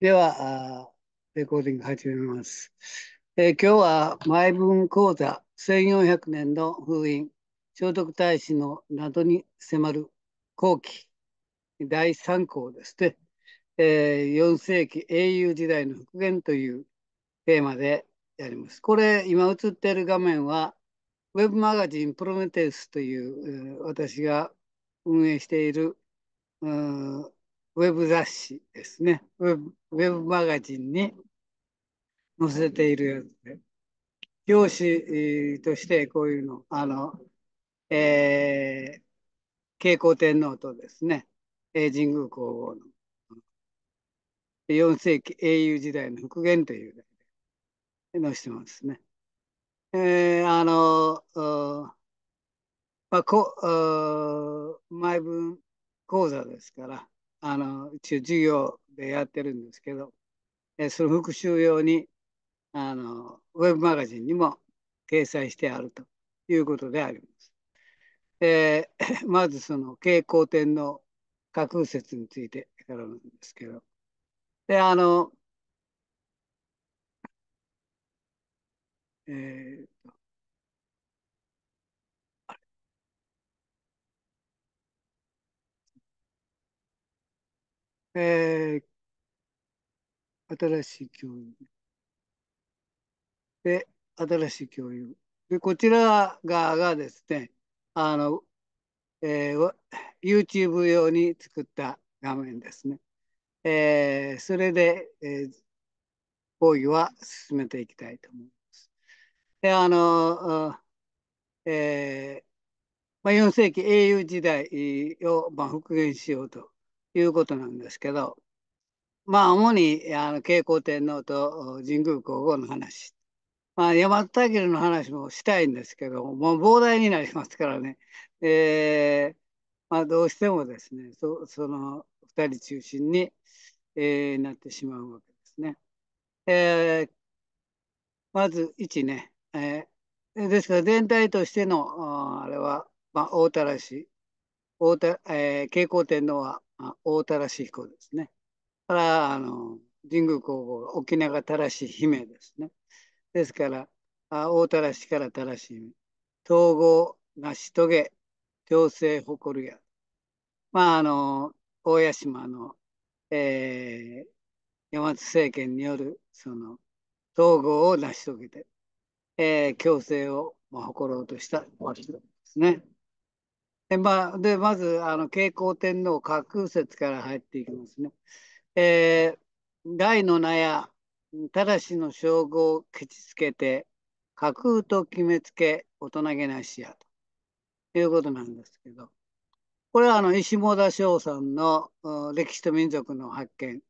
では、レコーディング始めます。えー、今日は、毎文講座1400年の封印、聖徳太子の謎に迫る後期第3項ですね、えー、4世紀英雄時代の復元というテーマでやります。これ、今映っている画面は、ウェブマガジンプロメテウスという、私が運営している、うんウェブ雑誌ですね。ウェブウェブマガジンに載せているやつで、表紙としてこういうの、あの、えー、慶光天皇とですね、神宮皇后の4世紀英雄時代の復元というのしてますね。えー、あの、まあ、こ、毎分講座ですから、あの、一応授業でやってるんですけど、えその復習用に、あの、ウェブマガジンにも掲載してあるということであります。えー、まずその蛍光点の架空説についてからなんですけど。で、あの、えー、えー、新しい教員。で、新しい教員。で、こちら側がですね、あの、えー、YouTube 用に作った画面ですね。えー、それで、えー、講義は進めていきたいと思います。で、あの、えーまあ、4世紀英雄時代を、まあ、復元しようということなんですけど、まあ、主にあの慶光天皇と神宮皇后の話、まあ、山田武の話もしたいんですけどもう膨大になりますからね、えーまあ、どうしてもですねその2人中心に、えー、なってしまうわけですね。えー、まず1ね、えー、ですから全体としてのあれは、まあ、大田氏大田、えー、光天皇はあ大田らし彦ですね。からあの神宮皇后沖縄しい姫ですね。ですからあ大田らしから田姫統合成し遂げ強制誇るや。まああの大屋島の、えー、山津政権によるその統合を成し遂げて、えー、強制を、まあ、誇ろうとしたわけですね。えまあ、でまずあの慶光天皇架空説から入っていきますね。えー、大の名やたしの称号をけちつけて架空と決めつけ大人げなしやということなんですけどこれはあの石本田翔さんの歴史と民族の発見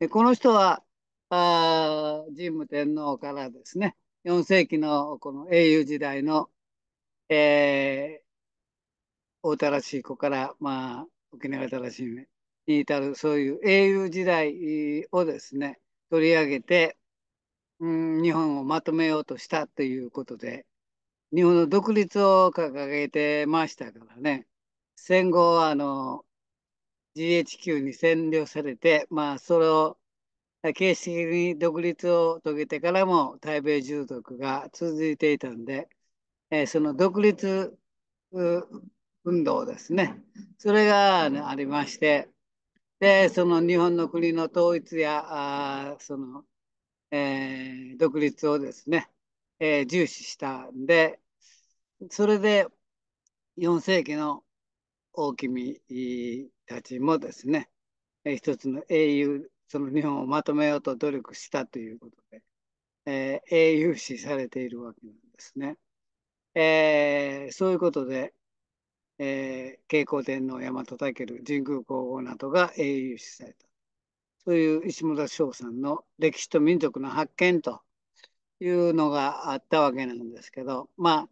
でこの人はあ神武天皇からですね4世紀のこの英雄時代の、えー、大田らしい子から、まあ、沖縄田らしいに至るそういう英雄時代をですね取り上げて、うん、日本をまとめようとしたということで日本の独立を掲げてましたからね戦後はあの GHQ に占領されて、まあ、それを形式的に独立を遂げてからも対米従属が続いていたんで、えー、その独立運動ですね。それが、ありまして、で、その日本の国の統一や、あその、えー、独立をですね、えー、重視したんで、それで4世紀の大君たちもですね、一つの英雄、その日本をまとめようと努力したということで、えー、英雄視されているわけなんですね。えー、そういうことで、えー、慶光天皇大和大輝神宮皇后などが英雄視されたそういう石村翔さんの歴史と民族の発見というのがあったわけなんですけどま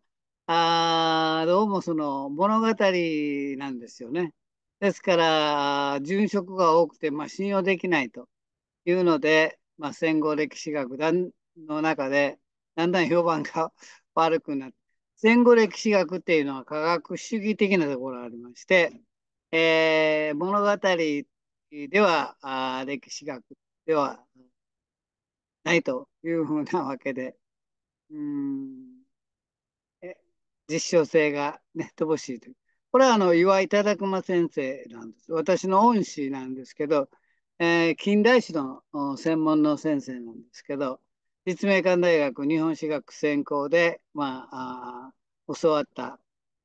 ああどうもその物語なんですよね。ですから殉職が多くて、まあ、信用できないというので、まあ、戦後歴史学団の中でだんだん評判が 悪くなって戦後歴史学っていうのは科学主義的なところがありまして、えー、物語ではあ歴史学ではないというふうなわけで、うん実証性が、ね、乏しいという。これはあの岩井忠熊先生なんです。私の恩師なんですけど、えー、近代史の専門の先生なんですけど、立命館大学日本史学専攻で、まあ、あ教わった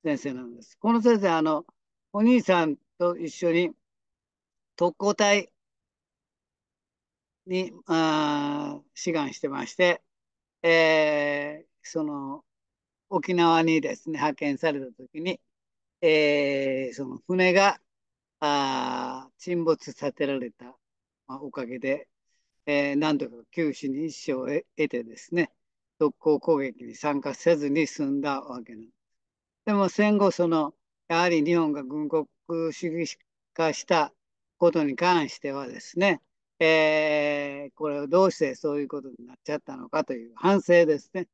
先生なんです。この先生、あの、お兄さんと一緒に特攻隊にあ志願してまして、えー、その沖縄にですね派遣された時に、えー、その船があ沈没させられた、まあ、おかげでえー、何度か九死に一生を得てですね、特攻攻撃に参加せずに済んだわけなんです。でも戦後、その、やはり日本が軍国主義化したことに関してはですね、えー、これをどうしてそういうことになっちゃったのかという反省ですね、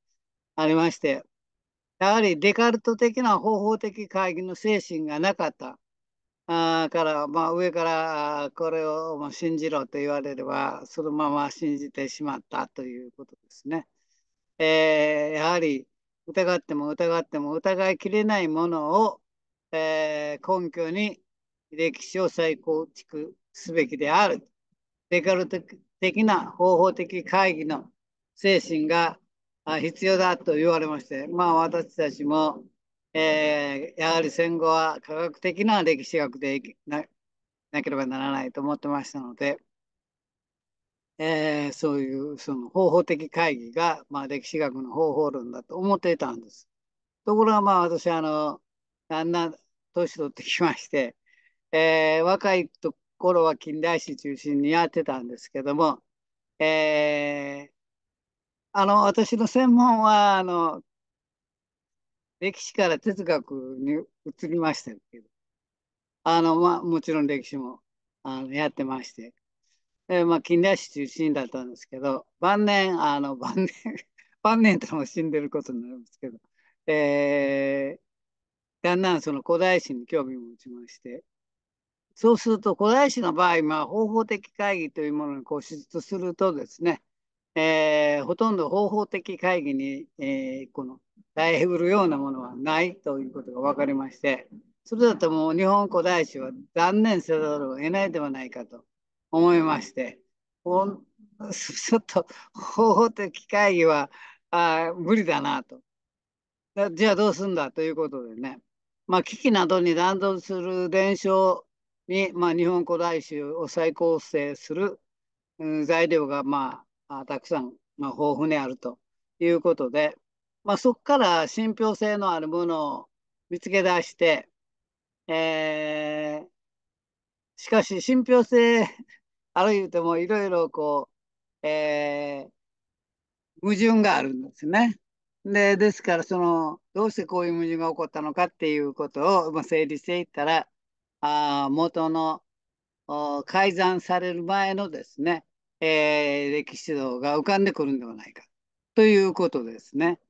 ありまして、やはりデカルト的な方法的会議の精神がなかったあから、まあ、上からこれを信じろと言われればそのまま信じてしまったということですね。えー、やはり疑っても疑っても疑いきれないものを、えー、根拠に歴史を再構築すべきである。デカルト的な方法的会議の精神が必要だと言われまして、まあ私たちもえー、やはり戦後は科学的な歴史学でななければならないと思ってましたので、えー、そういうその方法的会議が、まあ、歴史学の方法論だと思っていたんです。ところがまあ私あのだんだん年取ってきまして、えー、若いところは近代史中心にやってたんですけども、えー、あの私の専門はあの歴史から哲学に移りましたけど、あの、まあ、もちろん歴史もあのやってまして、えまあ、近代史中心だったんですけど、晩年、あの、晩年 晩年とも死んでることになるんですけど、えー、だんだんその古代史に興味を持ちまして、そうすると古代史の場合、まあ、方法的会議というものに固執するとですね、えー、ほとんど方法的会議に、えー、この代表るようなものはないということが分かりまして、それだともう日本古代史は断念せざるを得ないではないかと思いまして、ちょっと方法的会議はあ無理だなと。じゃあどうすんだということでね、まあ、危機などに断続する伝承に、まあ、日本古代史を再構成する、うん、材料がまああたくさん、まあ、豊富にあるということで、まあ、そこから信憑性のあるものを見つけ出して、えー、しかし信憑性あるいてもいろいろこう、えー、矛盾があるんですね。でですからそのどうしてこういう矛盾が起こったのかっていうことを、ま整理していったらあ元の改ざんされる前のですねえー、歴史が浮かんでくるんではないかということですね。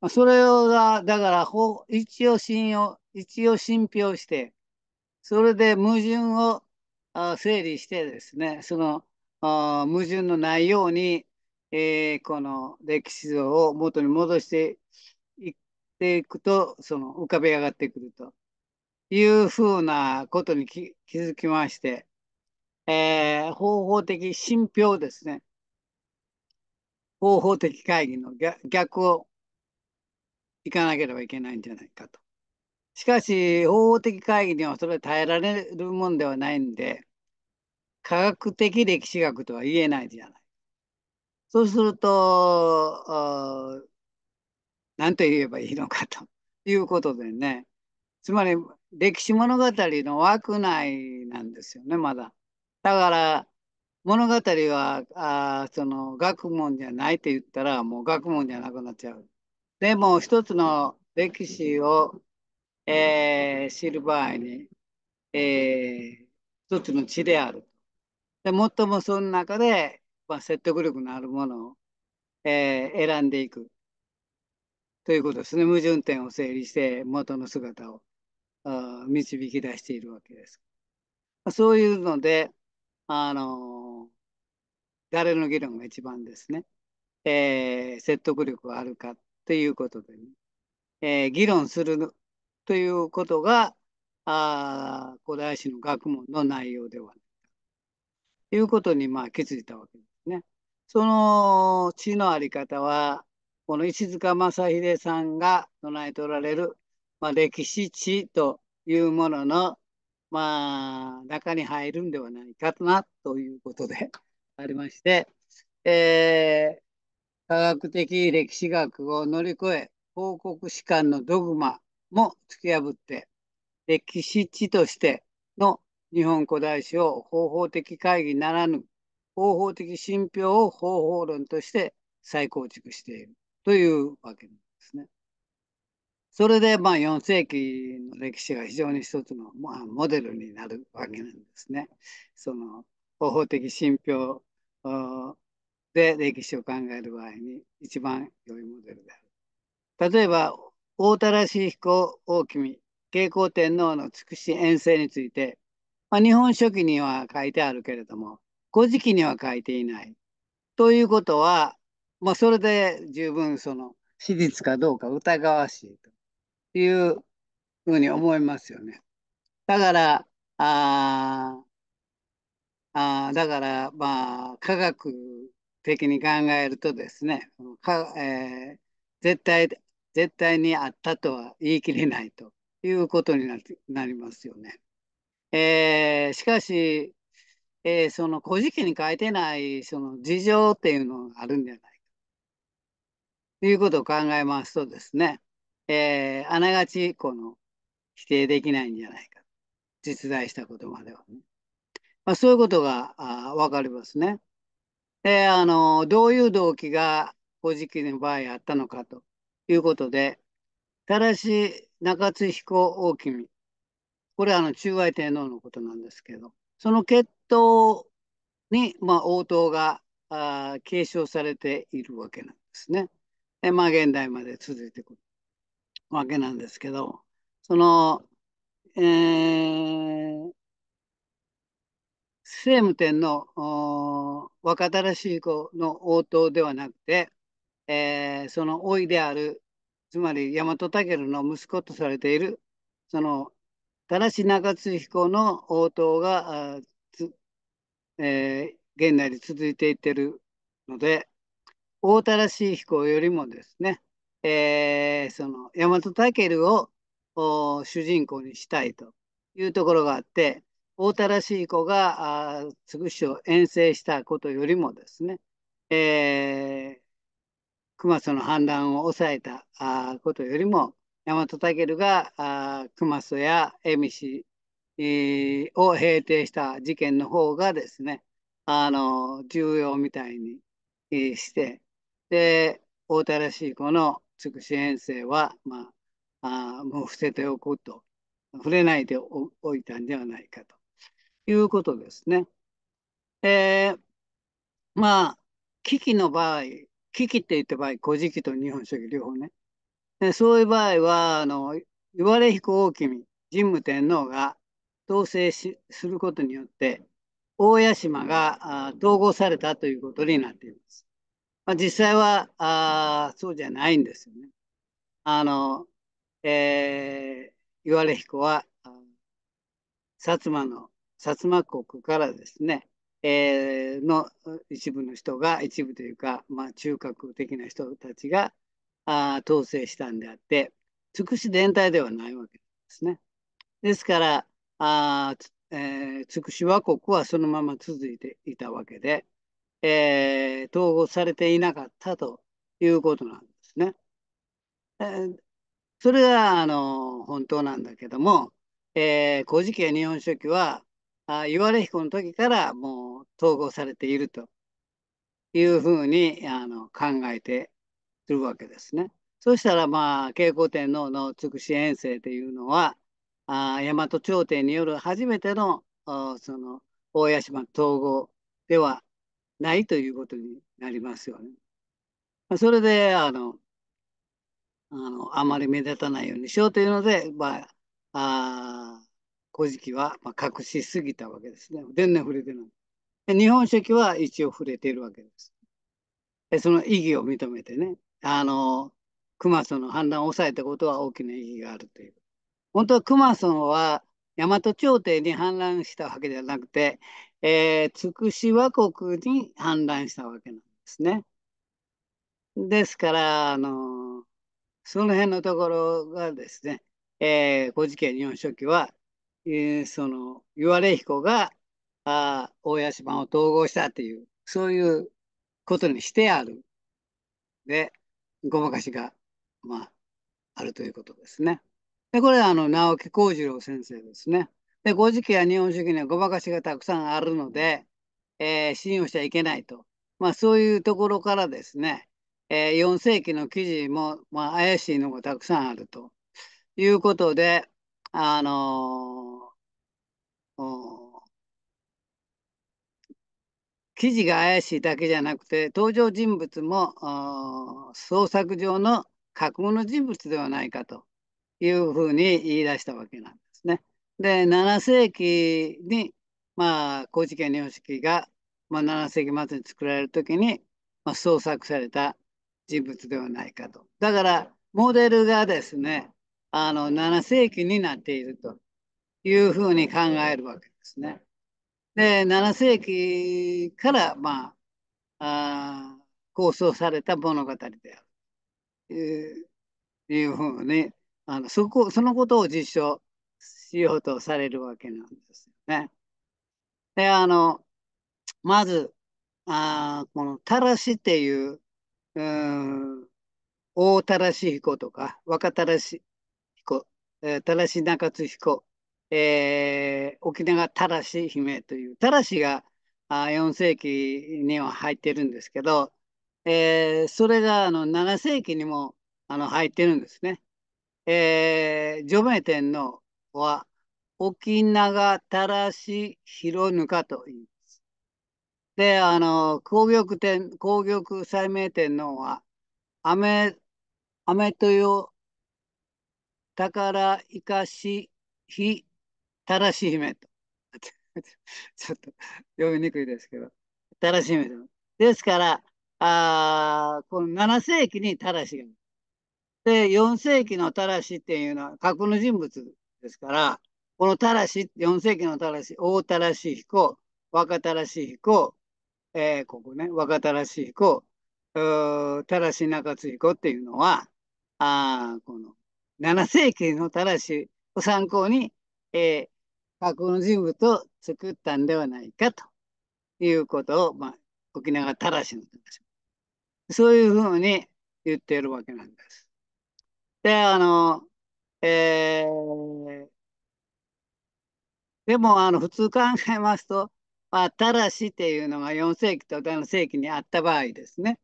まあ、それをだだから一応信用一応信憑してそれで矛盾を整理してですねその矛盾のないように、えー、この歴史像を元に戻していっていくとその浮かび上がってくるというふうなことに気づきまして。えー、方法的信憑ですね。方法的会議の逆をいかなければいけないんじゃないかと。しかし、方法的会議にはそれは耐えられるもんではないんで、科学的歴史学とは言えないじゃない。そうすると、何と言えばいいのかということでね。つまり、歴史物語の枠内なんですよね、まだ。だから、物語は、あその、学問じゃないって言ったら、もう学問じゃなくなっちゃう。でも、一つの歴史を、えー、知る場合に、えー、一つの地である。で、最もその中で、まあ、説得力のあるものを、えー、選んでいく。ということですね。矛盾点を整理して、元の姿をあ導き出しているわけです。そういうので、あの、誰の議論が一番ですね、えー、説得力があるかということで、ね、えー、議論するということが、あ古代史の学問の内容ではないか。ということに、まあ、気づいたわけですね。その地のあり方は、この石塚正秀さんが唱えておられる、まあ、歴史地というもののまあ、中に入るんではないかなということでありまして、えー、科学的歴史学を乗り越え、報告士官のドグマも突き破って、歴史地としての日本古代史を方法的会議ならぬ、方法的信憑を方法論として再構築しているというわけなんですね。それでまあ4世紀の歴史が非常に一つのモデルになるわけなんですね。その方法的信憑で歴史を考える場合に一番良いモデルである。例えば大田らしい彦大君慶光天皇の尽くし遠征について、まあ、日本書紀には書いてあるけれども古事記には書いていない。ということは、まあ、それで十分その史実かどうか疑わしいと。いうふうに思いますよね。だから、ああだから、まあ、科学的に考えるとですね、かえー、絶対、絶対にあったとは言い切れないということになりますよね。えー、しかし、えー、その古事記に書いてないその事情っていうのがあるんじゃないかということを考えますとですね、えー、あながち、この、否定できないんじゃないか。実在したことまではね。まあ、そういうことが分かりますね。で、あの、どういう動機が古事記の場合あったのかということで、ただし中津彦大君、これはあの中外天皇のことなんですけど、その血統に、まあ、応答があ継承されているわけなんですね。で、まあ、現代まで続いてくる。わけなんですけど、その、えー、聖武天の若新しい子の応答ではなくて、えー、その老いである、つまり大和武の息子とされている、その、正し中津彦の応答が、あつえー、現代に続いていってるので、大い飛彦よりもですね、えー、その大和武を主人公にしたいというところがあって大田らしい子がつぐしを遠征したことよりもですね、えー、熊曽の反乱を抑えたことよりも大和武が熊曽や恵美氏を平定した事件の方がですねあの重要みたいにしてで大田らしい子のつく支援生は、まあ、あもう伏せておこうと、触れないでおいたんではないかということですね。えー、まあ、危機の場合、危機って言った場合、古事記と日本書紀両方ね。でそういう場合は、あの、言われ彦大君、神武天皇が統制することによって、大屋島が統合されたということになっています。まあ、実際はあそうじゃないんですよね。あの、えー、岩根彦は薩摩の薩摩国からですね、えー、の一部の人が一部というか、まあ、中核的な人たちがあ統制したんであってつくし全体ではないわけですね。ですからあ、えー、つくし和国はそのまま続いていたわけでえー、統合されていなかったということなんですね。えー、それがあの本当なんだけども、えー、古事記や日本書紀は、あ岩根彦の時からもう統合されているというふうにあの考えてするわけですね。そしたら、まあ、慶光天皇の筑紫遠征というのは、あ大和朝廷による初めてのその大屋島統合ではないということになりますよね。まそれで、あの、あのあまり目立たないようにしようというので、まあ、あ古事記は、ま隠しすぎたわけですね。全然触れてない。日本書紀は一応触れているわけです。その意義を認めてね、あの、熊荘の反乱を抑えたことは大きな意義があるという。本当は熊荘は大和朝廷に反乱したわけじゃなくて、えー、つくし和国に反乱したわけなんですね。ですから、あのー、その辺のところがですね、えー、古事記日本書紀は、えー、その、岩礼彦が、あ大屋島を統合したという、そういうことにしてある。で、ごまかしが、まあ、あるということですね。で、これは、あの、直木幸次郎先生ですね。で、合時期や日本主義にはごまかしがたくさんあるので、えー、信用しちゃいけないと。まあ、そういうところからですね、えー、4世紀の記事も、まあ、怪しいのがたくさんあるということで、あのー、記事が怪しいだけじゃなくて、登場人物も創作上の架空の人物ではないかというふうに言い出したわけなんですね。で、7世紀に、まあ、高知県良識が、まあ、7世紀末に作られる時に、まあ、創作された人物ではないかと。だから、モデルがですね、あの、7世紀になっているというふうに考えるわけですね。で、7世紀から、まあ、あ構想された物語である。いういうふうに、あのそこそのことを実証しようとされるわけなんですよね。で、あの、まず、あこの、たらしっていう、うん、大たらし彦とか、若たらし彦、えー、たらし中津彦、えー、沖縄たらし姫という、たらしがあ4世紀には入ってるんですけど、えー、それがあの7世紀にもあの入ってるんですね。えー、除名天皇は、沖永たらし広ぬかと言います。で、あの、紅玉店、紅玉斎名店のは、あめという宝いかしひたらし姫と。ちょっと読みにくいですけど、たらし姫と。ですから、あこの7世紀にたらしが。で、4世紀のたらしっていうのは、格の人物ですから、このたらし、4世紀のたらし、大たらし彦、若たらし彦、えー、ここね、若たらし彦、たらし中津彦っていうのは、あこの7世紀のたらしを参考に、えー、過去の人物を作ったんではないかということを、まあ、沖縄たらしのたらし。そういうふうに言っているわけなんです。で、あの、えでもあの普通考えますと、まあ、たらしっていうのが4世紀と7世紀にあった場合ですね、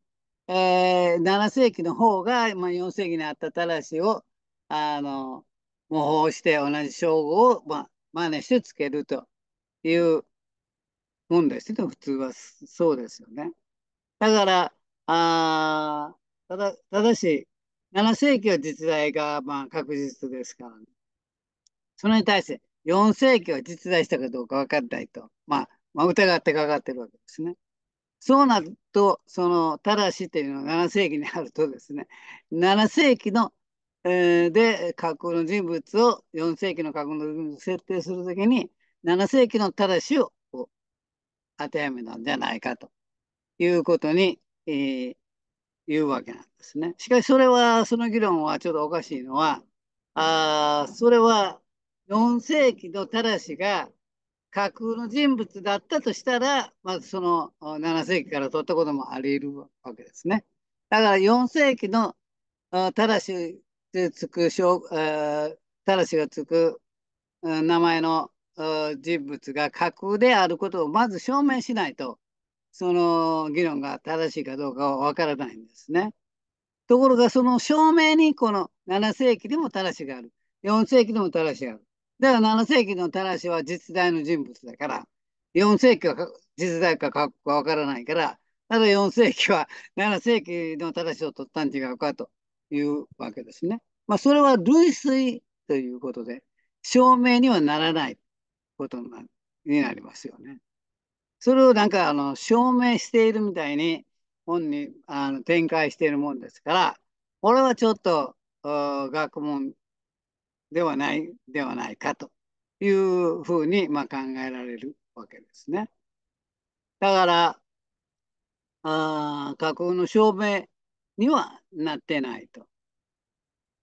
えー、7世紀の方が、まあ、4世紀にあったたらしをあの模倣して同じ称号を、まあ、真似してつけるというもんですね普通はそうですよね。だからあただただし7世紀は実在がまあ確実ですから、ね、それに対して4世紀は実在したかどうか分かんないと、まあ、まあ、疑ってかかってるわけですね。そうなると、その、ただしというのが7世紀にあるとですね、7世紀の、えー、で架空の人物を4世紀の架空の人物を設定するときに、7世紀のただしを当てはめたんじゃないかということに、えー、いうわけなんですね。しかしそれは、その議論はちょっとおかしいのは、あそれは4世紀のただしが架空の人物だったとしたら、まずその7世紀から取ったこともあり得るわけですね。だから4世紀のただしでつく、ただしがつく名前の人物が架空であることをまず証明しないとその議論が正しいかどうかは分からないんですね。ところがその証明にこの7世紀でも正しがある。4世紀でも正しがある。だから7世紀の正しは実在の人物だから、4世紀は実在かかわからないから、ただ4世紀は7世紀の正しを取ったん違うかというわけですね。まあそれは類推ということで、証明にはならないことになりますよね。それをなんかあの証明しているみたいに本にあの展開しているもんですから、これはちょっと学問ではないではないかというふうに、まあ、考えられるわけですね。だから、あ架空の証明にはなってないと。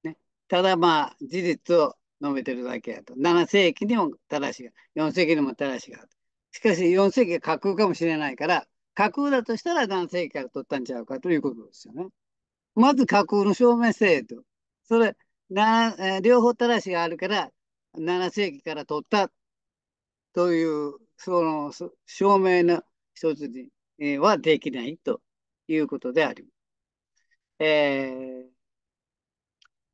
ね、ただまあ事実を述べてるだけやと。7世紀にも正しが、4世紀にも正しがと。しかし4世紀は架空かもしれないから、架空だとしたら何世紀から取ったんちゃうかということですよね。まず架空の証明制度。と。それ、両方たらしがあるから、7世紀から取ったという、その証明の一つにはできないということであります。え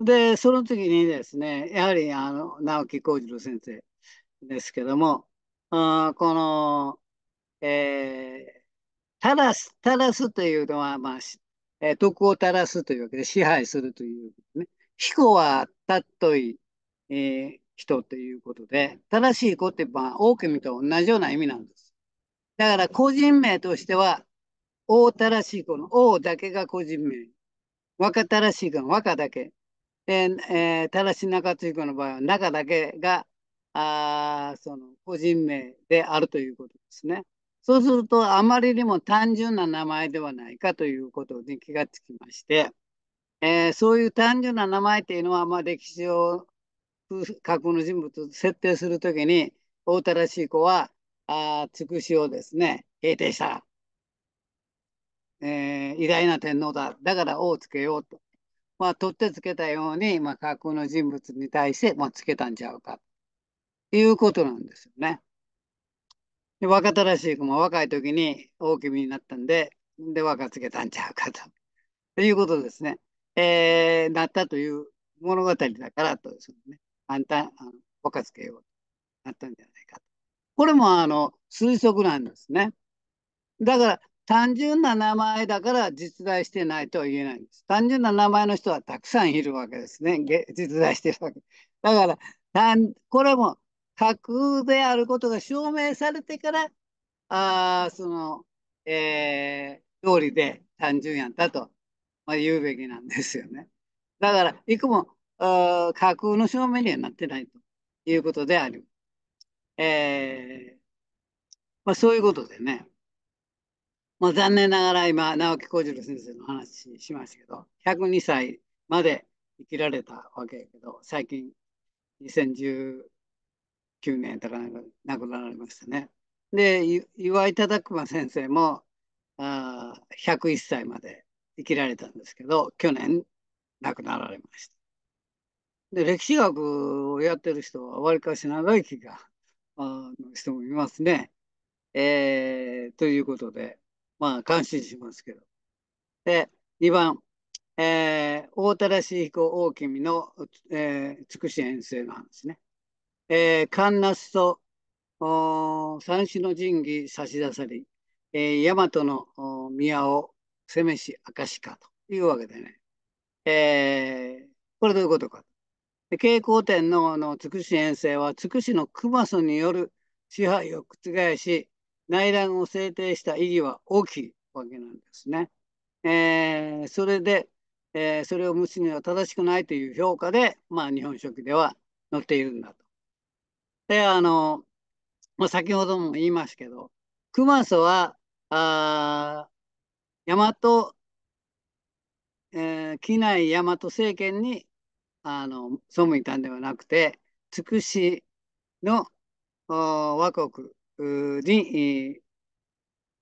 ー、で、その時にですね、やはりあの直木幸二郎先生ですけども、この、えー、たらす、たらすというのは、まあ、えー、徳をたらすというわけで支配するというね。彦はたっとい、えー、人ということで、正しい子って、まあ、狼と同じような意味なんです。だから個人名としては、王たらしい子の王だけが個人名。若たらしい子の若だけ。えー、えー、たらし中津子の場合は中だけがあその個人名であるということですね。そうするとあまりにも単純な名前ではないかということに気がつきまして、えー、そういう単純な名前っていうのは、まあ、歴史上架空の人物を設定するときに大田らしい子はあつくしをですね平定した、えー、偉大な天皇だだから王をつけようと、まあ、取ってつけたように、まあ、架空の人物に対して、まあ、つけたんちゃうか。いうことなんですよね。で若田らしい子も若い時に大きめになったんで、で、若つけたんちゃうかと。ということですね。えー、なったという物語だからとですね。あんた、あの若つけようなったんじゃないかと。これもあの推測なんですね。だから単純な名前だから実在してないとは言えないんです。単純な名前の人はたくさんいるわけですね。実在してるわけ。だから、これも架空であることが証明されてから、あその、えー、通りで単純やったと、まあ、言うべきなんですよね。だから、いくも架空の証明にはなってないということである。えー、まあ、そういうことでね、まあ、残念ながら今、直木幸次郎先生の話しましたけど、102歳まで生きられたわけやけど、最近2010 9年とかな亡くなられましたね。で岩井忠熊先生もあ101歳まで生きられたんですけど去年亡くなられました。で歴史学をやってる人はわりかし長生きがあの人もいますね。えー、ということでまあ感心しますけど。で2番、えー、大田良彦大君の、えー、つくし遠征の話ね。えー、ンナスと三種の神器差し出され、えー、大和の宮を攻めし明しかというわけでね、えー、これどういうことか。慶光天ののつくし遠征は、つくしの熊祖による支配を覆し、内乱を制定した意義は大きいわけなんですね。えー、それで、えー、それを無視には正しくないという評価で、まあ、日本書紀では載っているんだと。で、あの、まあ、先ほども言いますけど、熊祖は、あ大和、えー、機内大和政権にあの背いたんではなくて、つくしの和国に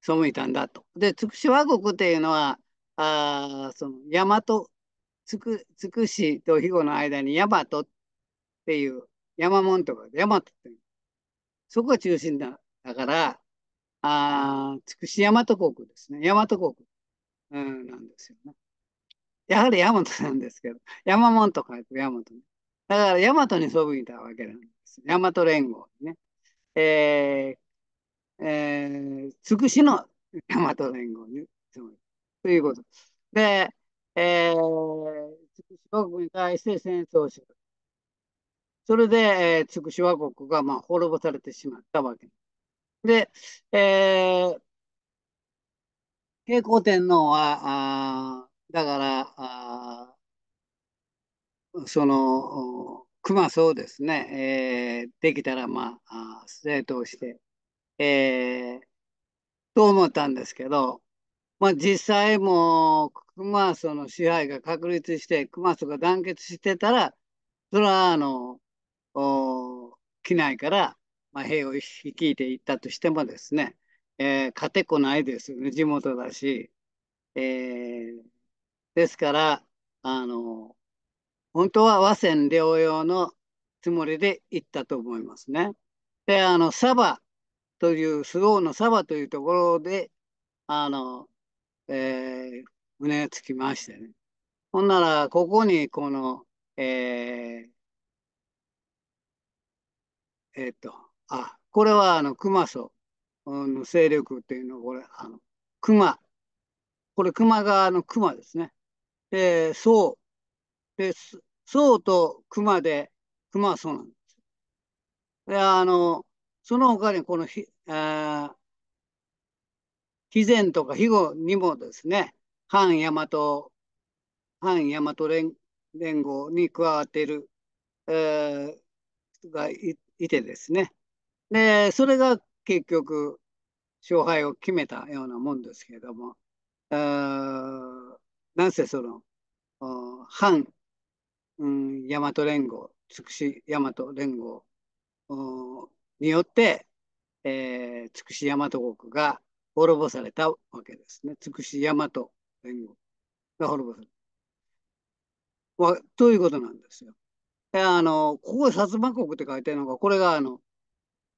背いたんだと。で、つくし和国っていうのは、あその大和つく、つくしと肥後の間に大和っていう山門とか、山ってそこが中心だ。だから、ああ、つくし大和国ですね。大和国、うん、なんですよね。やはり大和なんですけど、山門と書いて大和、ね。だから大和にびいたわけなんです。大和連合ね。えー、えー、つくしの大和連合に背いということ。で、えー、つくし国に対して戦争しる。それで、えー、つくし和国が、まあ、滅ぼされてしまったわけで。で、えー、慶光天皇は、あだから、あその、熊そうですね、えー、できたら、まあ、正当して、えー、と思ったんですけど、まあ、実際も熊その支配が確立して、熊祖が団結してたら、それは、あの、機内から、まあ、兵を率いていったとしてもですね、えー、勝てこないですよね、地元だし。えー、ですから、あの、本当は和泉療養のつもりで行ったと思いますね。で、あの、サバという、スローのサバというところで、あの、えー、胸がつきましてね。ほんなら、ここに、この、えー、えっ、ー、と、あ、これはあの熊祖の勢力っていうのは、これ、あの、熊。これ、熊川の熊ですね。で、宋。で、宋と熊で、熊祖なんです。で、あの、その他にこのひ、あ肥前とか肥後にもですね、反大和、反大和連連合に加わっている、えー、がいいてですね。で、それが結局、勝敗を決めたようなもんですけれども、あなんせその、反、うん、大和連合、筑紫大和連合によって、えー、筑大和国が滅ぼされたわけですね。筑紫大和連合が滅ぼされた。ということなんですよ。えあの、ここで薩摩国って書いてるのが、これがあの、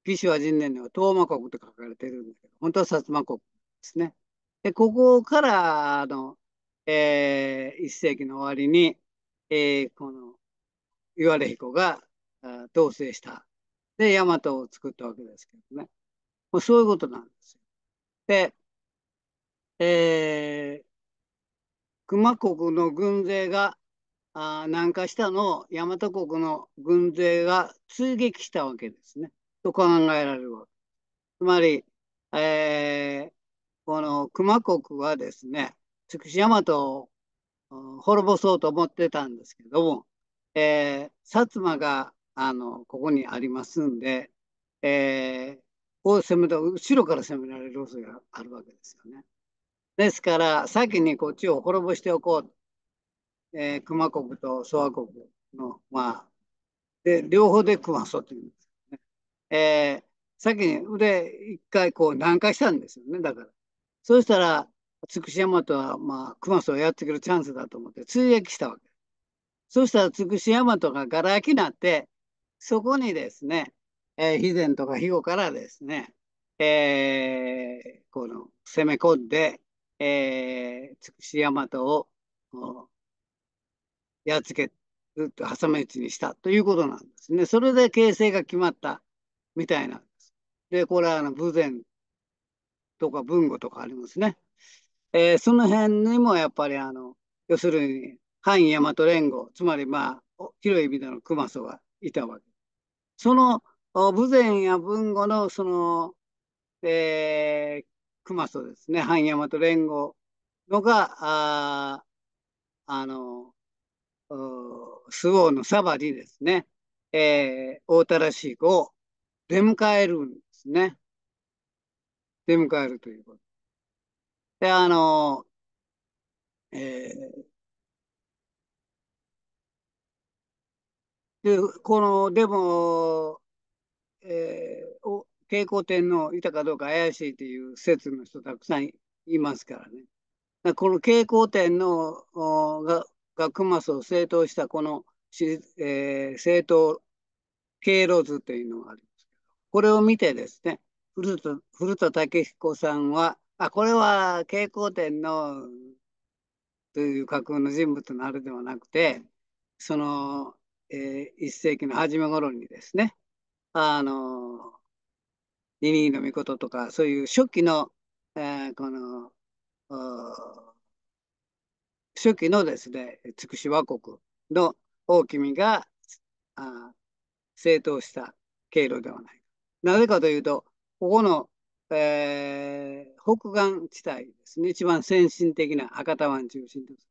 魏志倭人年では東馬国って書かれてるんだけど、本当は薩摩国ですね。で、ここから、あの、えー、一世紀の終わりに、えー、この、岩れ彦が統制した。で、大和を作ったわけですけどね。もうそういうことなんですよ。で、えー、熊国の軍勢があ南下したのを大和国の軍勢が追撃したわけですね。と考えられるわけ。つまり、えー、この熊国はですね、筑紫大和を滅ぼそうと思ってたんですけども、えー、薩摩があのここにありますんで、えー、攻めた後ろから攻められる恐れがあるわけですよね。ですから先にこっちを滅ぼしておこうえー、熊国と蘇和国の、まあ、で、両方で熊ソとていうんですよね。えー、先に腕一回こう南下したんですよね、だから。そうしたら、つくし山とは、まあ、熊ソをやってくるチャンスだと思って追撃したわけ。そうしたら、つくし山とががら空きになって、そこにですね、えー、肥前とか肥後からですね、えー、この攻め込んで、えー、筑紫大和をやっつけっと挟み撃ちにしたということなんですね。それで形成が決まったみたいなんです。で、これはあの、武前とか文語とかありますね。えー、その辺にもやっぱりあの、要するに、反大和連合、つまりまあ、広い意味での熊祖がいたわけ。その、武前や文語のその、えー、熊祖ですね、反大和連合のが、ああの、周防のそばにですね、えー、大しい子を出迎えるんですね。出迎えるということ。で、あの、えー、で、この、でも、えー、お蛍光天皇いたかどうか怪しいという説の人たくさんいますからね。らこの蛍光天皇が学末を正当したこの、えー、政党経路図というのがありますけど、これを見てですね、古田古田武彦さんは、あ、これは蛍光点のという架空の人物のあれではなくて、その、えー、1世紀の初め頃にですね、あの、ニニの御事とか、そういう初期の、えー、この、初期のですね、つくし和国の大君があ正当した経路ではない。なぜかというと、ここの、えー、北岸地帯ですね、一番先進的な博多湾中心です。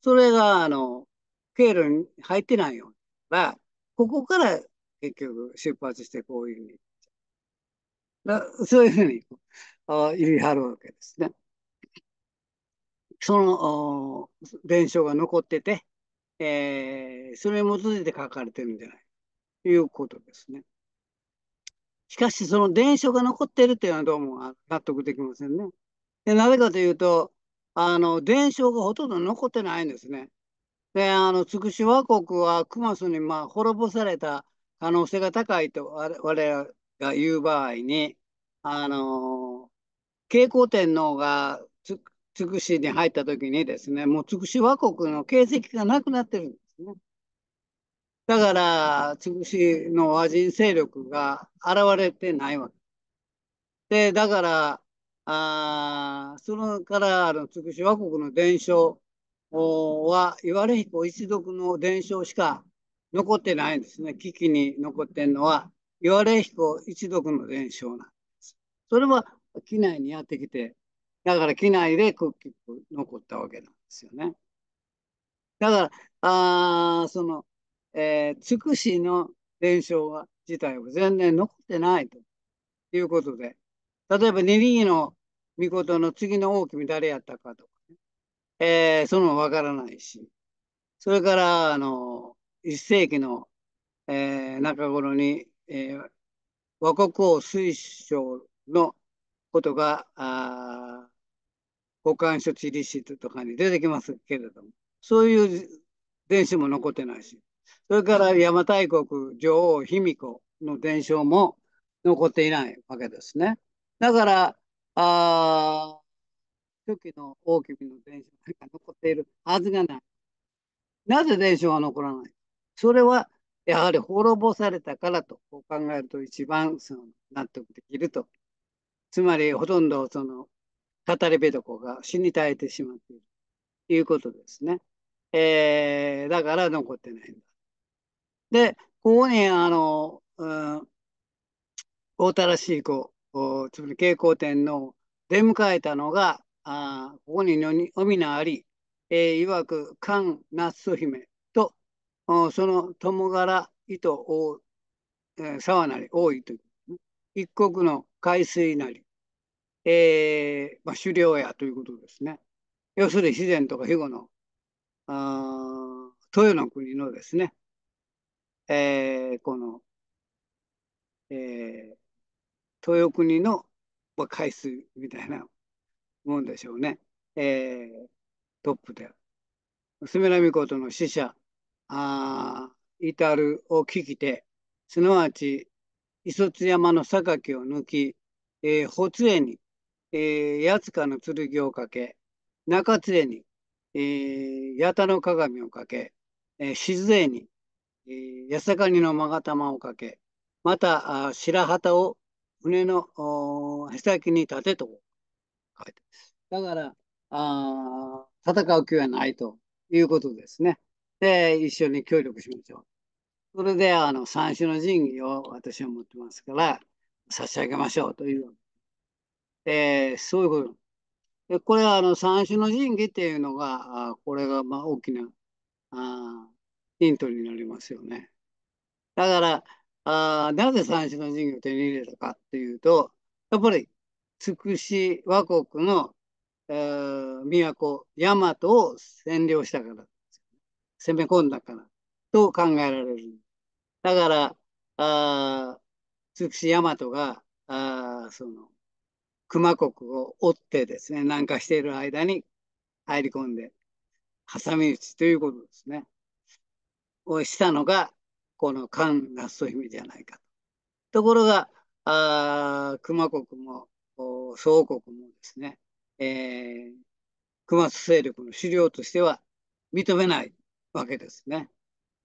それが、あの、経路に入ってないようだから、ここから結局出発してこういうふうに。そういうふうに言い張るわけですね。その伝承が残ってて、えー、それに基づいて書かれてるんじゃないということですね。しかし、その伝承が残ってるっていうのはどうも納得できませんね。でなぜかというと、あの、伝承がほとんど残ってないんですね。で、あの、筑紫和国は熊須にまあ滅ぼされた可能性が高いと我々が言う場合に、あの、慶光天皇がつくしに入った時にですね、もうつくし和国の形跡がなくなってるんですね。だから、つくしの和人勢力が現れてないわけ。で、だから、あそれからあのつくし和国の伝承は、岩根彦一族の伝承しか残ってないんですね。危機に残ってるのは、岩根彦一族の伝承なんです。それは、機内にやってきて、だから機内でクッキング残ったわけなんですよね。だから、あその、えー、つくしの伝承は自体は全然残ってないということで、例えば2りの御事の次の大み誰やったかとかね、えー、そのわからないし、それから、あの、1世紀の、えー、中頃に、えー、和国王推奨のことが、あ保管処置リートとかに出てきますけれども、そういう伝子も残ってないし、それから邪馬台国女王卑弥呼の伝承も残っていないわけですね。だから、あ初期の大きの伝承が残っているはずがない。なぜ伝承は残らないそれはやはり滅ぼされたからと考えると一番その納得できると。つまりほとんどその語り部どこが死に絶えてしまっているということですね。えー、だから残ってないんだ。で、ここに、あの、うん、大らしい子、つまり蛍光天皇出迎えたのが、あここにおみなあり、えー、いわく那須姫と、その友柄糸を、えー、沢なり多いという、ね、一国の海水なり、えー、まあ、狩猟やということですね。要するに自然とか肥後の、あ豊の国のですね、えー、この、えー、豊国の、まあ、海水みたいなもんでしょうね。えー、トップである。娘の御事の死者、あ至るを聞きて、すなわち、磯津山の榊を抜き、えー、法津園にえー、八塚の剣をかけ、中津に、えー、八田の鏡をかけ、えー、静江に、えー、八坂にの勾玉をかけ、またあ白旗を船のへさきに立てと書いてます。だから、あ戦う気はないということですね。で、一緒に協力しましょう。それで、あの、三種の神器を私は持ってますから、差し上げましょうというえー、そういうこと。でこれはあの三種の神器っていうのが、あこれがまあ大きなあヒントになりますよね。だから、あなぜ三種の神器を手に入れたかっていうと、やっぱり、つくし和国の、えー、都、大和を占領したから、攻め込んだからと考えられる。だから、あつくし大和が、あその、熊国を追ってですね、南下している間に入り込んで、挟み撃ちということですね。をしたのが、この漢ラスト姫じゃないかと。ところが、あ熊国も、宋国もですね、えー、熊津勢力の資料としては認めないわけですね。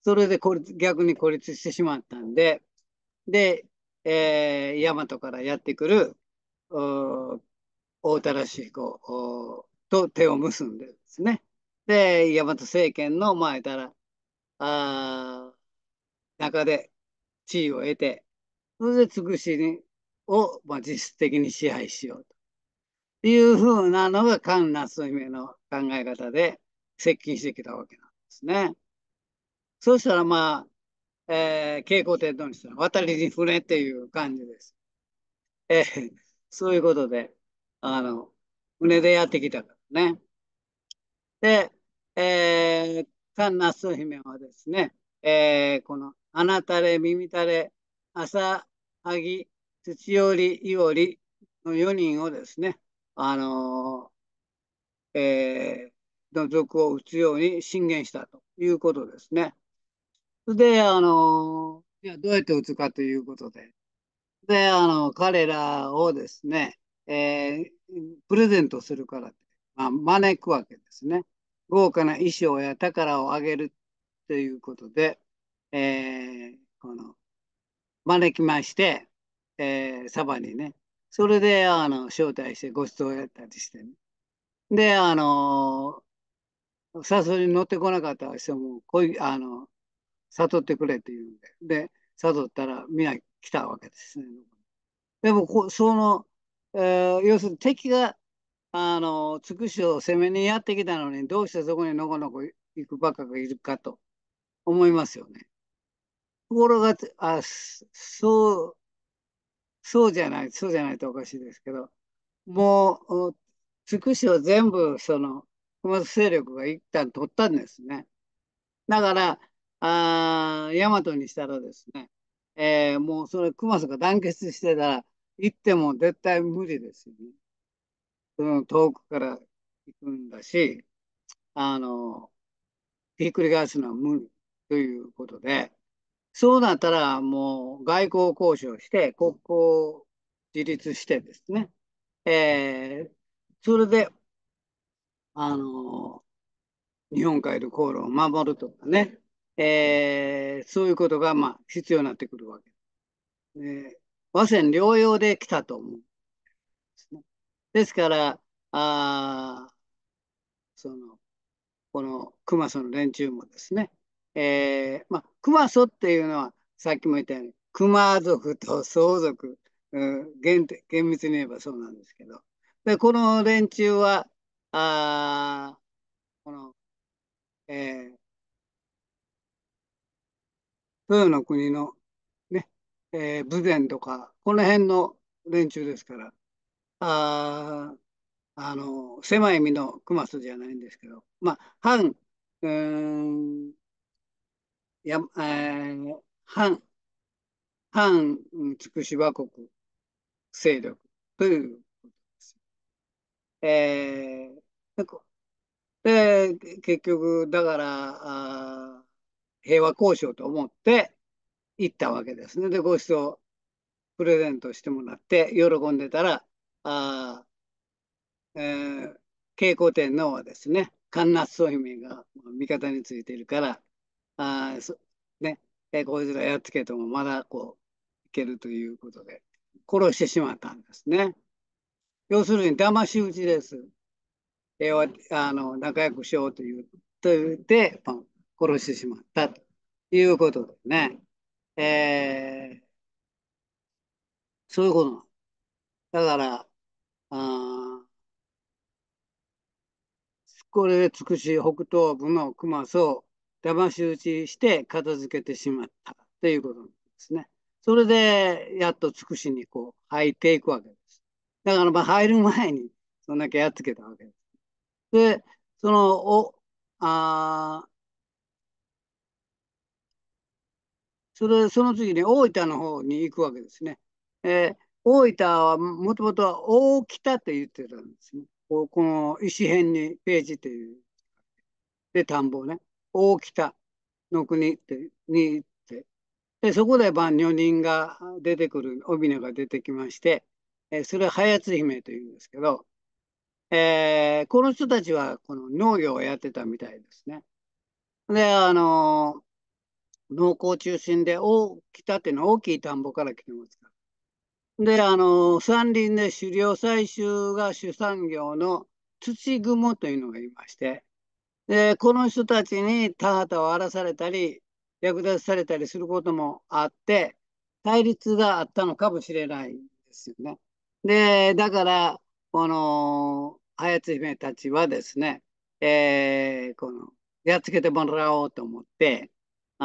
それで孤立逆に孤立してしまったんで、で、えー、大和からやってくる大田らしい子と手を結んでですねで大和政権の前からあ中で地位を得てそれでつくしにを、まあ、実質的に支配しようというふうなのが菅夏姫の考え方で接近してきたわけなんですね。そうしたらまあ、えー、蛍光天度にしたら渡りに船っていう感じです。えーそういうことで、あの、船でやってきたからね。で、えー、カンナス姫はですね、えー、この、あなたれ、耳垂れ、朝、萩、土より、いおりの4人をですね、あのー、えー、の族を打つように進言したということですね。で、あのー、いやどうやって打つかということで、で、あの、彼らをですね、えー、プレゼントするからって、まあ、招くわけですね。豪華な衣装や宝をあげるということで、えー、この、招きまして、えー、サバにね、それで、あの、招待してご馳走やったりしてね。で、あの誘いに乗ってこなかった人も、こういう、あの、悟ってくれって言うんで、で、悟ったら、みんな来たわけですね。でもその、えー、要するに敵があのつくしを攻めにやってきたのにどうしてそこにのこのこ行くばっかがいるかと思いますよね。ところがあそうそうじゃないそうじゃないとおかしいですけどもうつくしを全部その熊本勢力が一旦取ったんですね。だからあ大和にしたらですねえー、もうそれクマんが団結してたら行っても絶対無理ですよね。その遠くから行くんだし、あの、ひっくり返すのは無理ということで、そうなったらもう外交交渉して国交を自立してですね、えー、それで、あの、日本海の航路を守るとかね、えー、そういうことが、まあ、必要になってくるわけで、え和線療養で来たと思うですね。ですから、あその、この熊祖の連中もですね、えー、まあ、熊祖っていうのは、さっきも言ったように、熊族と相族、うん、厳厳密に言えばそうなんですけど、で、この連中は、あこの、えー、豊の国のね、えー、武前とか、この辺の連中ですから、ああの、狭い身の熊須じゃないんですけど、まあ、反、うん、や、えー、反、反、つくしば国勢力ということです。えー、で、結局、だから、あ平和交渉と思って行ったわけですね。で、ご馳走プレゼントしてもらって、喜んでたら、あえー、蛍光天皇はですね、神夏総姫が味方についてるから、あそね、えこいつらやっつけてもまだこう、いけるということで、殺してしまったんですね。要するに、騙し討ちです。平和、あの、仲良くしようという、と言って、殺してしまったということでね。えー、そういうことだから、あこれでつくし北東部の熊荘騙し討ちして片付けてしまったということなんですね。それでやっとつくしにこう入っていくわけです。だからまあ入る前にそんだけやっつけたわけです。で、そのおあそれその次に大分の方に行くわけですね。えー、大分はもともとは大北と言ってたんですね。この石辺にページという。で、田んぼね。大北の国ってに行って。で、そこで万女人が出てくる、び名が出てきまして、えー、それは早津姫というんですけど、えー、この人たちはこの農業をやってたみたいですね。で、あの農耕中心で、大きたっていうのは大きい田んぼから来てますから。で、あの、山林で狩猟採集が主産業の土雲というのがいまして、で、この人たちに田畑を荒らされたり、略奪されたりすることもあって、対立があったのかもしれないですよね。で、だから、この、早津姫たちはですね、えー、この、やっつけてもらおうと思って、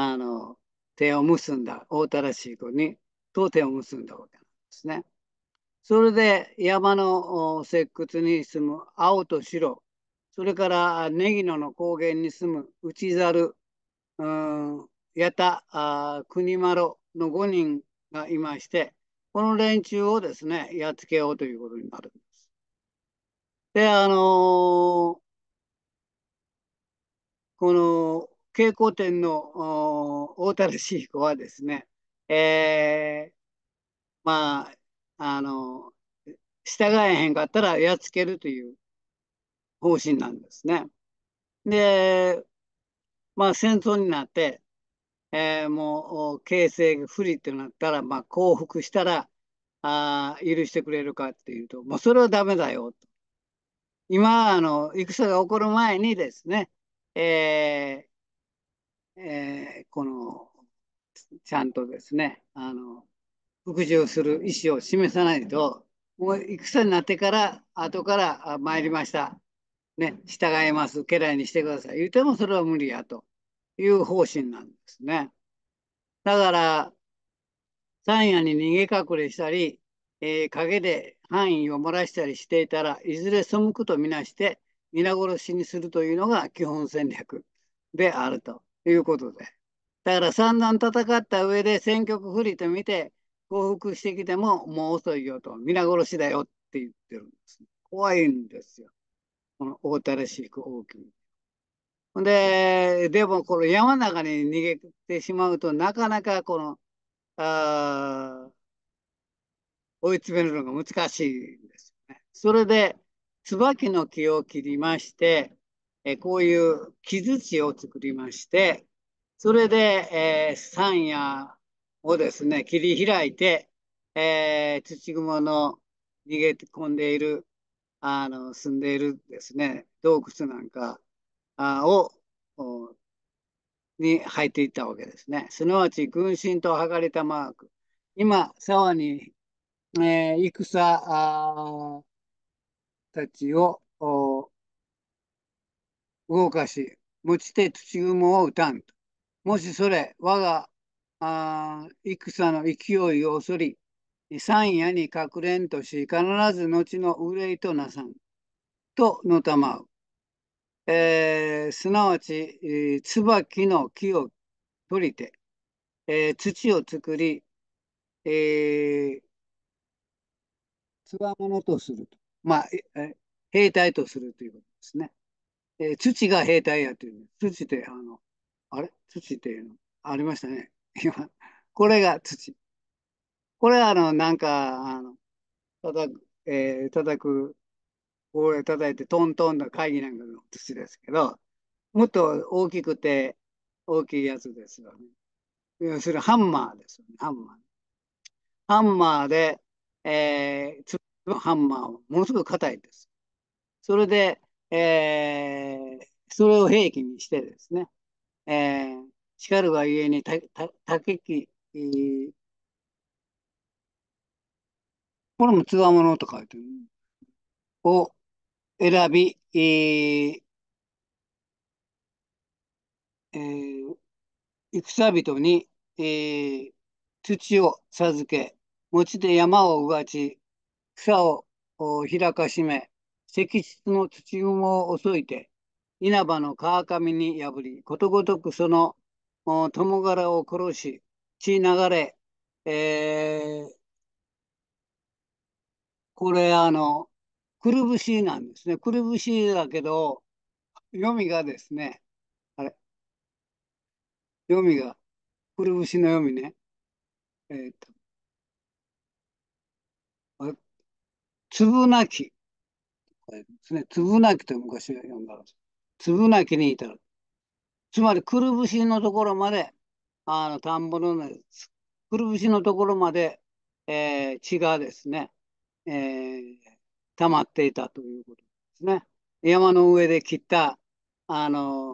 あの手を結んだ大田らしい子にと手を結んだわけなんですね。それで山の石窟に住む青と白それからネギノの高原に住む内猿八田国丸の5人がいましてこの連中をですねやっつけようということになるんです。であのー、この蛍光店の大田らしい子はですね、えー、まあ、あの、従えへんかったらやっつけるという方針なんですね。で、まあ戦争になって、えー、もう形勢が不利ってなったら、まあ、降伏したらあ許してくれるかっていうと、もうそれはダメだよと。今あの戦が起こる前にですね、ええー、このちゃんとですねあの服従する意思を示さないともう戦になってから後から参りました、ね、従います家来にしてください言うてもそれは無理やという方針なんですね。だから山夜に逃げ隠れしたり、えー、陰で範囲を漏らしたりしていたらいずれ背くとみなして皆殺しにするというのが基本戦略であると。いうことで。だから散々戦った上で選局降不利と見て、降伏してきてももう遅いよと、皆殺しだよって言ってるんです。怖いんですよ。この大たれしく大きで、でもこの山の中に逃げてしまうとなかなかこの、あ追い詰めるのが難しいんですよね。それで、椿の木を切りまして、えこういう木槌を作りまして、それで、えー、山野をですね、切り開いて、えー、土雲の逃げ込んでいる、あの、住んでいるですね、洞窟なんかを、に入っていったわけですね。すなわち、軍神と剥がれたマーク。今、沢に、えー、戦たちを動かし、持ち手土雲を打たんと。もしそれ、我があ戦の勢いを恐り、三夜に隠れんとし、必ず後の憂いとなさん。とのたまう。えー、すなわち、えー、椿の木を取りて、えー、土を作り、つわものとすると。まあ、兵隊とするということですね。えー、土が兵隊やという、土ってあの、あれ土っていうの、ありましたね。今、これが土。これはあの、なんか、あの、叩く、えー、叩く、こ叩いてトントンの会議なんかの土ですけど、もっと大きくて大きいやつですよね。要するにハンマーですよね、ハンマー。ハンマーで、えー、ハンマーはものすごく硬いです。それで、えー、それを兵器にしてですね、えー、叱るがゆえにたた竹木、えー、これもつわものと書いてる、を選び、えーえー、戦人に、えー、土を授け、持ちで山をうがち、草を開かしめ、石室の土雲を襲いて、稲葉の川上に破り、ことごとくその友柄を殺し、血流れ、えー、これあの、くるぶしなんですね。くるぶしだけど、読みがですね、あれ、読みが、くるぶしの読みね、えっ、と、あれ、つぶなき。ですね。つぶなきと昔は呼んだらしい。つぶなきに至る。つまり、くるぶしのところまで、あの、田んぼの、くるぶしのところまで、えー、血がですね、えー、溜まっていたということですね。山の上で切った、あの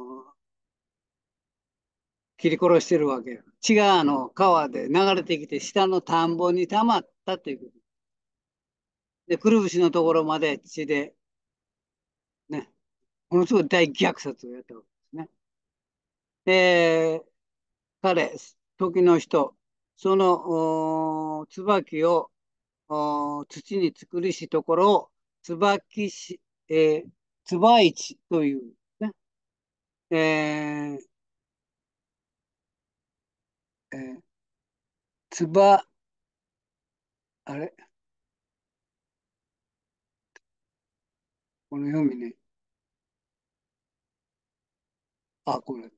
切り殺してるわけ血があの川で流れてきて下の田んぼに溜まったということでくるぶしのところまで血でものすごい大虐殺をやったわけですね。え。彼、時の人、その椿を土に作りしところを椿市、えー、椿市という、ね、えーえー、つば、あれこの読みね。あ、ごめん。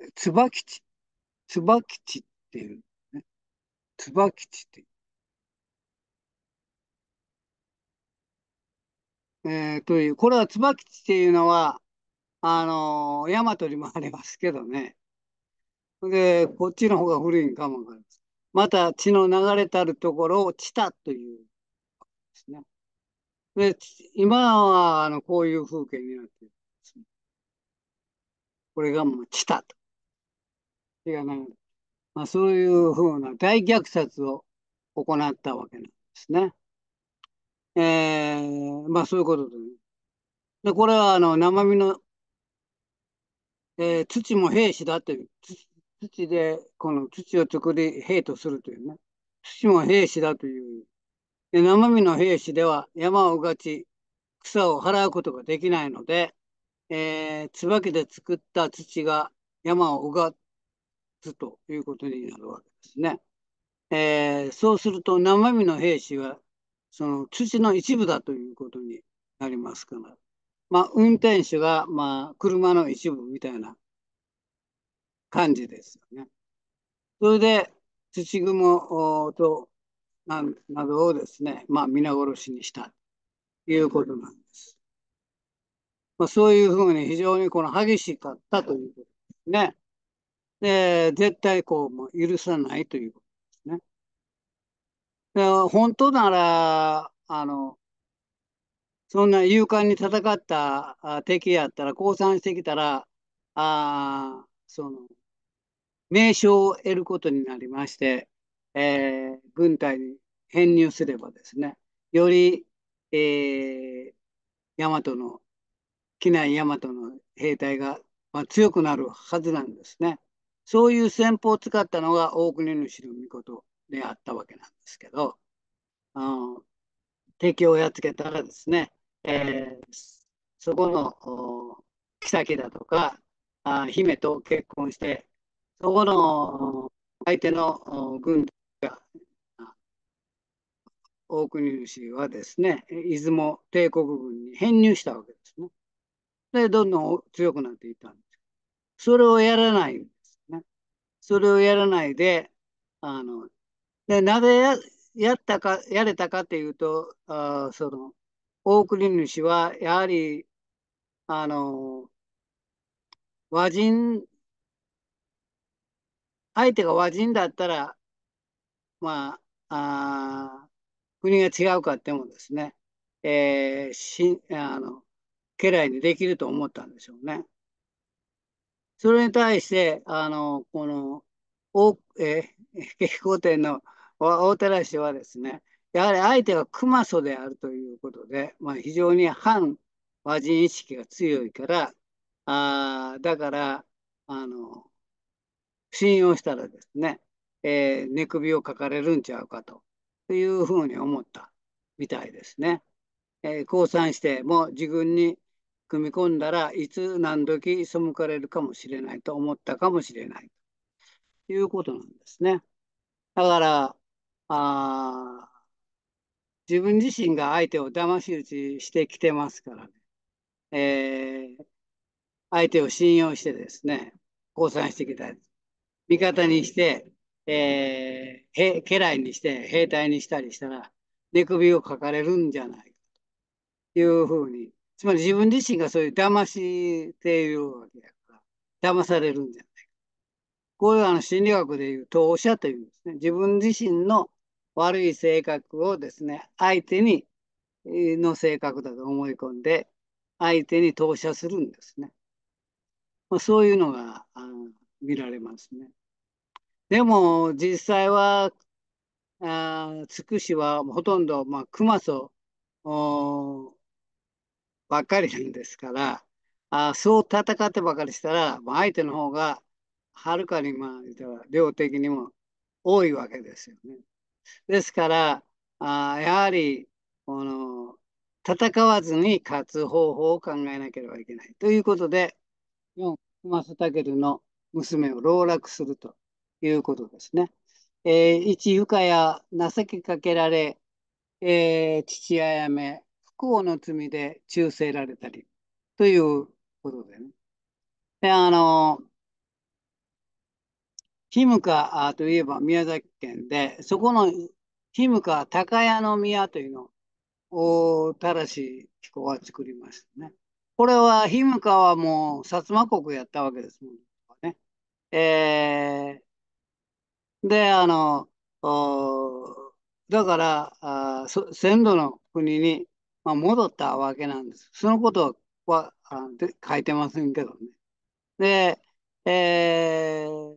えつ椿きっていう、ね。椿地って。えー、という、これは椿地っていうのは、あのー、大和にもありますけどね。で、こっちの方が古いんかもわかります。また、血の流れたるところをチタというですね。で、今は、あの、こういう風景になってるんですね。これがもう、チタと。血が流れまあ、そういうふうな大虐殺を行ったわけなんですね。えー、まあ、そういうことで、ね。で、これは、あの、生身の、えー、土も兵士だという、土土で、この土を作り、兵とするというね、土も兵士だという生身の兵士では山をうがち、草を払うことができないので、えー、椿で作った土が山をうがつということになるわけですね。えー、そうすると生身の兵士はその土の一部だということになりますから、まあ、運転手が、まあ、車の一部みたいな感じですよね。それで土雲とななどをですね、まあ、皆殺しにしたということなんです。まあ、そういうふうに非常にこの激しかったということですね。で、絶対こう、もう許さないということですね。で本当なら、あの、そんな勇敢に戦った敵やったら、降参してきたら、あその、名称を得ることになりまして、えー、軍隊に編入すればですね、より、えー、大和の、機内大和の兵隊が、まあ、強くなるはずなんですね。そういう戦法を使ったのが大国主の御事であったわけなんですけど、あの敵をやっつけたらですね、えー、そこの妃だとかあ姫と結婚して、そこの相手の軍大国主はですね、出雲帝国軍に編入したわけですね。で、どんどん強くなっていったんです。それをやらないんですね。それをやらないで、あの、で、なぜややったか、やれたかっていうと、あその、大国主はやはり、あの、和人、相手が和人だったらまあ、あ国が違うかってもですね、えー、しあの家来にできると思ったんでしょうね。それに対して、あのこの大、えー、慶天の大寺氏はですね、やはり相手は熊祖であるということで、まあ、非常に反和人意識が強いから、あだからあの、信用したらですね、えー、寝首をかかれるんちゃうかというふうに思ったみたいですね。えー、降参しても自分に組み込んだらいつ何時背かれるかもしれないと思ったかもしれないということなんですね。だからあ自分自身が相手を騙し討ちしてきてますからね、えー、相手を信用してですね降参してきた味方にしてえー、家来にして兵隊にしたりしたら、寝首をかかれるんじゃないかというふうに、つまり自分自身がそういう騙しているわけやから、騙されるんじゃないか。これはあの心理学でいう投射というんですね。自分自身の悪い性格をですね、相手にの性格だと思い込んで、相手に投射するんですね。まあ、そういうのがあの見られますね。でも実際は、あつくしはほとんど、まあ、熊祖ばっかりなんですから、あそう戦ってばかりしたら、まあ、相手の方がはるかに、まあ、量的にも多いわけですよね。ですから、あやはりこの戦わずに勝つ方法を考えなければいけない。ということで、4、熊瀬武の娘を籠絡すると。いうことですね。えー、一ゆかや情けかけられ、えー、父あやめ、不幸の罪で忠誠られたり、ということでね。で、あの、ひむかといえば宮崎県で、そこのひむか高屋の宮というのを、たらし彦は作りましたね。これは、ひむかはもう薩摩国やったわけですもんね。えー、で、あの、だから、あ先祖の国に、まあ、戻ったわけなんです。そのことはあで書いてませんけどね。で、えー、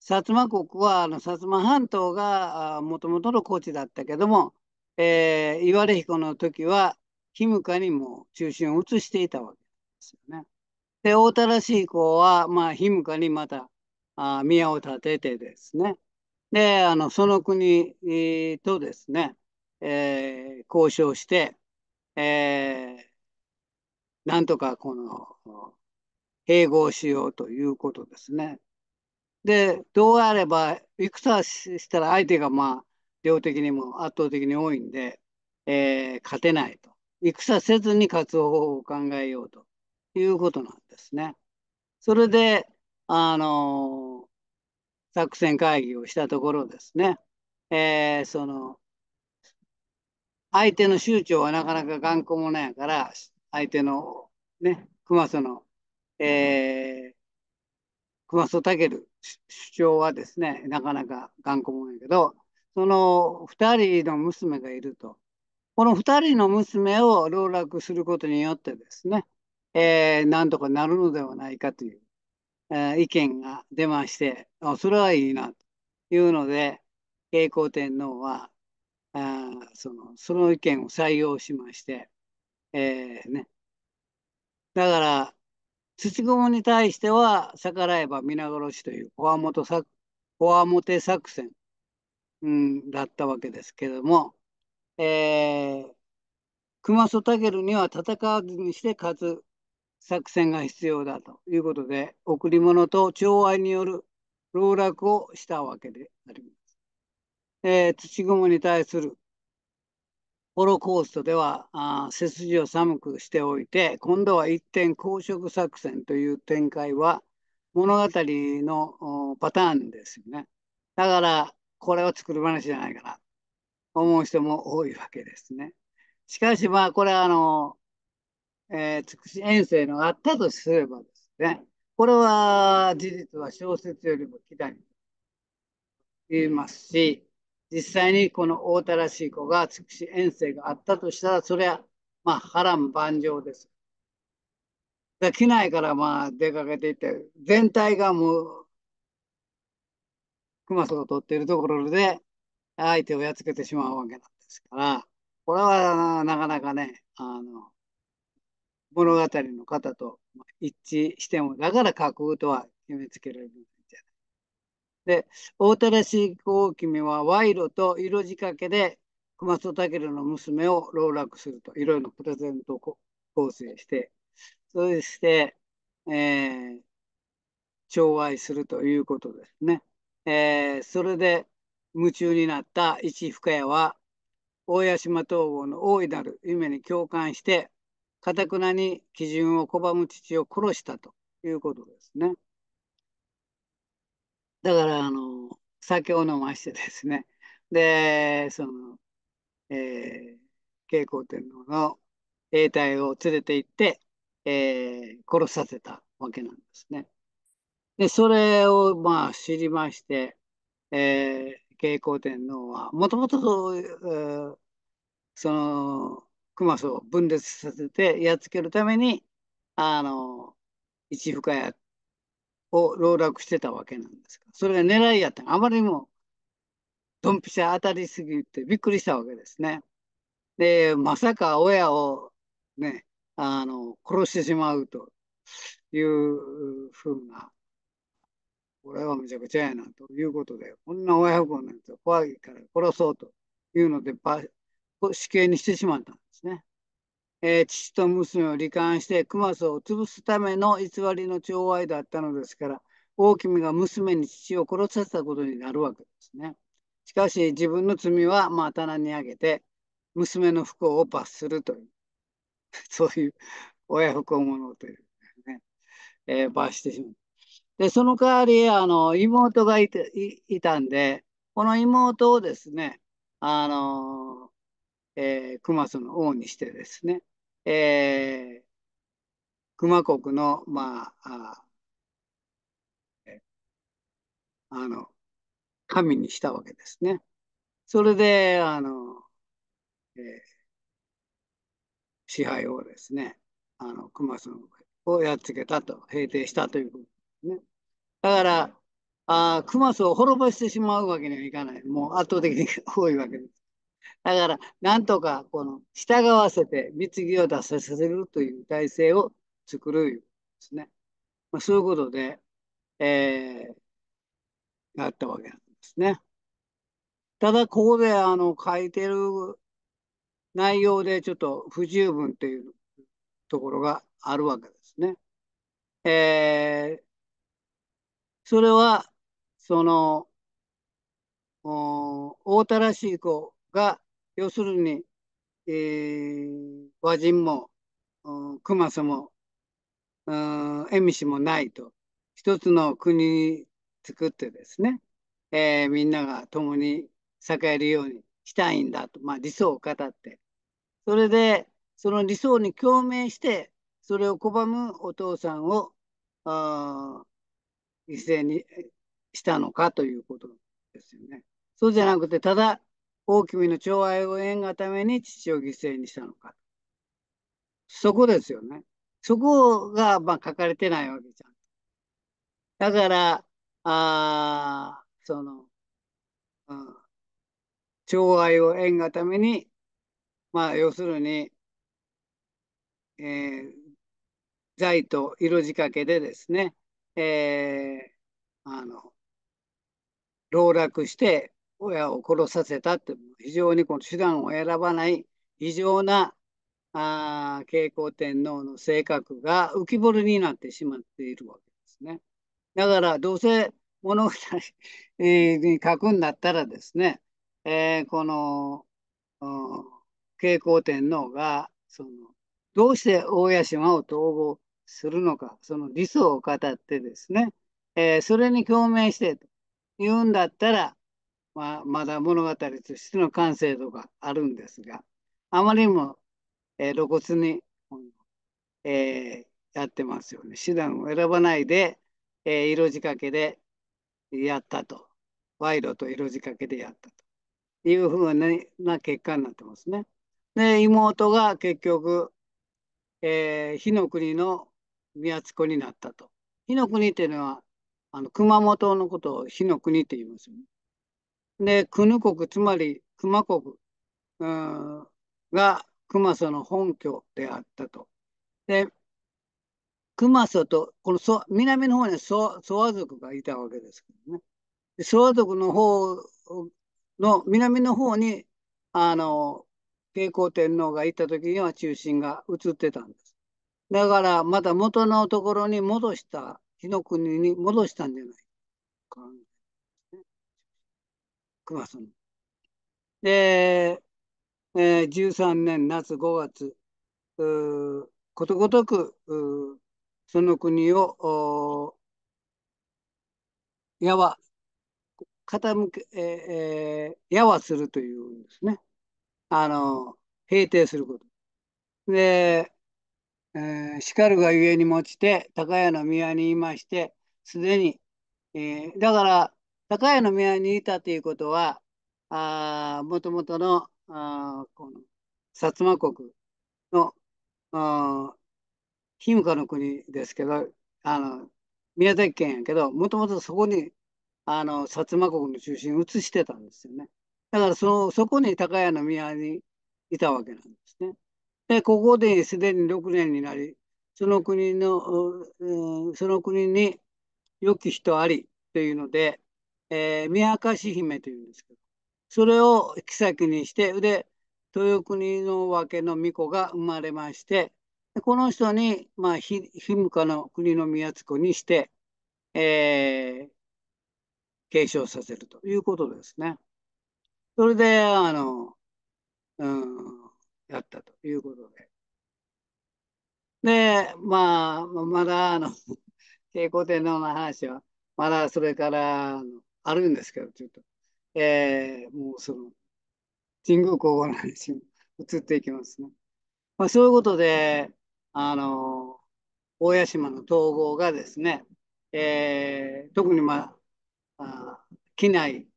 薩摩国はあの薩摩半島がもともとの高地だったけども、えー、岩根彦の時は日向にも中心を移していたわけですよね。で大田らしい子は、まあ、日向にまたあ宮を建ててですねで、あの、その国、とですね、えー、交渉して、えー、なんとかこの、併合しようということですね。で、どうあれば、戦したら相手がまあ、量的にも圧倒的に多いんで、えー、勝てないと。戦せずに勝つ方法を考えようということなんですね。それで、あのー作戦会議をしたところですね、えー、その、相手の州長はなかなか頑固者やから、相手のね、熊瀬の、えー、熊曽武主張はですね、なかなか頑固者やけど、その2人の娘がいると。この2人の娘を籠絡することによってですね、えー、なんとかなるのではないかというえ意見が出ましてあそれはいいなというので慶光天皇はあそのその意見を採用しまして、えー、ね、だから土蜘に対しては逆らえば皆殺しというこわもて作戦、うん、だったわけですけども、えー、熊曽武には戦わずにして勝つ作戦が必要だということで、贈り物と調和による老落をしたわけであります。えー、土雲に対するホロコーストではあ背筋を寒くしておいて今度は一点公職作戦という展開は物語のパターンですよね。だからこれは作る話じゃないかなと思う人も多いわけですね。しかしまあこれはあのえー、尽遠征のあったとすればですね、これは事実は小説よりも期待に言いますし、実際にこの太田らしい子が尽くし遠征があったとしたら、それはまあ波乱万丈です。で機内からまあ出かけていって、全体がもう、熊さが取っているところで、相手をやっつけてしまうわけなんですから、これはなかなかね、あの、物語の方と一致しても、だから架空とは決めつけられるんじゃない。で、大正しい大めは賄賂と色仕掛けで熊曽武の娘を籠絡すると、いろいろプレゼント構成して、そして、えー、寵愛するということですね。えー、それで夢中になった一深谷は、大屋島東郷の大いなる夢に共感して、かたくなに基準を拒む父を殺したということですね。だから、あの、酒を飲ましてですね。で、その、えー、慶光天皇の兵隊を連れて行って、えー、殺させたわけなんですね。で、それを、まあ、知りまして、えー、慶光天皇は、もともとそういその、クマスを分裂させてやっつけるためにあの一深谷を籠絡してたわけなんですがそれが狙いやったあまりにもドンピシャ当たりすぎてびっくりしたわけですね。でまさか親をねあの殺してしまうというふうな俺はめちゃくちゃやなということでこんな親不孝なんて怖いから殺そうというのでば死刑にしてしまったんですね。えー、父と娘を離婚して熊マを潰すための偽りの寵愛だったのですから、大君が娘に父を殺させたことになるわけですね。しかし自分の罪はまあ棚に上げて、娘の不幸を罰するという、そういう親不幸者という、ね、えー、罰してしまう。で、その代わり、あの、妹がいいたんで、この妹をですね、あのえー、熊津の王にしてですね、えー、熊国の、まあ、ああの、神にしたわけですね。それで、あの、えー、支配をですね、あの、熊津をやっつけたと、平定したということですね。だから、あ熊津を滅ぼしてしまうわけにはいかない。もう圧倒的に多いわけです。だから、なんとか、この、従わせて、貢ぎを出させるという体制を作るいうですね。まあ、そういうことで、えー、やったわけなんですね。ただ、ここで、あの、書いてる内容でちょっと不十分というところがあるわけですね。えー、それは、その、お大田らしいこが、要するに、えー、和人も、熊瀬も、えみしもないと、一つの国作ってですね、えー、みんなが共に栄えるようにしたいんだと、まあ、理想を語って、それで、その理想に共鳴して、それを拒むお父さんを、あ犠牲にしたのかということですよね。そうじゃなくて、ただ大きみの寵愛を縁がために父を犠牲にしたのか。そこですよね。そこが、まあ、書かれてないわけじゃん。だから、あその、うん、寵愛を縁がために、まあ、要するに、えー、財と色仕掛けでですね、えー、あの、籠絡して、親を殺させたって、非常にこの手段を選ばない異常なあ蛍光天皇の性格が浮き彫りになってしまっているわけですね。だからどうせ物語に書くんだったらですね、えー、この蛍光天皇がそのどうして大谷島を統合するのかその理想を語ってですね、えー、それに共鳴してと言うんだったらまあ、まだ物語としての完成度があるんですが、あまりにも、えー、露骨に、えー、やってますよね。手段を選ばないで、えー、色仕掛けでやったと。賄賂と色仕掛けでやったというふうな結果になってますね。で、妹が結局、えー、火の国の宮津子になったと。火の国っていうのは、あの熊本のことを火の国って言いますよね。で、国国、つまり熊国、うん、が熊祖の本拠であったと。で、熊祖と、このそ南の方にはソ和族がいたわけですけどね。で和族の方の、南の方に、あの、慶光天皇が行った時には中心が移ってたんです。だからまた元のところに戻した、日の国に戻したんじゃないか。9月に。で、えー、13年夏5月、ことごとく、その国を、やわ、傾け、えー、やわするというんですね。あの、平定すること。で、えー、しかるがゆえに持ちて、高屋の宮にいまして、すでに、えー、だから、高屋の宮にいたということは、もともとのあこの薩摩国の卑ムカの国ですけど、あの宮崎県やけど、もともとそこにあの薩摩国の中心を移してたんですよね。だからそそこに高屋の宮にいたわけなんですね。で、ここですでに6年になり、その国の、うその国に良き人ありというので、えー、宮明石姫というんですけど、それを妃にして、で、豊国の分けの巫女が生まれまして、この人に、まあ、ひ、の国の宮津子にして、えー、継承させるということですね。それで、あの、うん、やったということで。で、まあ、まだ、あの、慶 光天皇の話は、まだそれから、あるんですけど、ちょっと、えー、もうその、神宮皇后の話に移っていきますね。まあ、そういうことで、あの、大屋島の統合がですね、えー、特にまあ、あ機内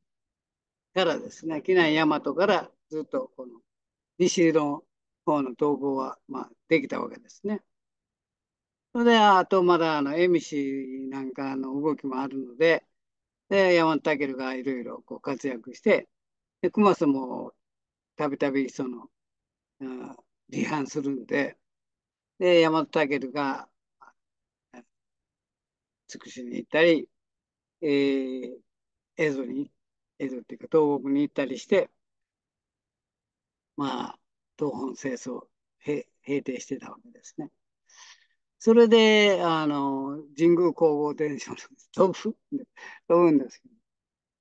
からですね、機内大和からずっとこの西の方の統合は、まあ、できたわけですね。それで、あとまだあの、エミシなんかの動きもあるので、で、山田健がいろいろこう活躍して、で、熊さんもたびたびその、うん、離反するんで、で、山田健が、つくしに行ったり、えー、江戸に、江戸っていうか東北に行ったりして、まあ、東本戦争、平定してたわけですね。それで、あの、神宮皇后天皇 飛ぶ、飛ぶんですけど、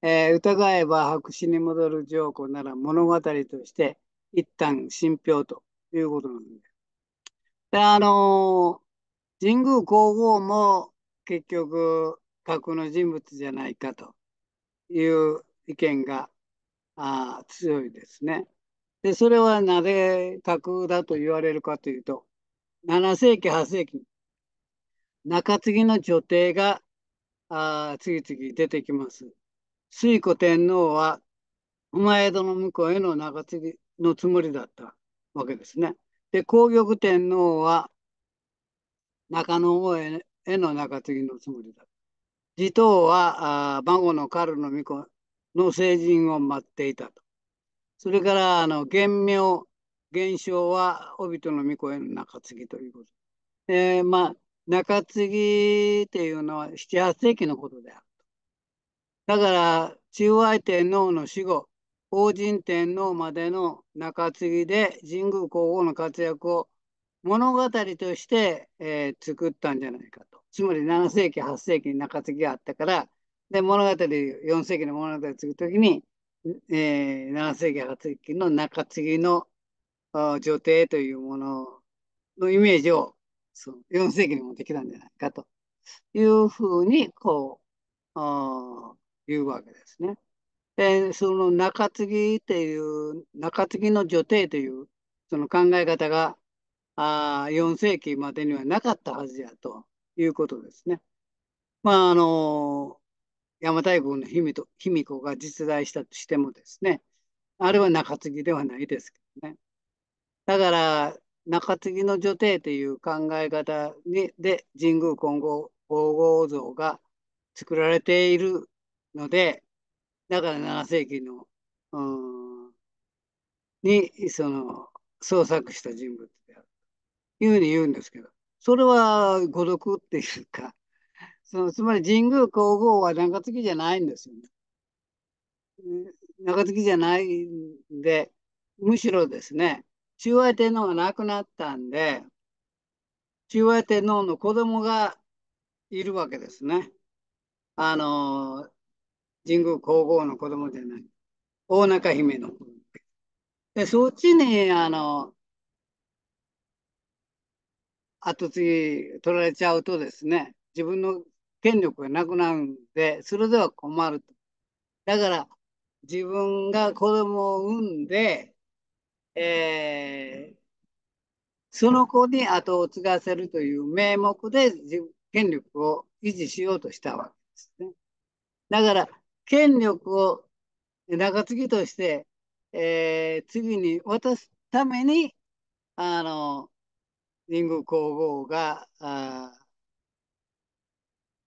えー、疑えば白紙に戻る上皇なら物語として一旦信憑ということなんです。で、あの神宮皇后も結局核の人物じゃないかという意見があ強いですね。で、それはなぜ架空だと言われるかというと、7世紀、8世紀、中継ぎの女帝があ次々出てきます。推古天皇は、馬江戸の向こうへの中継ぎのつもりだったわけですね。で、皇玉天皇は、中野方への中継ぎのつもりだった。持統は、あ孫のカルの巫女の成人を待っていたと。それから、あの、元明現象は帯人の御子への中継ぎということ。えー、まあ、中継ぎっていうのは7、8世紀のことであるだから、中愛天皇の死後、法人天皇までの中継ぎで神宮皇后の活躍を物語として、えー、作ったんじゃないかと。つまり7世紀、8世紀に中継ぎがあったから、で、物語、4世紀の物語を作るときに、えー、7世紀、8世紀の中継ぎの女帝というもののイメージをその4世紀に持ってきたんじゃないかというふうにこうあいうわけですね。でその中継ぎという中継ぎの女帝というその考え方があ4世紀までにはなかったはずやということですね。まああの邪馬台国の卑弥と卑弥呼が実在したとしてもですねあれは中継ぎではないですけどね。だから、中継ぎの女帝という考え方にで神宮金剛皇后像が作られているので、だから7世紀の、うん、に、その、創作した人物であるというふうに言うんですけど、それは孤独っていうか、そのつまり神宮皇后は中継ぎじゃないんですよね。中継ぎじゃないんで、むしろですね、中和天皇が亡くなったんで、中和天皇の子供がいるわけですね。あの、神宮皇后の子供じゃない。大中姫の子供。で、そっちに、あの、後継ぎ取られちゃうとですね、自分の権力がなくなるんで、それでは困ると。だから、自分が子供を産んで、えー、その子に後を継がせるという名目で権力を維持しようとしたわけですね。だから権力を中継ぎとして、えー、次に渡すためにあの神宮皇后が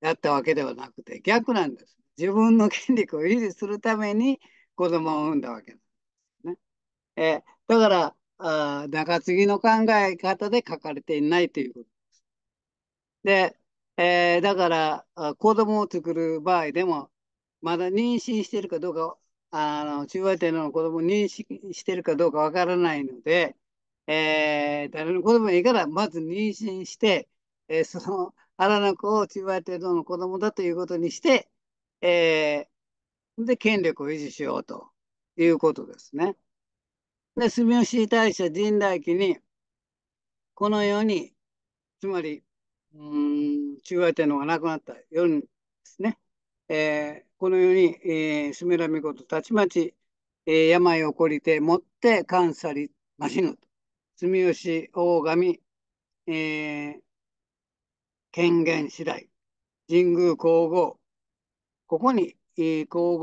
やったわけではなくて逆なんです。自分の権力を維持するために子供を産んだわけです。えー、だから、あ中継ぎの考え方で書かれていないということです。で、えー、だから、子供を作る場合でも、まだ妊娠してるかどうか、あの中和点の子供を妊娠してるかどうかわからないので、えー、誰の子供もいいから、まず妊娠して、えー、その荒の子を中和程度の子供だということにして、えー、で、権力を維持しようということですね。で、住吉大社神代記に、この世に、つまり、うん、中和天皇が亡くなった世にですね、えー、この世に、えー、スメラミコとたちまち、えー、病をこりて、もって関さりましぬと。住吉大神、えー、権限次第、神宮皇后、ここに、えー、皇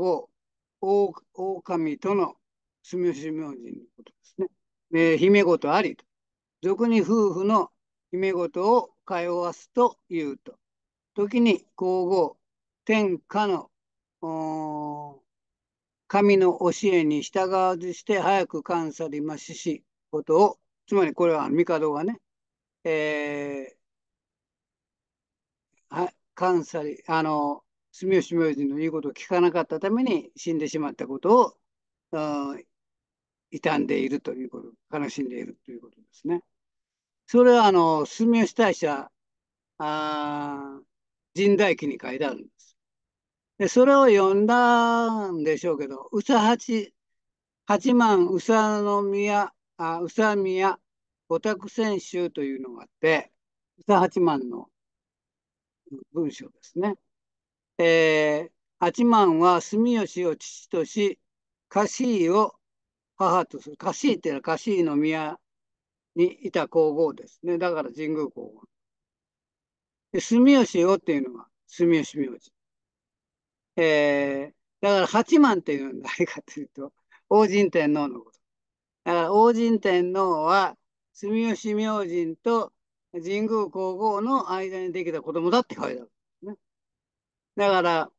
后、大神との住吉明神のことですね。えー、姫事ありと。俗に夫婦の姫事を通わすというと。時に皇后、天下の神の教えに従わずして早く観察りまししことを、つまりこれは帝がね、えー、は関西、あの、住吉明神の言うことを聞かなかったために死んでしまったことを、うん、傷んでいるということ、悲しんでいるということですね。それは、あの、住吉大社、あ神代記に書いてあるんです。で、それを読んだんでしょうけど、宇佐八、八幡宇佐の宮、あ宇佐宮五託選集というのがあって、宇佐八幡の文章ですね。えー、八幡は住吉を父とし、家臣を母とする。カシーっていうのはカシーの宮にいた皇后ですね。だから神宮皇后。で、住吉をっていうのは住吉名字。えー、だから八幡っていうのは誰かというと、王神天皇のこと。だから王神天皇は住吉明神と神宮皇后の間にできた子供だって書いてあるね。だから、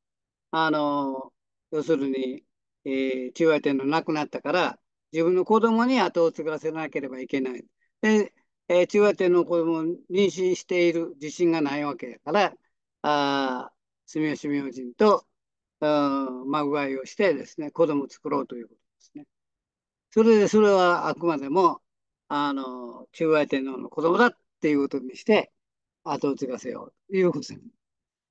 あの、要するに、えー、中和天皇亡くなったから、自分の子供に後を継がせなければいけない。で、えー、中和天の子供を妊娠している自信がないわけだから、あ住吉明神と、うまぐわいをしてですね、子供を作ろうということですね。それで、それはあくまでも、あの、中和天皇の子供だっていうことにして、後を継がせようということです。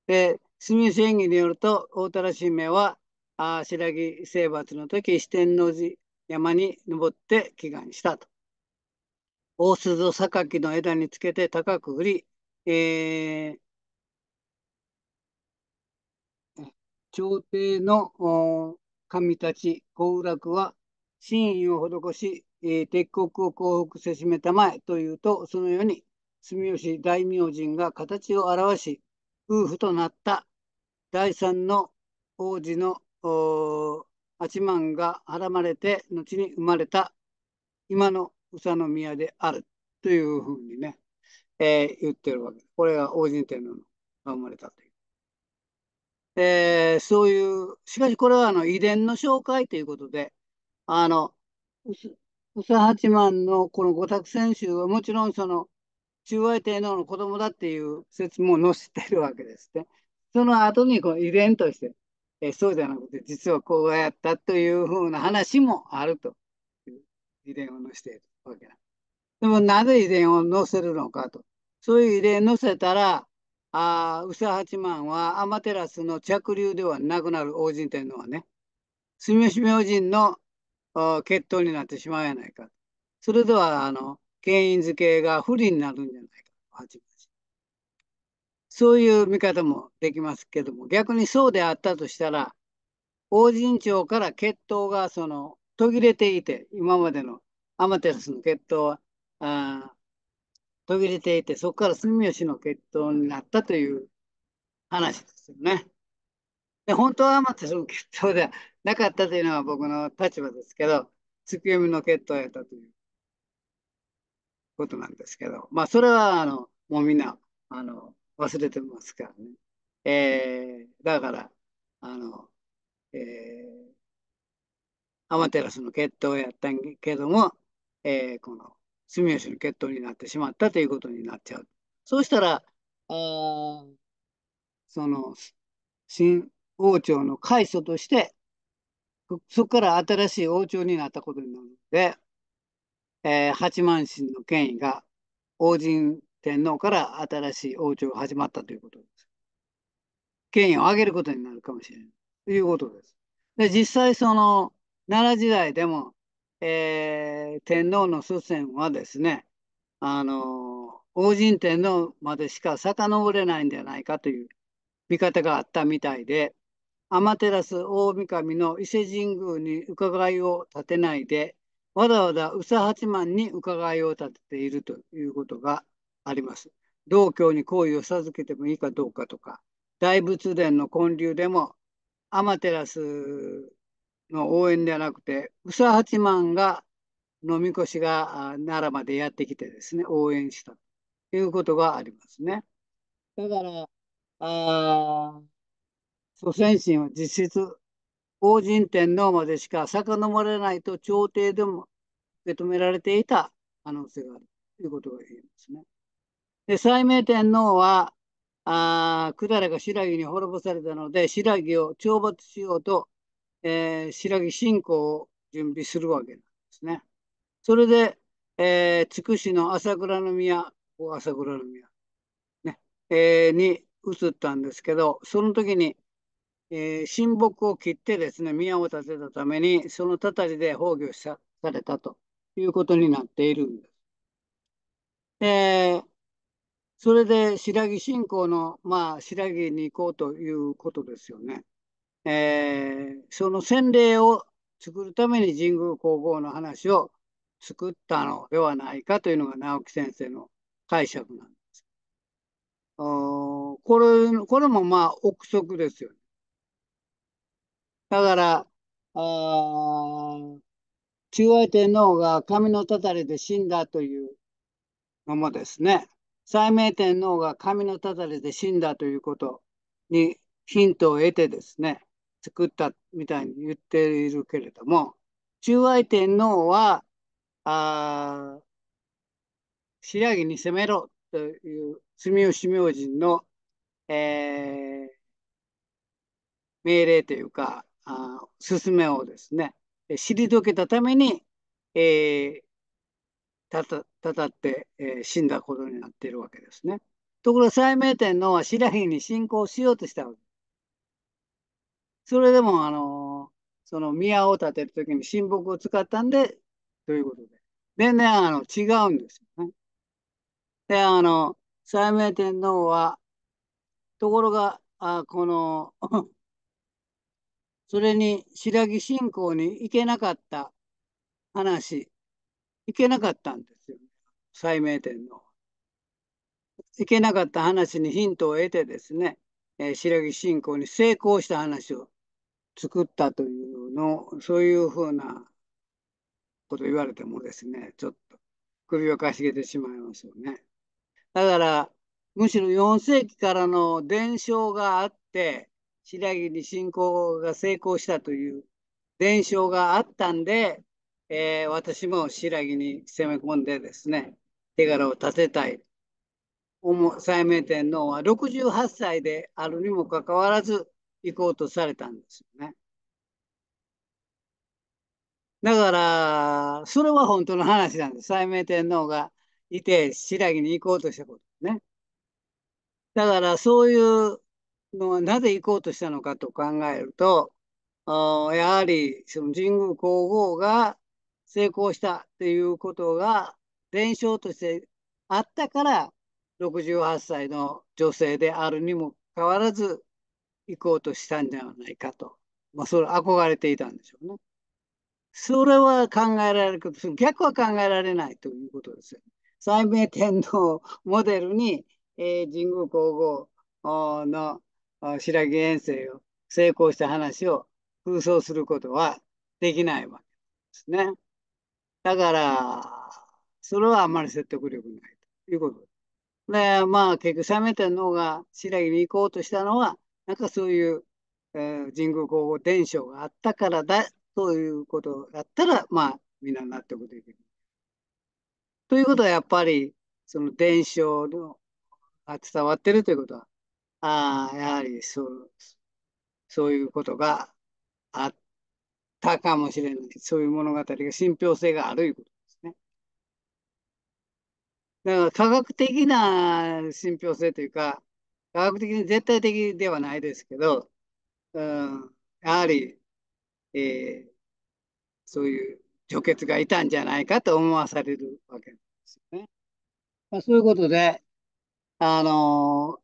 で、住吉演技によると、大田新神明は、あ白木征伐の時、四天王寺山に登って祈願したと。大鈴を榊の枝につけて高く振り、えー、朝廷の神たち幸楽は真意を施し、えー、敵国を降伏せしめたまえというとそのように住吉大明神が形を表し夫婦となった第三の王子の八幡がはまれて後に生まれた今の宇佐宮であるというふうにね、えー、言ってるわけです。これが王神天皇が生まれたという。えー、そういう、しかしこれはあの遺伝の紹介ということで、あの、宇佐八幡のこの五託選手はもちろんその中和天皇の子供だっていう説も載せてるわけですね。その後にこの遺伝としてえそうじゃなくて実はこうやったというふうな話もあるという遺伝を載せているわけだ。でもなぜ遺伝を載せるのかと。そういう遺伝載せたら、あ宇佐八幡はアマテラスの着流ではなくなる王神というのはね、住吉明神の血統になってしまうやないか。それでは、あの、権威づけが不利になるんじゃないか。八幡そういう見方もできますけども、逆にそうであったとしたら、王神朝から血統がその途切れていて、今までのアマテラスの血統は途切れていて、そこから住吉の血統になったという話ですよね。で本当はアマテラスの血統ではなかったというのは僕の立場ですけど、月読みの血統やったということなんですけど、まあそれはあのもうみんなあの忘れてますからね。えー、だから、あの、えー、アマテラスの決闘やったんけども、えー、この住吉の決闘になってしまったということになっちゃう。そうしたら、あその、新王朝の開祖として、そこから新しい王朝になったことになるので、えー、八幡神の権威が王神天皇から新しい王朝が始まったということです。権威を上げることになるかもしれないということです。で実際その奈良時代でも、えー、天皇の祖先はですねあの王神天皇までしか遡れないんじゃないかという見方があったみたいで天照大神の伊勢神宮に伺いを立てないでわざわざ宇佐八幡に伺いを立てているということがあります。道教に行為を授けてもいいかどうかとか、大仏殿の建立でも、アマテラスの応援ではなくて、宇佐八幡が、飲み越しが奈良までやってきてですね、応援したということがありますね。だから、あ祖先神は実質、王神天皇までしか遡れないと朝廷でも受け止められていた可能性があるということが言えますね。で、斉明天皇は、あ百済が白木に滅ぼされたので、白木を懲罰しようと、えー、白木信仰を準備するわけなんですね。それで、えー、筑紫の朝倉宮、ここ朝倉宮、ねえー、に移ったんですけど、その時に、えー、神木を切ってですね、宮を建てたために、そのたたりで崩御されたということになっているんです。えー、それで白木信仰の、まあ、白木に行こうということですよね。えー、その洗礼を作るために神宮皇后の話を作ったのではないかというのが直木先生の解釈なんです。これこれもまあ憶測ですよね。だからあ中愛天皇が神のたたりで死んだというのもですね斉明天皇が神のたたりで死んだということにヒントを得てですね作ったみたいに言っているけれども中愛天皇はあ白木に攻めろという住吉明神の、えー、命令というかあ勧めをですね退けたために、えー、たたたたって、えー、死んだことになっているわけですね。ところが斉明天皇は白妃に侵攻しようとしたわけそれでも、あのー、その宮を建てるときに神木を使ったんで、ということで。でね、あの、違うんですよね。で、あの、斉明天皇は、ところが、あこのそれに白木信仰に行けなかった話行けなかったんですよ。斉明天の。行けなかった話にヒントを得てですね、えー、白木信仰に成功した話を作ったというのそういうふうなこと言われてもですねちょっと首をかしげてしまいますよね。だからむしろ4世紀からの伝承があって白木に信仰が成功したという伝承があったんでえー、私も新木に攻め込んでですね、手柄を立てたい。斉明天皇は68歳であるにもかかわらず行こうとされたんですよね。だから、それは本当の話なんです。斉明天皇がいて、白木に行こうとしたことね。だから、そういうのはなぜ行こうとしたのかと考えると、やはりその神宮皇后が成功したっていうことが伝承としてあったから68歳の女性であるにもかかわらず行こうとしたんではないかと、まあ、それ憧れていたんでしょうね。それは考えられるけど、逆は考えられないということですよ、ね。斉明天皇モデルに、えー、神宮皇后の白木遠征を成功した話を空想することはできないわけですね。だから、それはあんまり説得力ないということで、まあ、結局、めてるのが白木に行こうとしたのは、なんかそういう、えー、神宮皇后伝承があったからだ、ということだったら、まあ、みんな納得できる。ということは、やっぱり、その伝承のが伝わってるということは、ああ、やはりそう、そういうことがあったかもしれない。そういう物語が信憑性があるいうことですね。だから科学的な信憑性というか、科学的に絶対的ではないですけど、うん、やはり、えー、そういう除血がいたんじゃないかと思わされるわけですよね。まあ、そういうことで、あの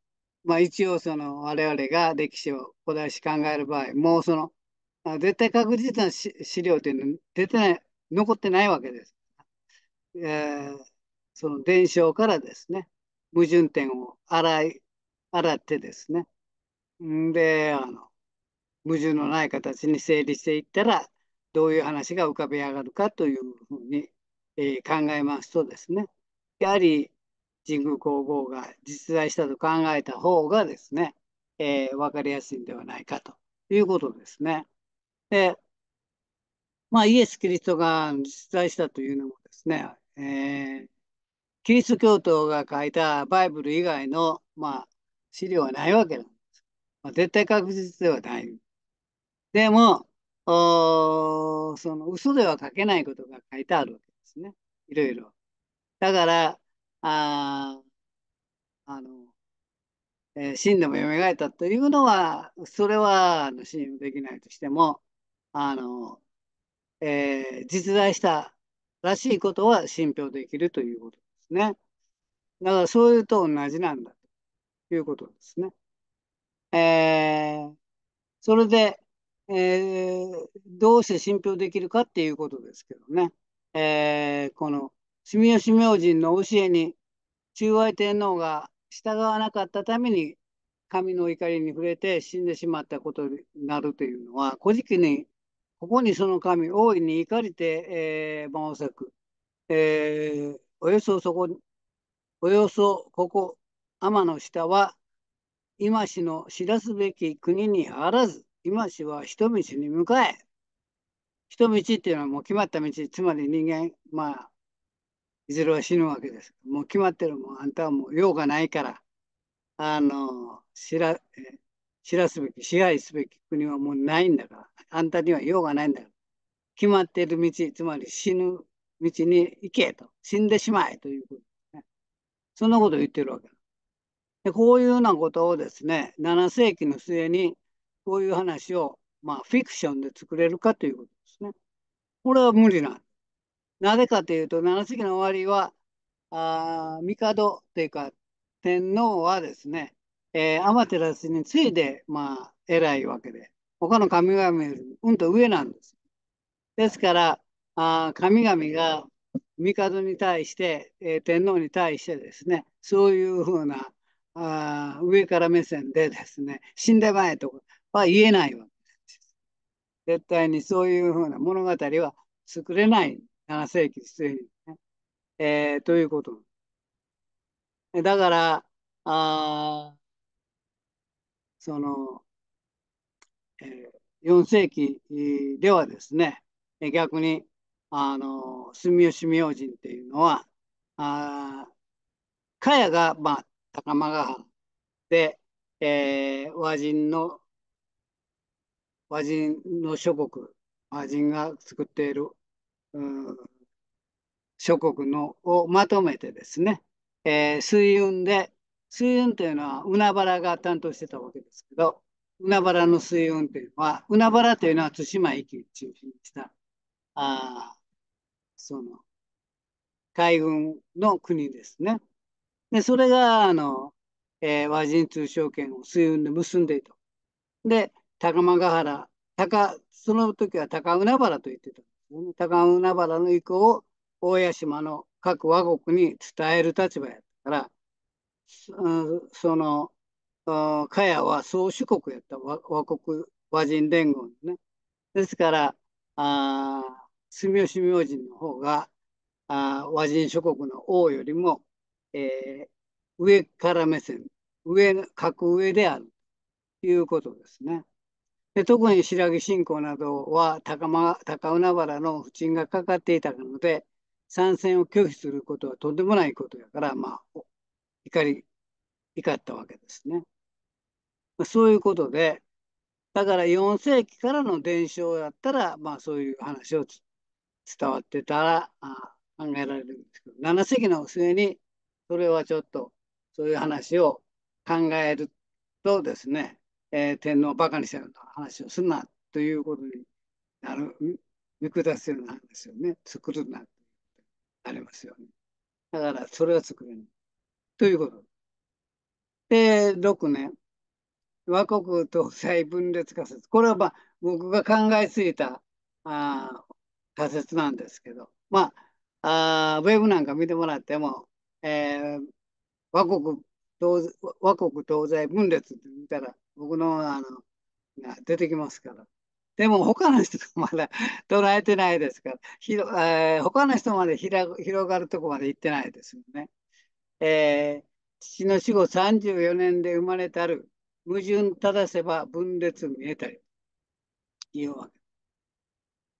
ー、まあ、一応その我々が歴史を古代史考える場合、もうそのあ絶対確実な資料というのは出てない、残ってないわけです。えー、その伝承からですね、矛盾点を洗い、洗ってですね、んで、あの、矛盾のない形に整理していったら、どういう話が浮かび上がるかというふうに、えー、考えますとですね、やはり神宮皇后が実在したと考えた方がですね、えー、分かりやすいんではないかということですね。で、まあ、イエス・キリストが実在したというのもですね、えー、キリスト教徒が書いたバイブル以外の、まあ、資料はないわけなんです。まあ、絶対確実ではない。でも、その嘘では書けないことが書いてあるわけですね。いろいろ。だから、ああの、えー、死んでも蘇ったというのは、それは信用できないとしても、あの、えー、実在したらしいことは信憑できるということですね。だからそういうと同じなんだということですね。えー、それで、えー、どうして信憑できるかっていうことですけどね。えー、この住吉明神の教えに中愛天皇が従わなかったために神の怒りに触れて死んでしまったことになるというのは「古事記」にここにその神、大いに怒りて、えー、魔を咲く。えー、およそそこに、およそここ、天の下は、今しの知らすべき国にあらず、今しは人道に向かえ。人道っていうのはもう決まった道、つまり人間、まあ、いずれは死ぬわけです。もう決まってる、もん、あんたはもう用がないから、あの、知ら、えー知らすべき、支配すべき国はもうないんだから、あんたには用がないんだから、決まっている道、つまり死ぬ道に行けと、死んでしまえということですね。そんなことを言ってるわけで。こういうようなことをですね、7世紀の末に、こういう話を、まあ、フィクションで作れるかということですね。これは無理なんなぜかというと、7世紀の終わりは、あ帝というか、天皇はですね、えー、アマテラスに次いで、まあ、偉いわけで、他の神々よりうんと上なんです。ですから、あ神々が帝に対して、えー、天皇に対してですね、そういうふうなあ上から目線でですね、死んでまえとかは言えないわけです。絶対にそういうふうな物語は作れない7世紀末に、ねえー、ということ。だから、あその、えー、4世紀ではですね、逆に、あの、住吉明神っていうのは、あ茅が、まあ、高間ヶで、えー、和人の、和人の諸国、和人が作っている、うん、諸国のをまとめてですね、えー、水運で水運というのは海原が担当してたわけですけど、海原の水運というのは、海原というのは対馬駅を中心にした、あその、海軍の国ですね。で、それが、あの、えー、和人通商権を水運で結んでいた。で、高間ヶ原、高、その時は高海原と言ってたんですよね。高海原の意向を大屋島の各和国に伝える立場やったから、その、カヤは宗主国やった和国和人連合のね。ですから、あ住吉明神の方があ和人諸国の王よりも、えー、上から目線、上、格上であるということですね。で特に白木信仰などは高ま、高海原の不沈がかかっていたので、参戦を拒否することはとんでもないことやから、まあ、怒り、怒ったわけですね。まあ、そういうことで、だから4世紀からの伝承だったら、まあそういう話を伝わってたらあ考えられるんですけど、7世紀の末にそれはちょっとそういう話を考えるとですね、えー、天皇をバカにしたような話をするなということになる、見下すような話をね、作るなってありますよね。だからそれは作れない。ということ。で、6年。和国東西分裂仮説。これはまあ僕が考えついたあ仮説なんですけど、まあ、あウェブなんか見てもらっても、えー、和国東和国東西分裂って見たら僕のあの出てきますから。でも他の人がまだ 捉えてないですから、ひろえー、他の人まで広がるとこまで行ってないですよね。えー、父の死後34年で生まれたる矛盾正せば分裂見えたりいうわけ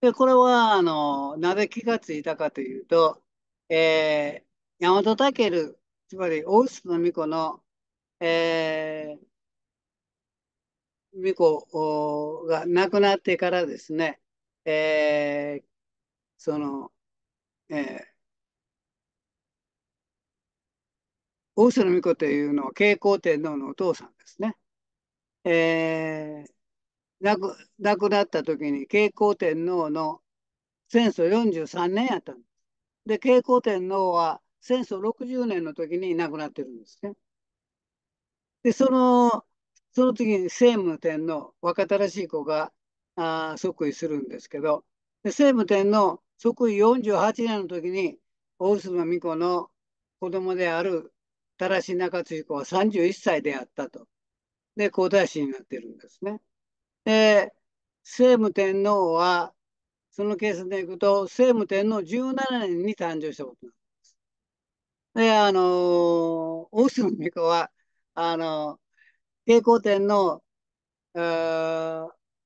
でこれはあのなぜ気がついたかというと、えー、大和武つまり大須の巫女の、えー、巫女が亡くなってからですね、えー、その、えー、大瀬の子というのは慶光天皇のお父さんですね。えー、亡く亡くなった時に慶光天皇の戦争43年やったんです。で慶光天皇は戦争60年の時に亡くなってるんですね。でそのその次に聖武天皇若新しい子があ即位するんですけどで聖武天皇即位48年の時に大須の巫子の子供である田良中津彦は31歳であったと。で、皇太子になってるんですね。で、聖武天皇は、そのケースでいくと、聖武天皇17年に誕生したことなんです。で、あのー、大須美子は、あのー、慶光天皇、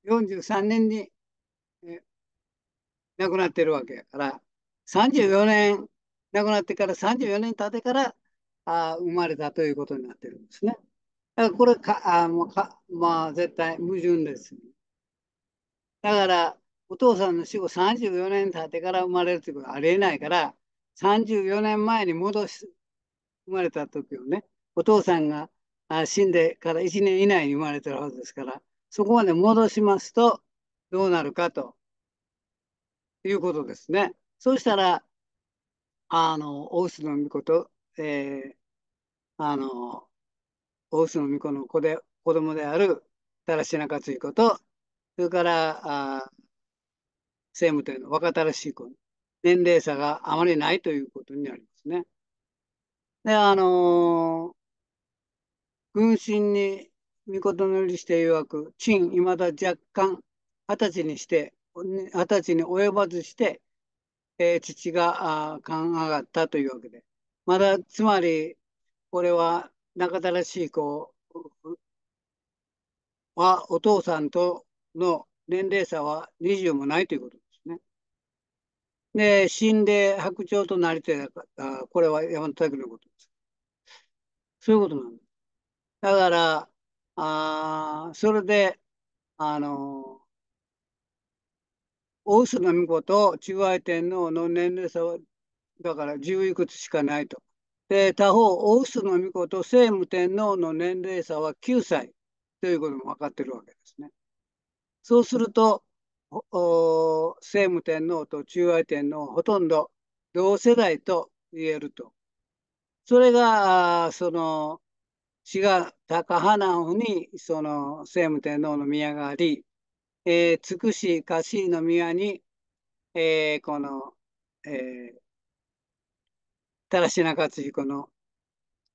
43年に、え亡くなってるわけやから、34年、亡くなってから34年経ってから、あ生まれたということになってるんですね。だからこれかあもうか、まあ、絶対矛盾です。だからお父さんの死後34年経ってから生まれるということはありえないから34年前に戻し生まれた時をねお父さんが死んでから1年以内に生まれてるはずですからそこまで戻しますとどうなるかということですね。そうしたらあの大須の御事えー、あの、大須の巫女の子で、子供である、たらしなかついこと、それから、あ政務というの若たらしい子、年齢差があまりないということになりますね。で、あのー、軍神に御事のりして曰く、陳、いまだ若干、二十歳にして、二十歳に及ばずして、えー、父があ勘上がったというわけで。まだ、つまり、俺は仲たらしい子は、お父さんとの年齢差は20もないということですね。で、死んで白鳥となりてた、これは山田拓のことです。そういうことなんです。だから、あそれで、あの大須の子と中愛天皇の年齢差はだから十いくつしかないと。で、他方、大須の御子と聖武天皇の年齢差は9歳ということも分かってるわけですね。そうすると、聖武天皇と中愛天皇ほとんど同世代と言えると。それが、その、志賀高花尾に、その、聖武天皇の宮があり、えー、つくし、かしの宮に、えー、この、えー、田良品勝彦の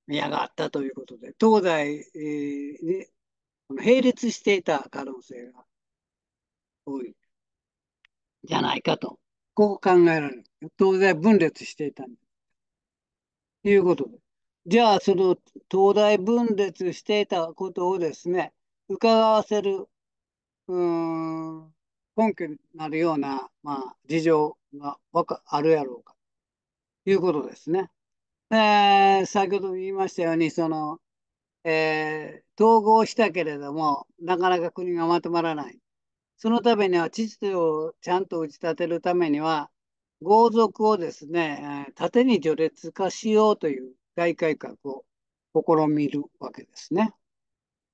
宮があったということで、東西に並列していた可能性が多いじゃないかと、こう考えられる。東西分裂していたということで。じゃあ、その東大分裂していたことをですね、伺わせる、うん、根拠になるような、まあ、事情がわかあるやろうか。いうことですね。えー、先ほども言いましたように、その、えー、統合したけれども、なかなか国がまとまらない。そのためには、秩序をちゃんと打ち立てるためには、豪族をですね、縦に序列化しようという大改革を試みるわけですね。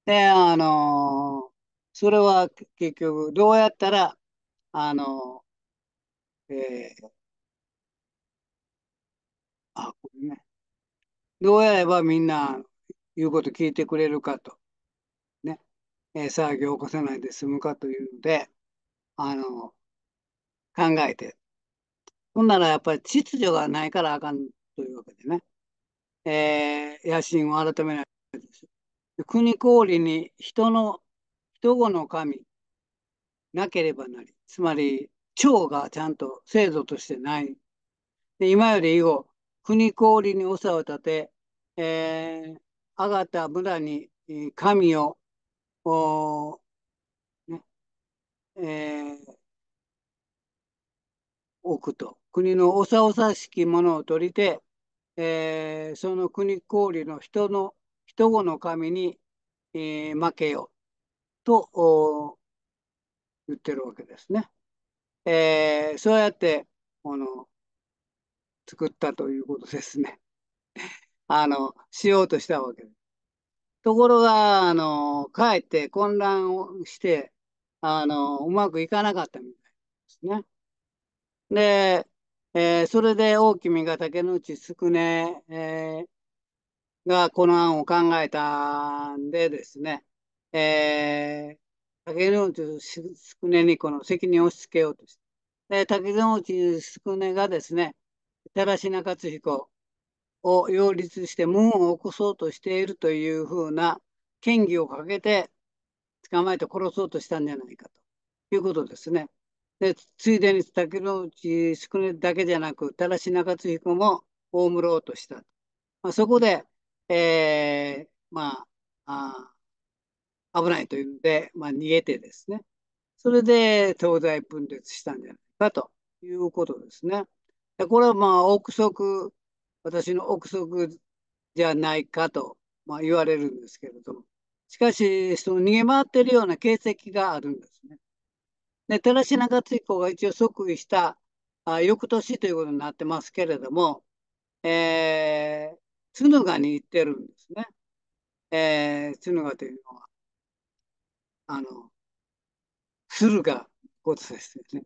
で、あのそれは結局、どうやったら、あのえー、あ、これね。どうやればみんな言うこと聞いてくれるかと。ね。えー、騒ぎを起こさないで済むかというので、あの、考えて。ほんならやっぱり秩序がないからあかんというわけでね。えー、野心を改めない国氷に人の、人語の神、なければなり。つまり、蝶がちゃんと制度としてない。で今より以後、国公理に長を立て、えー、あがた村に神を、おねえー、置くと。国のおさおさしきものを取りて、えー、その国公理の人の、人後の神に、えー、負けよと言ってるわけですね。えー、そうやって、この作ったということですね。あの、しようとしたわけです。ところが、あの、かえって混乱をして、あの、うまくいかなかったみたいですね。で、えー、それで大君が竹之内宿根、えー、がこの案を考えたんでですね、えー、竹之内宿根にこの責任を押し付けようとして、で竹之内宿根がですね、寺品克彦を擁立して門を起こそうとしているというふうな嫌疑をかけて捕まえて殺そうとしたんじゃないかということですね。でついでに竹之内宿根だけじゃなく田良品彦も葬ろうとした。まあ、そこで、えー、まあ危ないというので、まあ、逃げてですねそれで東西分裂したんじゃないかということですね。これはまあ、憶測、私の憶測じゃないかと、まあ、言われるんですけれども。しかし、その逃げ回ってるような形跡があるんですね。で、寺島勝彦が一応即位したあ翌年ということになってますけれども、えー、角賀に行ってるんですね。えー、角賀というのは、あの、駿河ことですよね。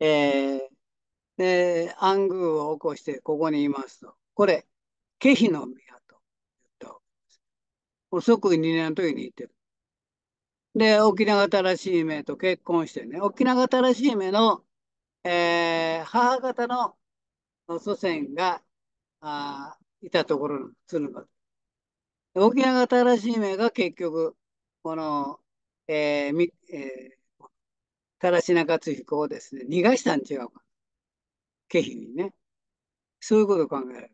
えー、で、暗宮を起こしてここにいますと。これ、ケヒの宮と言ったわけです。即位2年の時に言ってる。で、沖縄新しい名と結婚してね、沖縄新しい名の、えー、母方の祖先があいたところの鶴ヶ沖縄新しい名が結局、この、えーみえー、なかつひ彦をですね、逃がしたん違うか。経費にね。そういうことを考える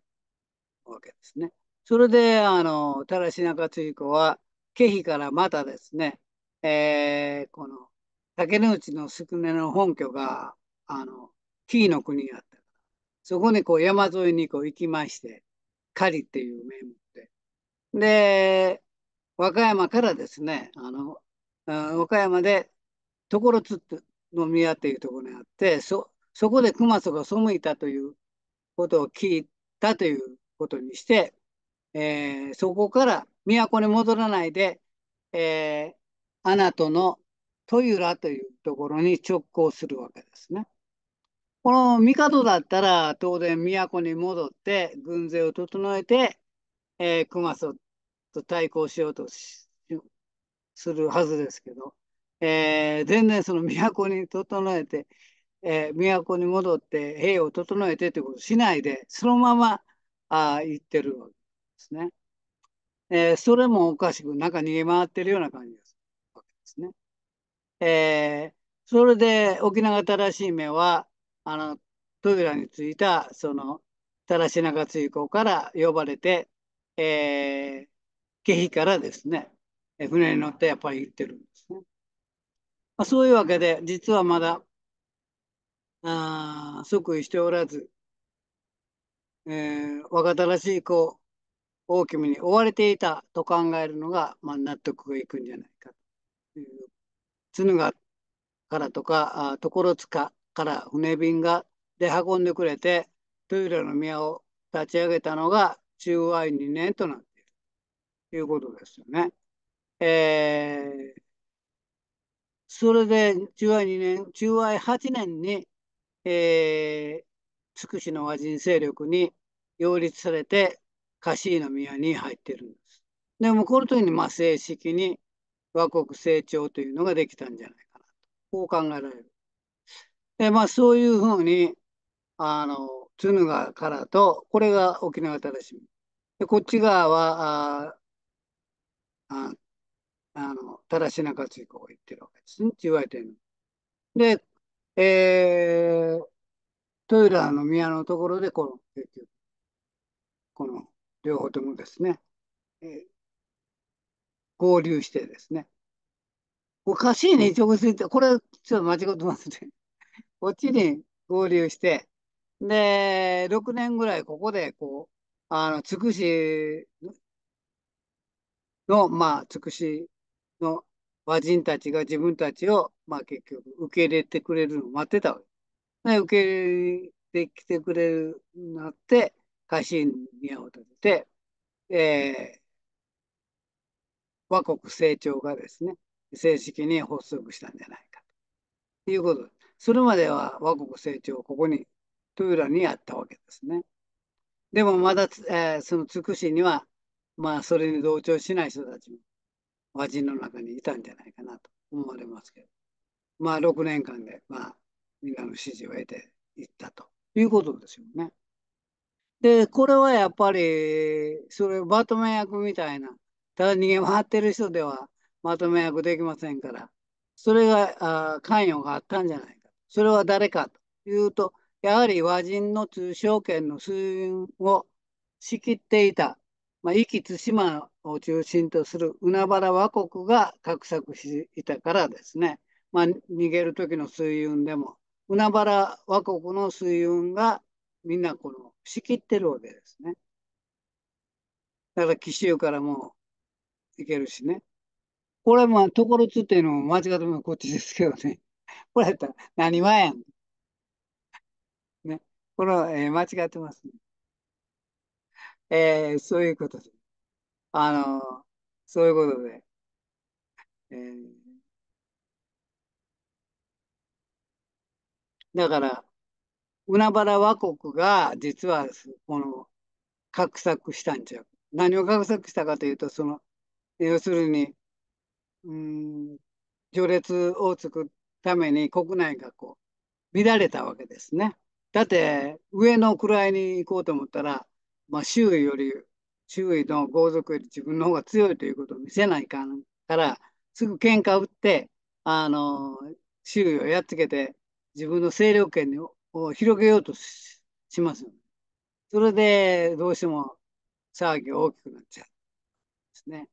わけですね。それで、あの、ただし中津彦は、経費からまたですね、えー、この、竹之内の宿根の本拠が、あの、紀伊の国があったから、そこにこう山沿いにこう行きまして、狩りっていう名目で。で、和歌山からですね、あの、和歌山で、所津の宮っていうところにあって、そ、そこで熊祖が背いたということを聞いたということにして、えー、そこから都に戻らないで、えー、アナトのトユラというところに直行するわけですね。この帝だったら当然都に戻って軍勢を整えて、えー、熊祖と対抗しようとするはずですけど、えー、全然その都に整えてえー、都に戻って兵を整えてということをしないで、そのままあ行ってるわけですね。えー、それもおかしく、なんか逃げ回ってるような感じですわけですね。えー、それで沖縄正しい目は、あの、扉についた、その、正中追行から呼ばれて、えー、下からですね、船に乗ってやっぱり行ってるんですね。まあ、そういうわけで、実はまだあ即位しておらず、えー、若新しい子、大きめに追われていたと考えるのが、まあ、納得がいくんじゃないかという。角がからとか、所塚から船便が出運んでくれて、豊浦の宮を立ち上げたのが中和院2年となっているということですよね。えー、それで中院2年、中院8年にえー、つくしの和人勢力に擁立されて、カシーの宮に入ってるんです。でも、この時に、まあ、正式に和国成長というのができたんじゃないかなと。こう考えられる。で、まあ、そういうふうに、あの、津賀からと、これが沖縄正しみ。で、こっち側は、あああの、たらし中津彦が言ってるわけですね、って言われてるの。で、えー、トイラーの宮のところで、この、この両方ともですね、えー、合流してですね、おかしいね、直接、これ、ちょっと間違ってますね。こっちに合流して、で、6年ぐらいここで、こう、あの、つくしの、まあ、つくしの和人たちが自分たちをまあ結局、受け入れてくれるのを待ってたわけ。ね、受け入れてきてくれるなって、家臣にを立てて、えー、和国成長がですね、正式に発足したんじゃないかということそれまでは和国成長、ここに、豊浦にあったわけですね。でもまだ、えー、そのつくしには、まあ、それに同調しない人たちも、和人の中にいたんじゃないかなと思われますけど。まあ、6年間で、まあ、みんなの支持を得ていったということですよね。で、これはやっぱり、それまとめ役みたいな、ただ逃げ回ってる人ではまとめ役できませんから、それがあ関与があったんじゃないか。それは誰かというと、やはり和人の通商権の水運を仕切っていた、まあ、壱岐対馬を中心とする海原和国が画策していたからですね。まあ、逃げる時の水運でも、海原和国の水運がみんなこの仕切ってるわけですね。だから紀州からも行けるしね。これも、ところつっていうのも間違ってもこっちですけどね。これやったら何はやん。ね。これは、えー、間違ってますね。えー、そういうことで。あのー、そういうことで。えーだから、海原和国が実はこの画策したんちゃう。何を画策したかというと、その、要するに、うん、序列を作るために国内がこう、乱れたわけですね。だって、上の位に行こうと思ったら、まあ、周囲より、周囲の豪族より自分の方が強いということを見せないかんから、すぐ喧嘩売って、あの、周囲をやっつけて、自分の勢力圏を広げようとします。それで、どうしても騒ぎが大きくなっちゃうんですね。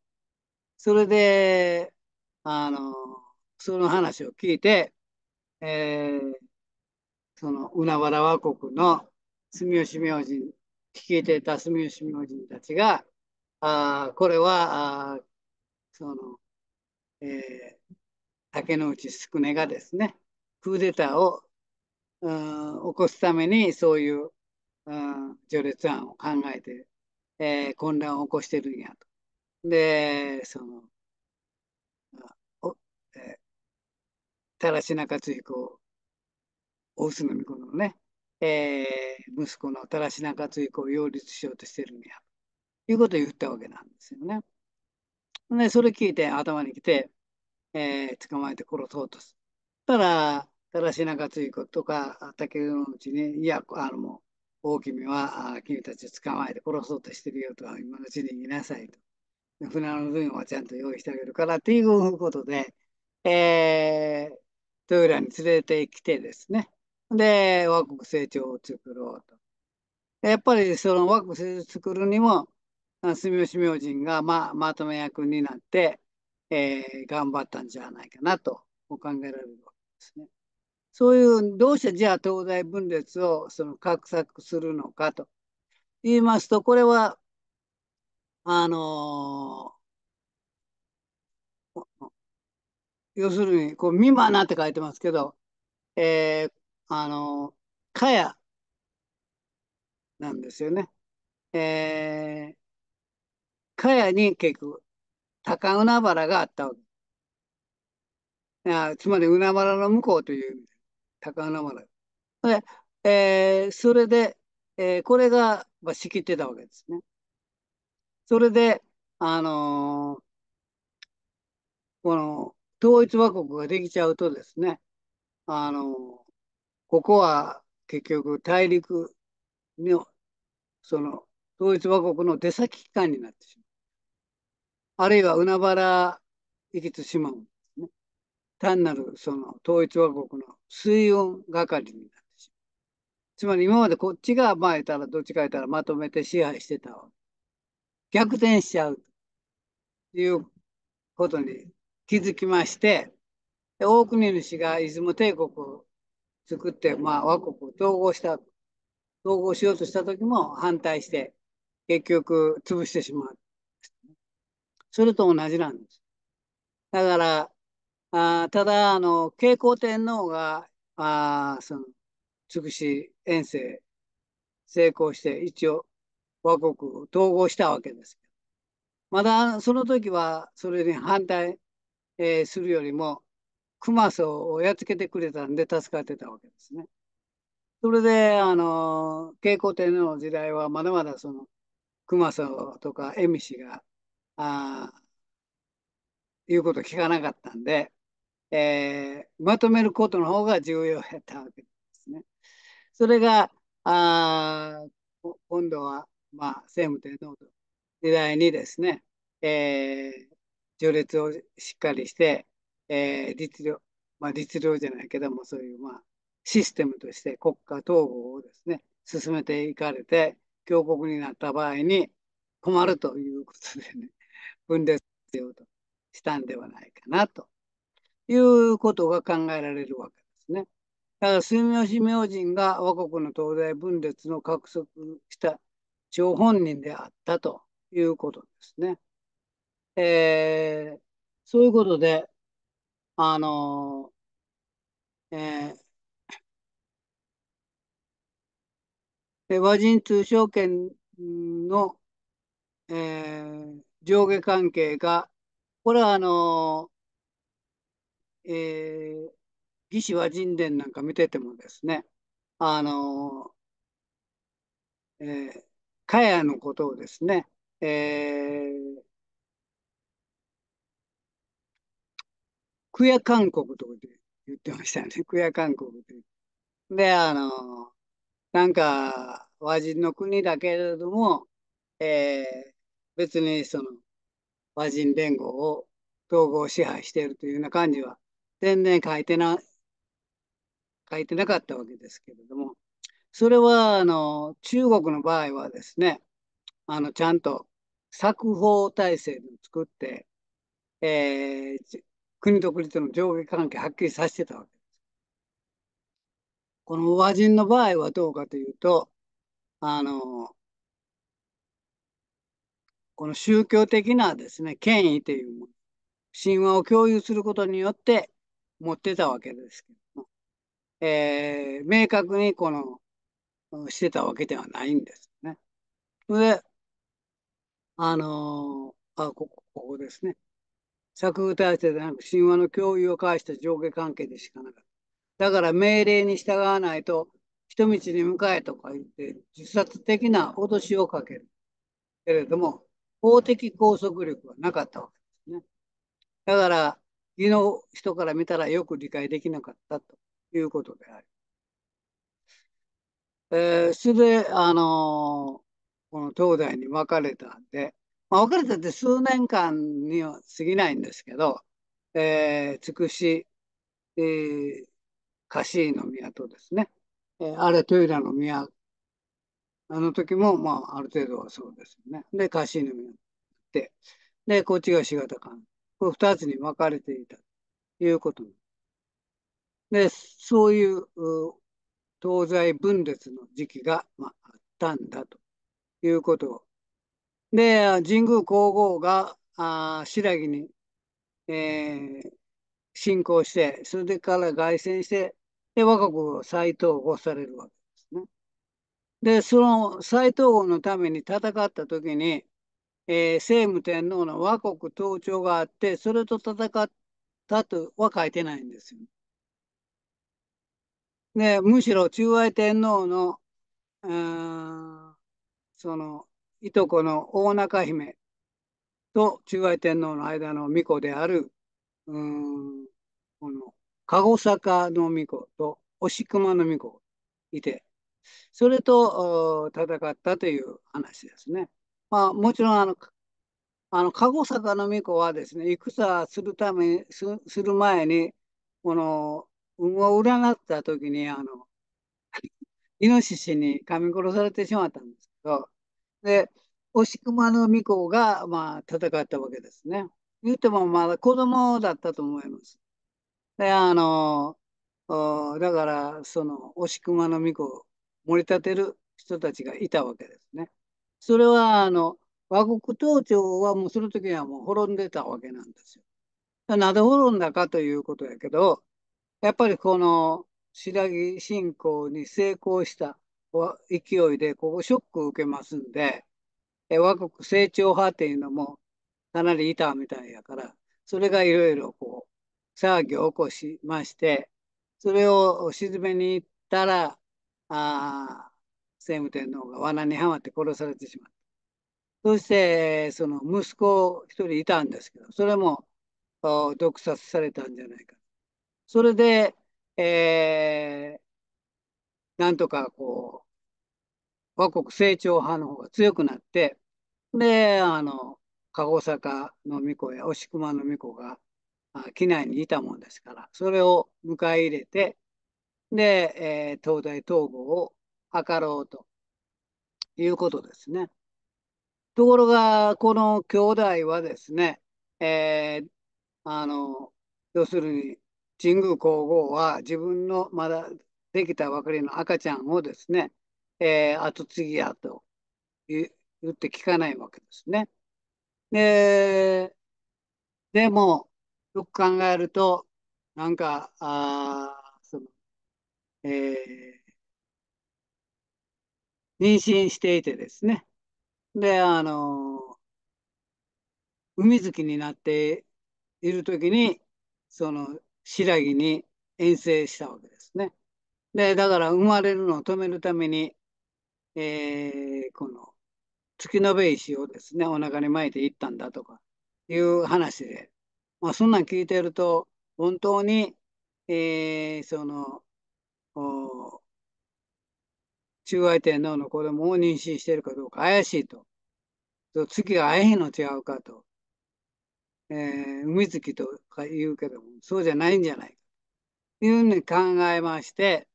それで、あの、その話を聞いて、えー、その、海原和国の住吉明神、聞いていた住吉明神たちが、あこれは、あその、えー、竹之内宿根がですね、クーデターを、起こすためにそういう、序列案を考えて、えー、混乱を起こしてるんやと。で、その、おえー、田良品克彦、大須美子のね、えー、息子の田良品克彦を擁立しようとしてるんやということを言ったわけなんですよね。で、それ聞いて頭に来て、えー、捕まえて殺そうとす。たら、ただし中津彦とか竹のうちに、いや、あのもう、大君は君たちを捕まえて殺そうとしてるよと、今のうちに言いなさいと。船の分はちゃんと用意してあげるからっていうことで、えー、ト浦に連れてきてですね。で、和国成長を作ろうと。やっぱりその和国成長を作るにも、住吉明神がままとめ役になって、えー、頑張ったんじゃないかなと考えられるわけですね。そういうどうしてじゃあ東西分裂をその画策するのかと言いますとこれはあのー、要するにこう「ミマナ」って書いてますけど、えー、あのー、かやなんですよね。えー、かやに結局高海原があったわけ。あつまり海原の向こうという意味高花で。えー、それで、えー、これが、まあ、仕切ってたわけですね。それで、あのー、この統一和国ができちゃうとですね、あのー、ここは結局大陸の、その統一和国の出先機関になってしまう。あるいは海原行きしまも単なるその統一和国の水運係になってしまう。つまり今までこっちが前たらどっちか言ったらまとめて支配してたわけ。逆転しちゃうということに気づきまして、大国主が出雲帝国を作って、まあ、和国を統合した、統合しようとした時も反対して、結局潰してしまう。それと同じなんです。だから、あただあの慶光天皇があそのくし遠征成功して一応和国統合したわけです。まだその時はそれに反対、えー、するよりも熊荘をやっつけてくれたんで助かってたわけですね。それで、あの、慶光天皇の時代はまだまだその熊荘とか恵美氏が、ああ、言うこと聞かなかったんで、えー、まとめることの方が重要やったわけですね。それが、あ今度は、まあ、政務天皇の時代にですね、えー、序列をしっかりして、えー、律令、まあ、律令じゃないけども、そういう、まあ、システムとして国家統合をですね、進めていかれて、強国になった場合に困るということでね、分裂しようとしたんではないかなということが考えられるわけですね。だから住吉明神が倭国の東西分裂の獲得した張本人であったということですね。えー、そういうことで、あのー、えー、和人通商圏の、えー、上下関係が、これはあのえー、魏志和人伝なんか見ててもですね、あのー、えー、カのことをですね、えー、クヤ韓国とかで言ってましたよね。クヤ韓国で。で、あのー、なんか、和人の国だけれども、えー、別にその、和人連合を統合支配しているというような感じは全然書いてな、書いてなかったわけですけれども、それは、あの、中国の場合はですね、あの、ちゃんと作法体制を作って、えー、国と国との上下関係はっきりさせてたわけです。この和人の場合はどうかというと、あの、この宗教的なですね、権威というもの、神話を共有することによって、持ってたわけですけども、えー、明確にこの、してたわけではないんですね。それで、あのー、あ、ここ、ここですね。作風体制ではなく神話の共有を介した上下関係でしかなかった。だから命令に従わないと、人道に向かえとか言って、自殺的な脅しをかける。けれども、法的拘束力はなかったわけですね。だから、義の人から見たらよく理解できなかったということである。えー、それで、あのー、この東大に別れたんで、まあ、別れたって数年間には過ぎないんですけど、えー、つくし、えー、カシーの宮とですね、えー、あれ豊田の宮、あの時も、まあ、ある程度はそうですよね。で、カシーの宮って、で、こっちが四方館。こ二つに分かれていたということでそういう東西分裂の時期が、まあ、ったんだということで神宮皇后があ新羅に、えー、進行してそれから凱旋してで我が国を再統合されるわけですね。でその再統合のために戦った時にえー、聖武天皇の倭国統聴があって、それと戦ったとは書いてないんですよ。で、むしろ中愛天皇の、その、いとこの大中姫と中愛天皇の間の巫女である、うん、この、鹿児坂の巫女と押熊の巫女いて、それと戦ったという話ですね。まあ、もちろんあの、あの、籠坂の巫女はですね、戦するため、すする前に、この、運を占った時に、あの、イノシシに噛み殺されてしまったんですけど、で、押熊の巫女が、まあ、戦ったわけですね。言ってもまだ子供だったと思います。で、あの、だから、その、押熊の巫女を盛り立てる人たちがいたわけですね。それは、あの、和国統治はもうその時にはもう滅んでたわけなんですよ。なぜ滅んだかということやけど、やっぱりこの白木信仰に成功した勢いで、ここショックを受けますんで、和国成長派っていうのもかなりいたみたいやから、それがいろいろこう、騒ぎを起こしまして、それを沈めに行ったら、あ政武天皇が罠にはまって殺されてしまった。そして、その息子一人いたんですけど、それも毒殺されたんじゃないか。それで、えー、なんとかこう、倭国成長派の方が強くなって、で、あの、鹿児坂の巫女や押熊の巫女が、機内にいたもんですから、それを迎え入れて、で、えー、東大統合を図ろうということですね。ところが、この兄弟はですね、えー、あの、要するに、神宮皇后は自分のまだできたばかりの赤ちゃんをですね、えー、後継ぎやと言って聞かないわけですね。で、でも、よく考えると、なんか、あその、えー、妊娠していてですね。で、あの、海月になっている時に、その、白木に遠征したわけですね。で、だから生まれるのを止めるために、えー、この月のべ石をですね、お腹に巻いていったんだとかいう話で、まあ、そんなん聞いてると、本当に、えー、その、中外天皇の子供を妊娠しているかどうか怪しいと。月が会えの違うかと。えー、海月とか言うけども、そうじゃないんじゃないか。というふうに考えまして、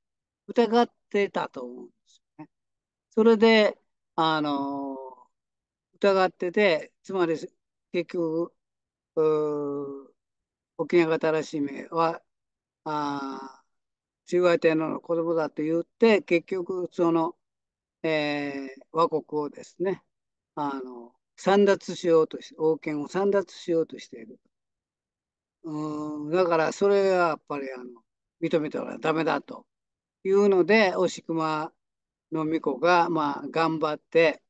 疑ってたと思うんですよね。それで、あの疑ってて、つまり結局、う沖縄新しい名は、あ中外皇の子供だと言って、結局、その、えー、和国をですね、あの、散奪しようとし、王権を散奪しようとしている。うん、だから、それがやっぱり、あの、認めたらダメだというので、惜く熊の巫女が、まあ、頑張って、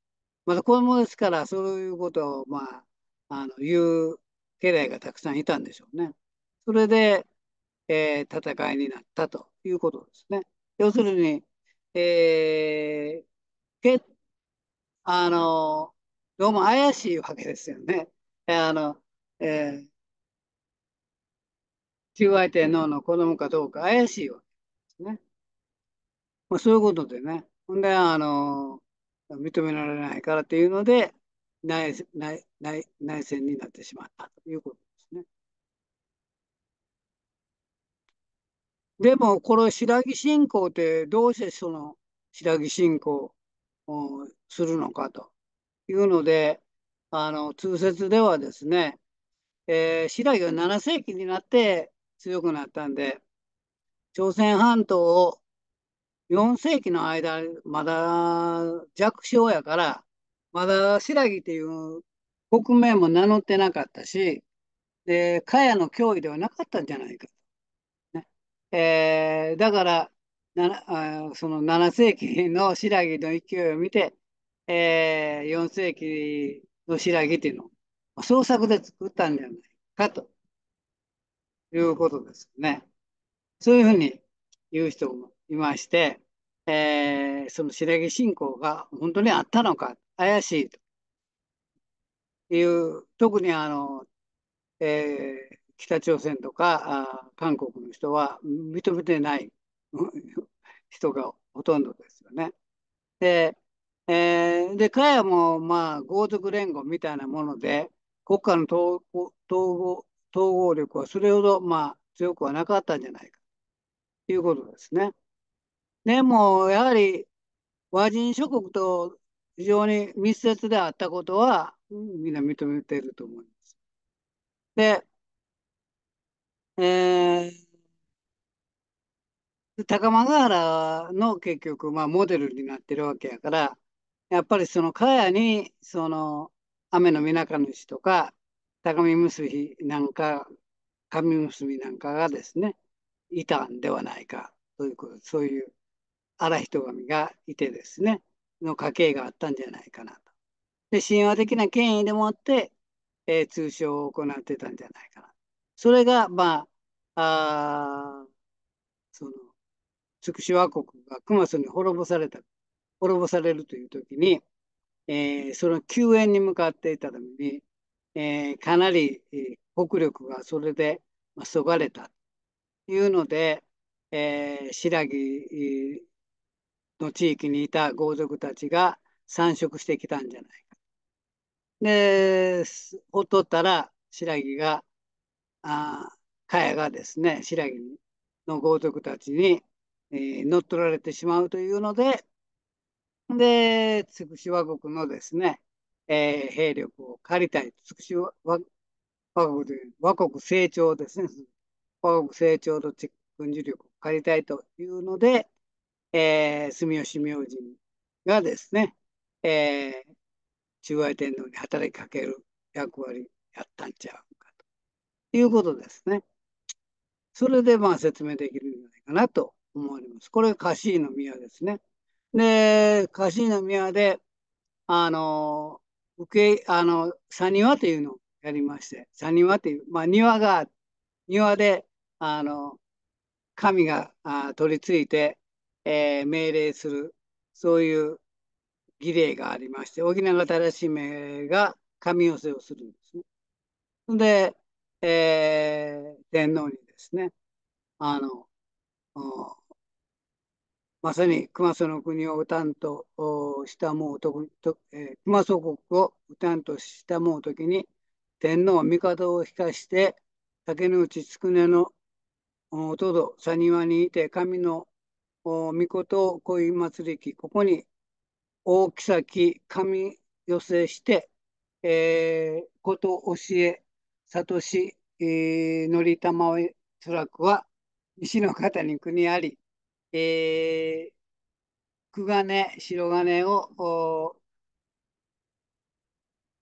また子供ですから、そういうことを、まあ、あの、言う家来がたくさんいたんでしょうね。それで、えー、戦いになったということですね。要するに、えー、けあのどうも怪しいわけですよね。あのえー、求愛天皇の子供かどうか怪しいわけですね。まあ、そういうことでね。ほんで、あの、認められないからっていうので、内内内内戦になってしまったということでも、この白木信仰ってどうしてその白木信仰をするのかというので、あの、通説ではですね、えー、白木が7世紀になって強くなったんで、朝鮮半島を4世紀の間、まだ弱小やから、まだ白木っていう国名も名乗ってなかったし、で、茅の脅威ではなかったんじゃないか。えー、だからあその7世紀の新羅の勢いを見て、えー、4世紀の新羅っていうのを創作で作ったんじゃないかということですね。そういうふうに言う人もいまして、えー、その新羅信仰が本当にあったのか怪しいという特にあの、えー、北朝鮮とか韓国の人は認めてない 人がほとんどですよね。で、えー、で彼らもまあ豪族連合みたいなもので国家の統合統合力はそれほどまあ強くはなかったんじゃないかということですね。でもやはり和人諸国と非常に密接であったことはみんな認めていると思います。で、えー、高間原の結局、まあ、モデルになってるわけやから、やっぱりその茅に、その、雨のかぬしとか、高見結びなんか、神結びなんかがですね、いたんではないかということ、そういう荒人神がいてですね、の家系があったんじゃないかなと。で、神話的な権威でもって、えー、通称を行ってたんじゃないかな。それが、まあ、あその、つくし和国が熊須に滅ぼされた、滅ぼされるという時に、えー、その救援に向かっていたために、えー、かなり、えー、国力がそれで、まあ、そがれたいうので、えー、白木の地域にいた豪族たちが参食してきたんじゃないか。で、ほっとったら白木があ茅がですね白羅の豪族たちに、えー、乗っ取られてしまうというのででつくし和国のですね、えー、兵力を借りたいつくし和国という和国成長ですね和国成長と軍事力を借りたいというので、えー、住吉明神がですね、えー、中和天皇に働きかける役割やったんちゃういうことですね。それでまあ説明できるんじゃないかなと思われます。これがカシーノ宮ですね。で、カシーノ宮で、あの、受け、あの、サニワというのをやりまして、サニワという、まあ庭が、庭で、あの、神があ取り付いて、えー、命令する、そういう儀礼がありまして、沖縄正しい命が神寄せをするんですね。で、えー、天皇にですね、あの、まさに熊曽の国をんとしたもうと、えー、熊曽国をんとしたもうときに、天皇帝を引かして、竹之内つくねのおとど、さにわにいて、神の御事恋祭り期、ここに大きさき神寄せして、えー、こと教えサトシ、えー、のりたまをトラックは西の方に国あり、えー、久金、白金を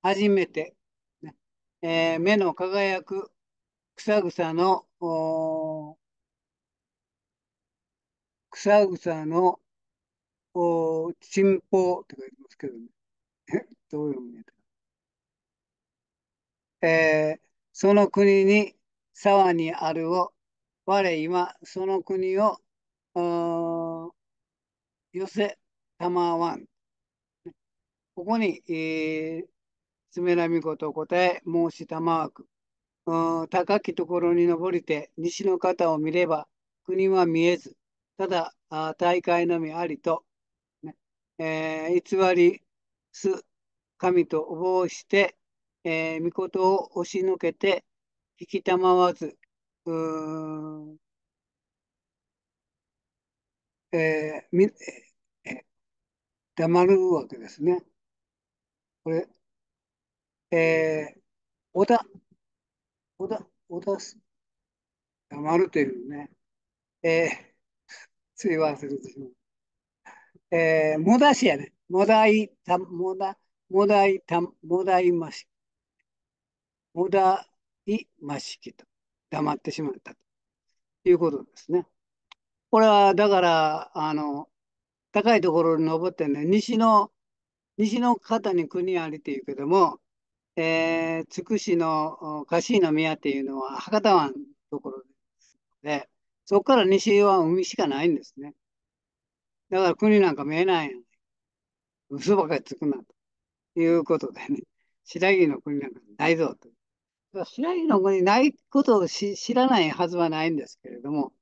初めて、えー、目の輝く草草の草草のお沈方って書いてますけどね。どういうふうに意味か。えー、その国に沢にあるを、我今、その国を、寄せ、たまわん。ここに、えー、つめらみこと答え、申したまわく。高きところに登りて、西の方を見れば、国は見えず、ただ、あ大会のみありと、ねえー、偽りす、神とおぼうして、えー、御事を押しのけて、引きたまわず、うえー、み、えー、黙るわけですね。これ、えー、おだ、おだ、おだす、黙るというね、えー、つい忘れてしまう。えー、もだしやね。もだいた、もだ、もだいた、もだいまし。おだいましきと。黙ってしまったということですね。これはだから、あの、高いところに登ってね、西の、西の方に国ありっていうけども、えー、つくしのカシの宮っていうのは博多湾のところですので、そこから西は海しかないんですね。だから国なんか見えないや嘘ばかりつくなということでね、白木の国なんかないぞと。白木の子にないことを知らないはずはないんですけれども、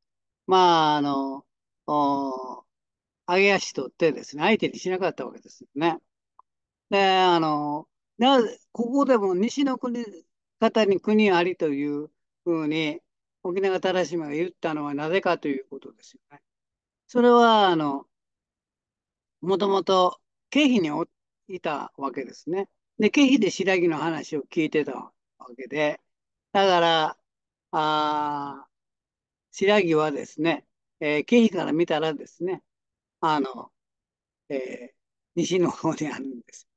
まあ、あの、揚げ足取ってですね、相手にしなかったわけですよね。で、あの、なここでも西の国方に国ありというふうに、沖縄忠島が言ったのはなぜかということですよね。それは、あの、もともと経費にいたわけですね。で、経費で白木の話を聞いてたわわけで、だから、あ白木はですね、えー、経費から見たらですね、あの、えー、西の方にあるんです。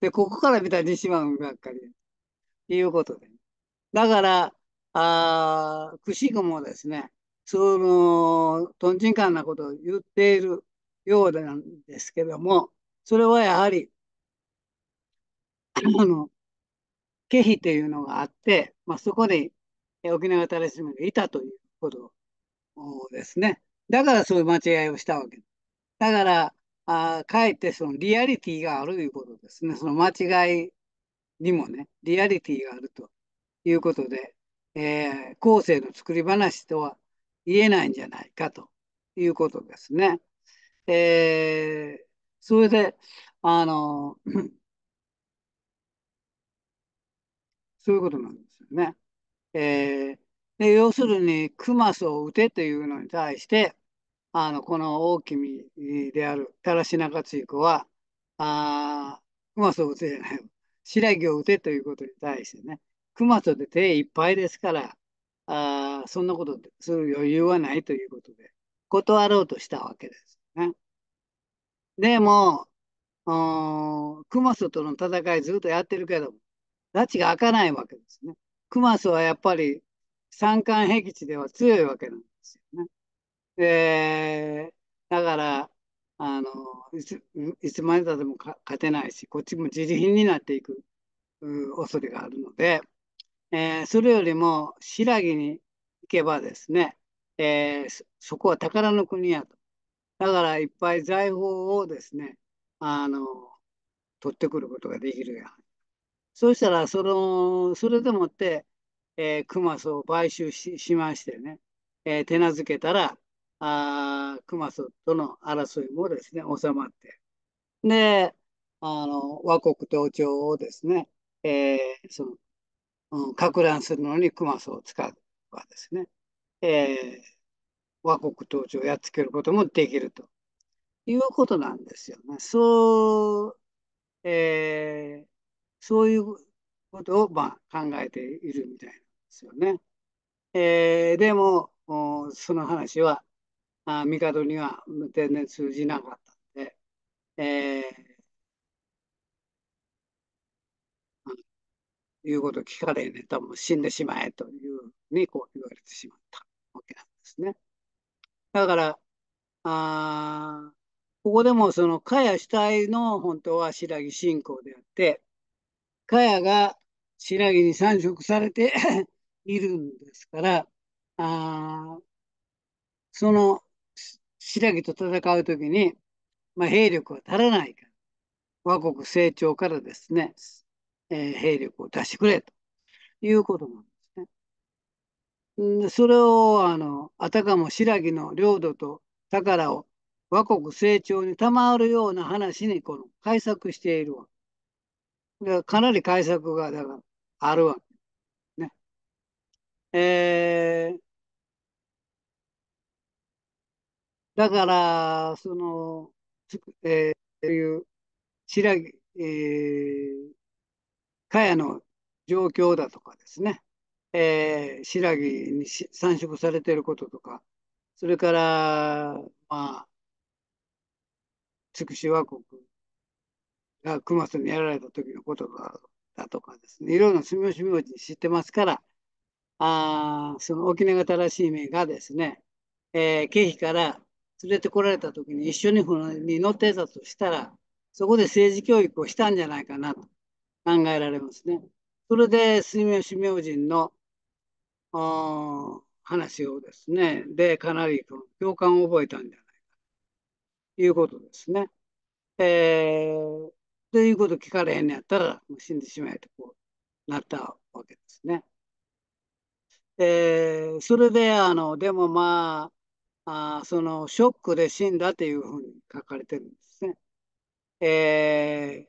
で、ここから見た西は海ばっかりということで。だから、あくしくもですね、その、とんちんかんなことを言っているようなんですけども、それはやはり、あの、経費というのがあって、まあ、そこに沖縄たらしがいたということですね。だからそういう間違いをしたわけです。だから、あかえってそのリアリティがあるということですね。その間違いにもね、リアリティがあるということで、えー、後世の作り話とは言えないんじゃないかということですね。えー、それで、あの、そういうことなんですよね。えー、で要するに、クマスを撃てというのに対して、あのこの大君である田良中彦は、あクマスを撃てじゃない、白木を打てということに対してね、クマスで手いっぱいですから、あそんなことする余裕はないということで、断ろうとしたわけですね。でも、クマスとの戦いずっとやってるけども、拉致が開かないわけですね。クマスはやっぱり山間僻地では強いわけなんですよね。で、だから、あの、いついつまでたっても勝てないし、こっちも自利品になっていく恐れがあるので、えー、それよりも新羅に行けばですね、えー、そこは宝の国やと。だからいっぱい財宝をですね、あの、取ってくることができるやん。そうしたら、その、それでもって、えー、クマスを買収ししましてね、えー、手なずけたら、あクマスとの争いもですね、収まって。で、あの、和国同調をですね、えー、その、うん、拡乱するのにクマスを使うはですね、えー、和国統治をやっつけることもできるということなんですよね。そう、えー、そういうことを、まあ、考えているみたいなんですよね。えー、でもその話はあ帝には全然通じなかったんで、えー、言うこと聞かれへんね多分死んでしまえというふうにこう言われてしまったわけなんですね。だからあここでもそのかや主体の本当は白木信仰であってかやが白木に参植されて いるんですから、あその白木と戦う時に、まあ、兵力は足らないから、和国成長からですね、えー、兵力を出してくれということなんですね。んそれをあのあたかも白木の領土と宝を和国成長に賜るような話にこの解釈しているわけらかなり改作が、だから、あるわけ。ね。えー、だから、その、えー、いう、白木、えー、かやの状況だとかですね、えー、白木に参植されていることとか、それから、まあ、筑紫和国が熊月にやられた時の言葉だとかですねいろんな住吉名字知ってますからあその沖縄正しい名がですね、えー、経費から連れてこられた時に一緒に船に乗ってたとしたらそこで政治教育をしたんじゃないかなと考えられますね。それで住吉明神の話をですね、で、かなり共感を覚えたんじゃないかということですね。えー、ということ聞かれへんのやったら、もう死んでしまえとこうなったわけですね。えー、それで、あの、でもまあ、あその、ショックで死んだというふうに書かれてるんですね。えー、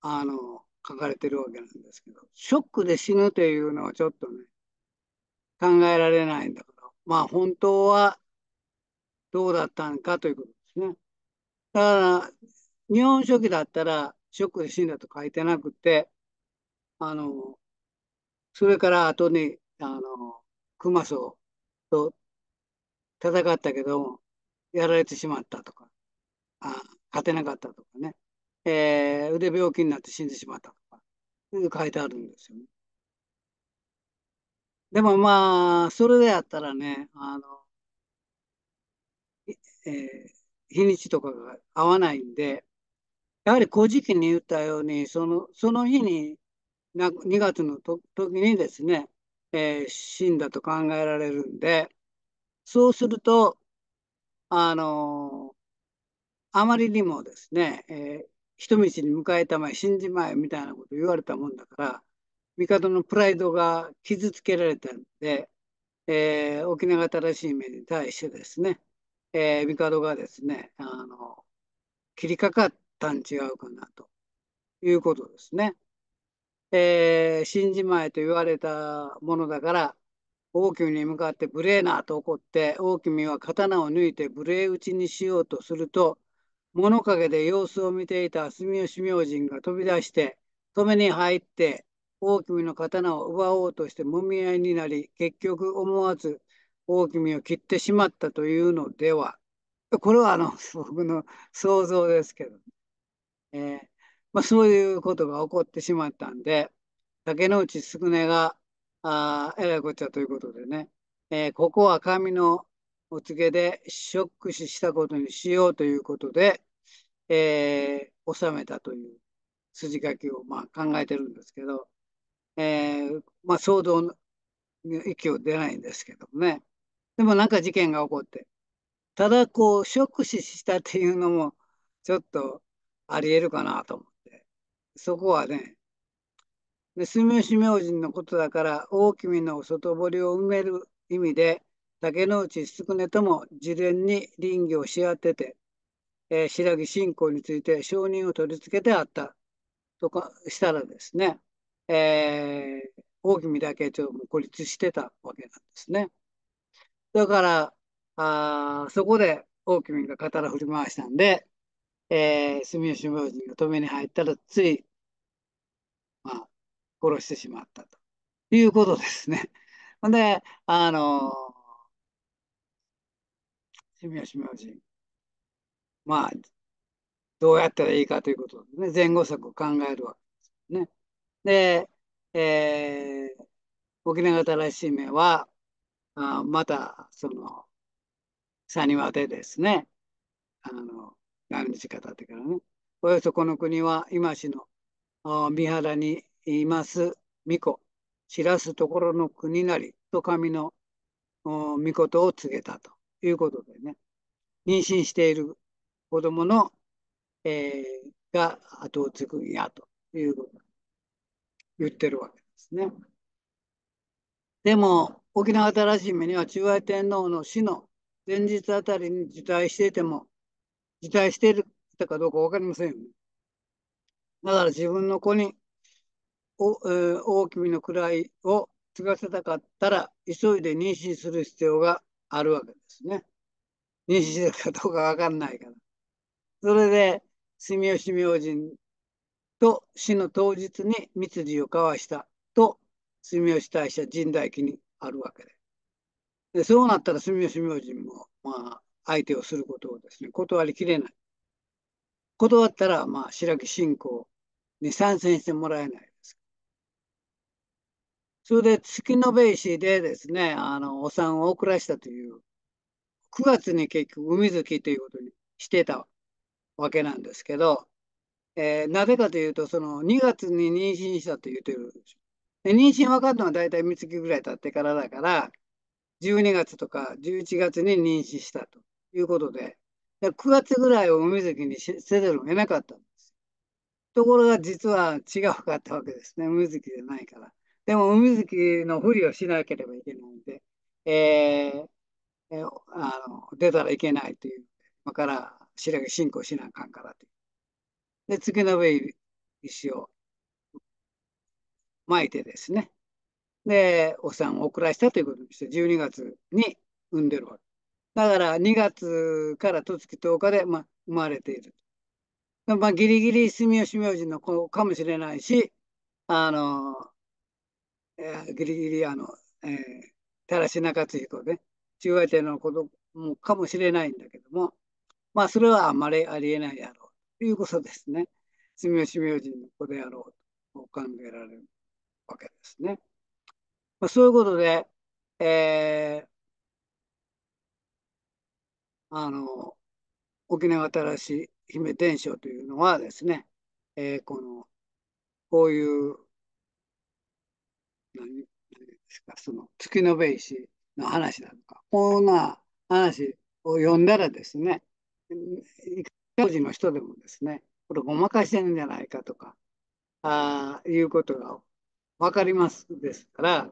あの、書かれてるわけなんですけど、ショックで死ぬというのはちょっとね、考えられないんだから、まあ本当はどうだったんかということですね。だか日本書紀だったら、ショックで死んだと書いてなくて、あの、それから後に、あの、熊荘と戦ったけど、やられてしまったとか、あ勝てなかったとかね、えー、腕病気になって死んでしまったとか、書いてあるんですよね。でもまあ、それでやったらね、あの、えー、日にちとかが合わないんで、やはり古事記に言ったように、そのその日に、2月のと時にですね、えー、死んだと考えられるんで、そうすると、あのー、あまりにもですね、えー、人道に迎えたまえ、んじまえみたいなこと言われたもんだから、帝のプライドが傷つけられたんで、えー、沖縄正しい目に対してですね、えー、帝がですね、あの、切りかかって端違うかなということですね。えー、死んじまえと言われたものだから、王宮に向かって無礼なと怒って、王宮は刀を抜いて無礼打ちにしようとすると、物陰で様子を見ていた住吉明神が飛び出して、止めに入って、王君の刀を奪おうとしてもみ合いになり、結局思わず王君を切ってしまったというのでは、これはあの僕の想像ですけど、えー、まあ、そういうことが起こってしまったんで、竹之内宿根が、あえらいこっちゃということでね、えー、ここは神のお告げでショック死したことにしようということで、えー、収めたという筋書きをまあ考えてるんですけど、えー、まあ、騒動の息を出ないんですけどもね。でもなんか事件が起こって。ただこう、ショック死したっていうのも、ちょっとありえるかなと思って。そこはね、住吉明神のことだから大みの外堀を埋める意味で竹之内宿根とも事前に林業し合ってて、えー、白木信仰について承認を取り付けてあったとかしたらですね、えー、大みだけちょっと孤立してたわけなんですね。だからあそこで大みが刀ら振り回したんでえー、住吉明神が止めに入ったらつい、まあ、殺してしまったということですね。ほんで、あの住吉明神、まあ、どうやったらいいかということでね、前後策を考えるわけですね。で、えー、沖縄新しい目は、あまた、その、サニワでですね、何日か経ってからね。およそこの国は今しの三原にいます巫女、知らすところの国なりと神の御事を告げたということでね、妊娠している子供の、えー、が後を継ぐんやということ言ってるわけですね。でも、沖縄新しい目には中愛天皇の死の前日あたりに受胎していても、辞退していたかどうか分かりません。だから自分の子にお、えー、大の位を継がせたかったら、急いで妊娠する必要があるわけですね。妊娠してるかどうか分かんないから。それで、住吉明神と死の当日に密筋を交わしたと、住吉大社神代記にあるわけで。でそうなったら住吉明神も、まあ、相手をすることをですね、断りきれない。断ったら、まあ、白木信仰に参戦してもらえないです。それで、月のべ石でですね、あの、お産を遅らしたという、9月に結局、海月ということにしてたわけなんですけど、えー、なぜかというと、その2月に妊娠したと言ってるんですで妊娠分かるのは大体3月ぐらい経ってからだから、12月とか11月に妊娠したと。いうことで、で9月ぐらいを海月にせざるを得なかったんです。ところが実は違うかったわけですね、海月じゃないから。でも海月のふりをしなければいけないんで、えー、えー、あの出たらいけないという、今から白木進行しなあかんからという。で、月の上石を巻いてですね、で、お産を遅らせたということにして、12月に産んでるわけ。だから2月から十月10日で、ま、生まれている。まあ、ギリギリ住吉明神の子かもしれないし、あの、えー、ギリギリあの、えー、らし品克彦ね、中和帝の子もかもしれないんだけども、まあそれはあまりありえないやろうということですね。住吉明神の子であろうと考えられるわけですね。まあ、そういうことで、えー、あの、沖縄たらし姫伝承というのはですね、えー、この、こういう、何ですか、その、月のべ石の話だとか、こんな話を読んだらですね、当時の人でもですね、これごまかしてるんじゃないかとか、あいうことが分かりますですから、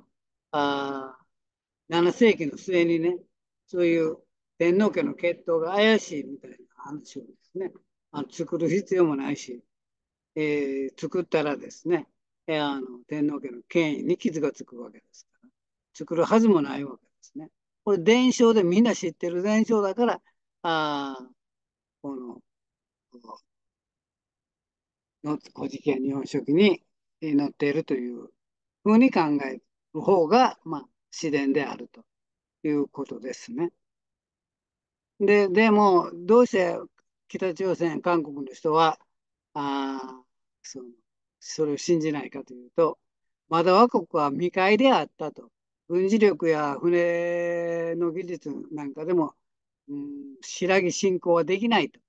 あ7世紀の末にね、そういう天皇家の血統が怪しいみたいな話をですね、あの作る必要もないし、えー、作ったらですね、えー、あの天皇家の権威に傷がつくわけですから、作るはずもないわけですね。これ伝承でみんな知ってる伝承だから、あこの、の古事記日本書紀に載っているというふうに考える方が、まあ、自然であるということですね。ででもどうして北朝鮮韓国の人はあそのそれを信じないかというとまだ倭国は未開であったと軍事力や船の技術なんかでも、うん、白木侵攻はできないと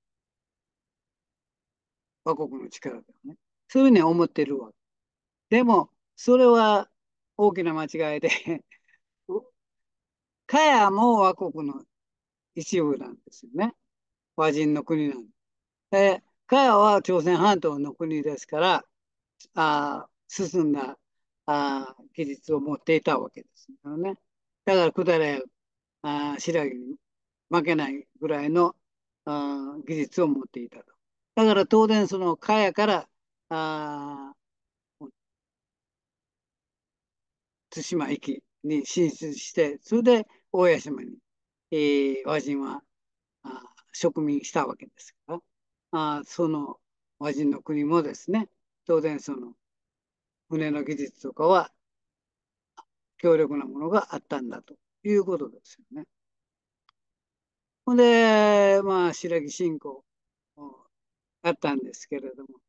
倭国の力ではねそういうふうに思ってるわけでもそれは大きな間違いで かやも倭国の一部なんですよね。和人の国なんで。で、彼は朝鮮半島の国ですから、あ進んだあ技術を持っていたわけですよね。だからくだらやあ白木に負けないぐらいのあ技術を持っていたと。だから当然そのかやからあ対馬きに進出して、それで大谷島にえー、和人はあ植民したわけですからあその和人の国もですね当然その船の技術とかは強力なものがあったんだということですよね。ほんで、まあ、白木信仰あったんですけれども、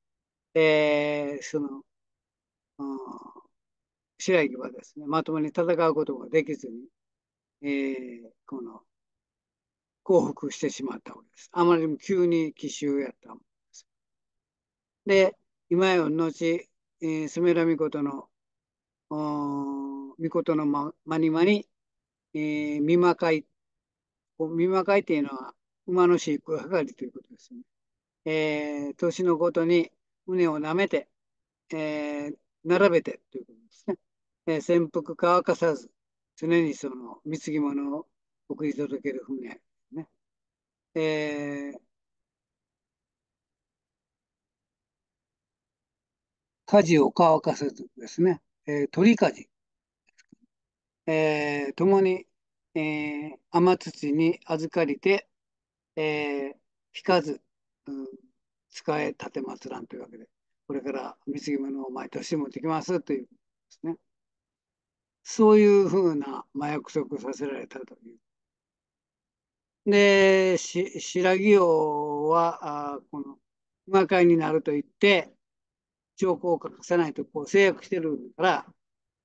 えー、その、白木はですね、まともに戦うことができずに、えー、この降伏してしまったわけです。あまりにも急に奇襲やったわけです。で、今よ後、えー、スメラミコトの、ミコトのまにまに、え見まかい、見まかいっていうのは馬の飼育係ということですね。えー、年のごとに胸を舐めて、えー、並べてということですね。えー、潜伏乾かさず、常にその貢ぎ物を送り届ける船えー、家事を乾かせずですね、えー、鳥家事、えー、共に、えー、天土に預かりて、えー、引かず、うん、使え立てまつらんというわけで、これから貢ぎ物を毎年持ってきますというですね。そういうふうな、まあ、約束させられたというで、し白木王は、あこの、和解になると言って、証拠を隠さないとこう制約してるから、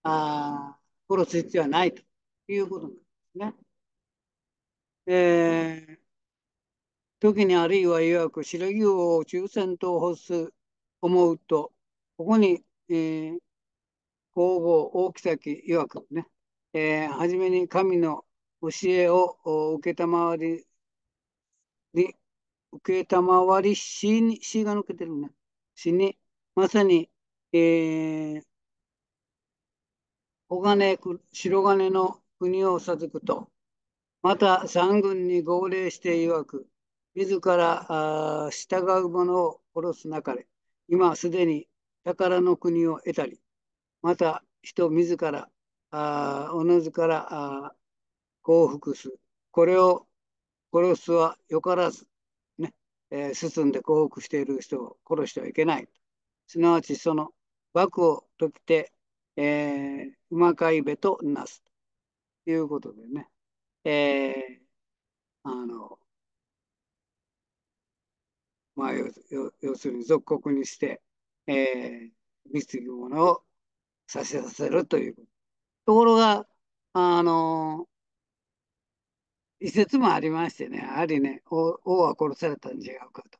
あ殺す必要はないということなんですね。え。時にあるいはいわく白木王を中戦と欲す思うと、ここに、えー、皇后大木崎いわくね、えー、初めに神の教えを受けたまわりに、受けたまわり死に、死が抜けてるね。死に、まさに、えー、お金、白金の国を授くと、また三軍に号令して曰く、自らあ従う者を殺すなかれ、今すでに宝の国を得たり、また人自ら、あおのずからあ幸福す。これを、殺すはよからず、ね、えー、進んで幸福している人を殺してはいけない。すなわちその枠を解きて、えー、馬飼べとなす。ということでね、えー、あの、まあ、要するに属国にして、えー、貢ぎ物をさせさせるということころが、あの一説もありましてね、やはりね、王は殺されたん違うかと。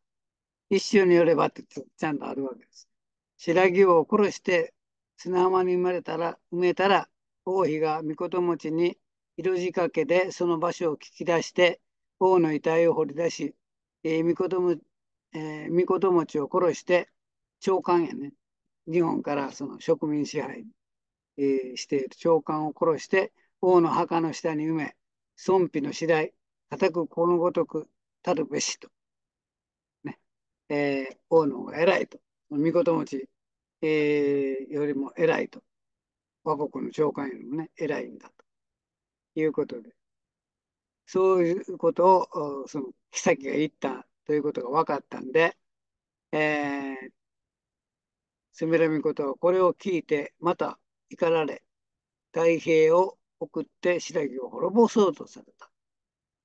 一種によればってちゃんとあるわけです。白木を殺して砂浜に生まれたら埋めたら王妃が御事持ちに色仕掛けでその場所を聞き出して王の遺体を掘り出し、えー、御事持ちえー、御事持ちを殺して長官やね日本からその植民支配、えー、している長官を殺して王の墓の下に埋め尊卑の次第、叩くこのごとく、たるべしと。ね。えー、王の方が偉いと。御事持ち、えー、よりも偉いと。和国の長官よりもね、偉いんだと。いうことで。そういうことを、その、妃が言ったということが分かったんで、えー、スらラミコはこれを聞いて、また怒られ、太平を送って白木を滅ぼそうとされた。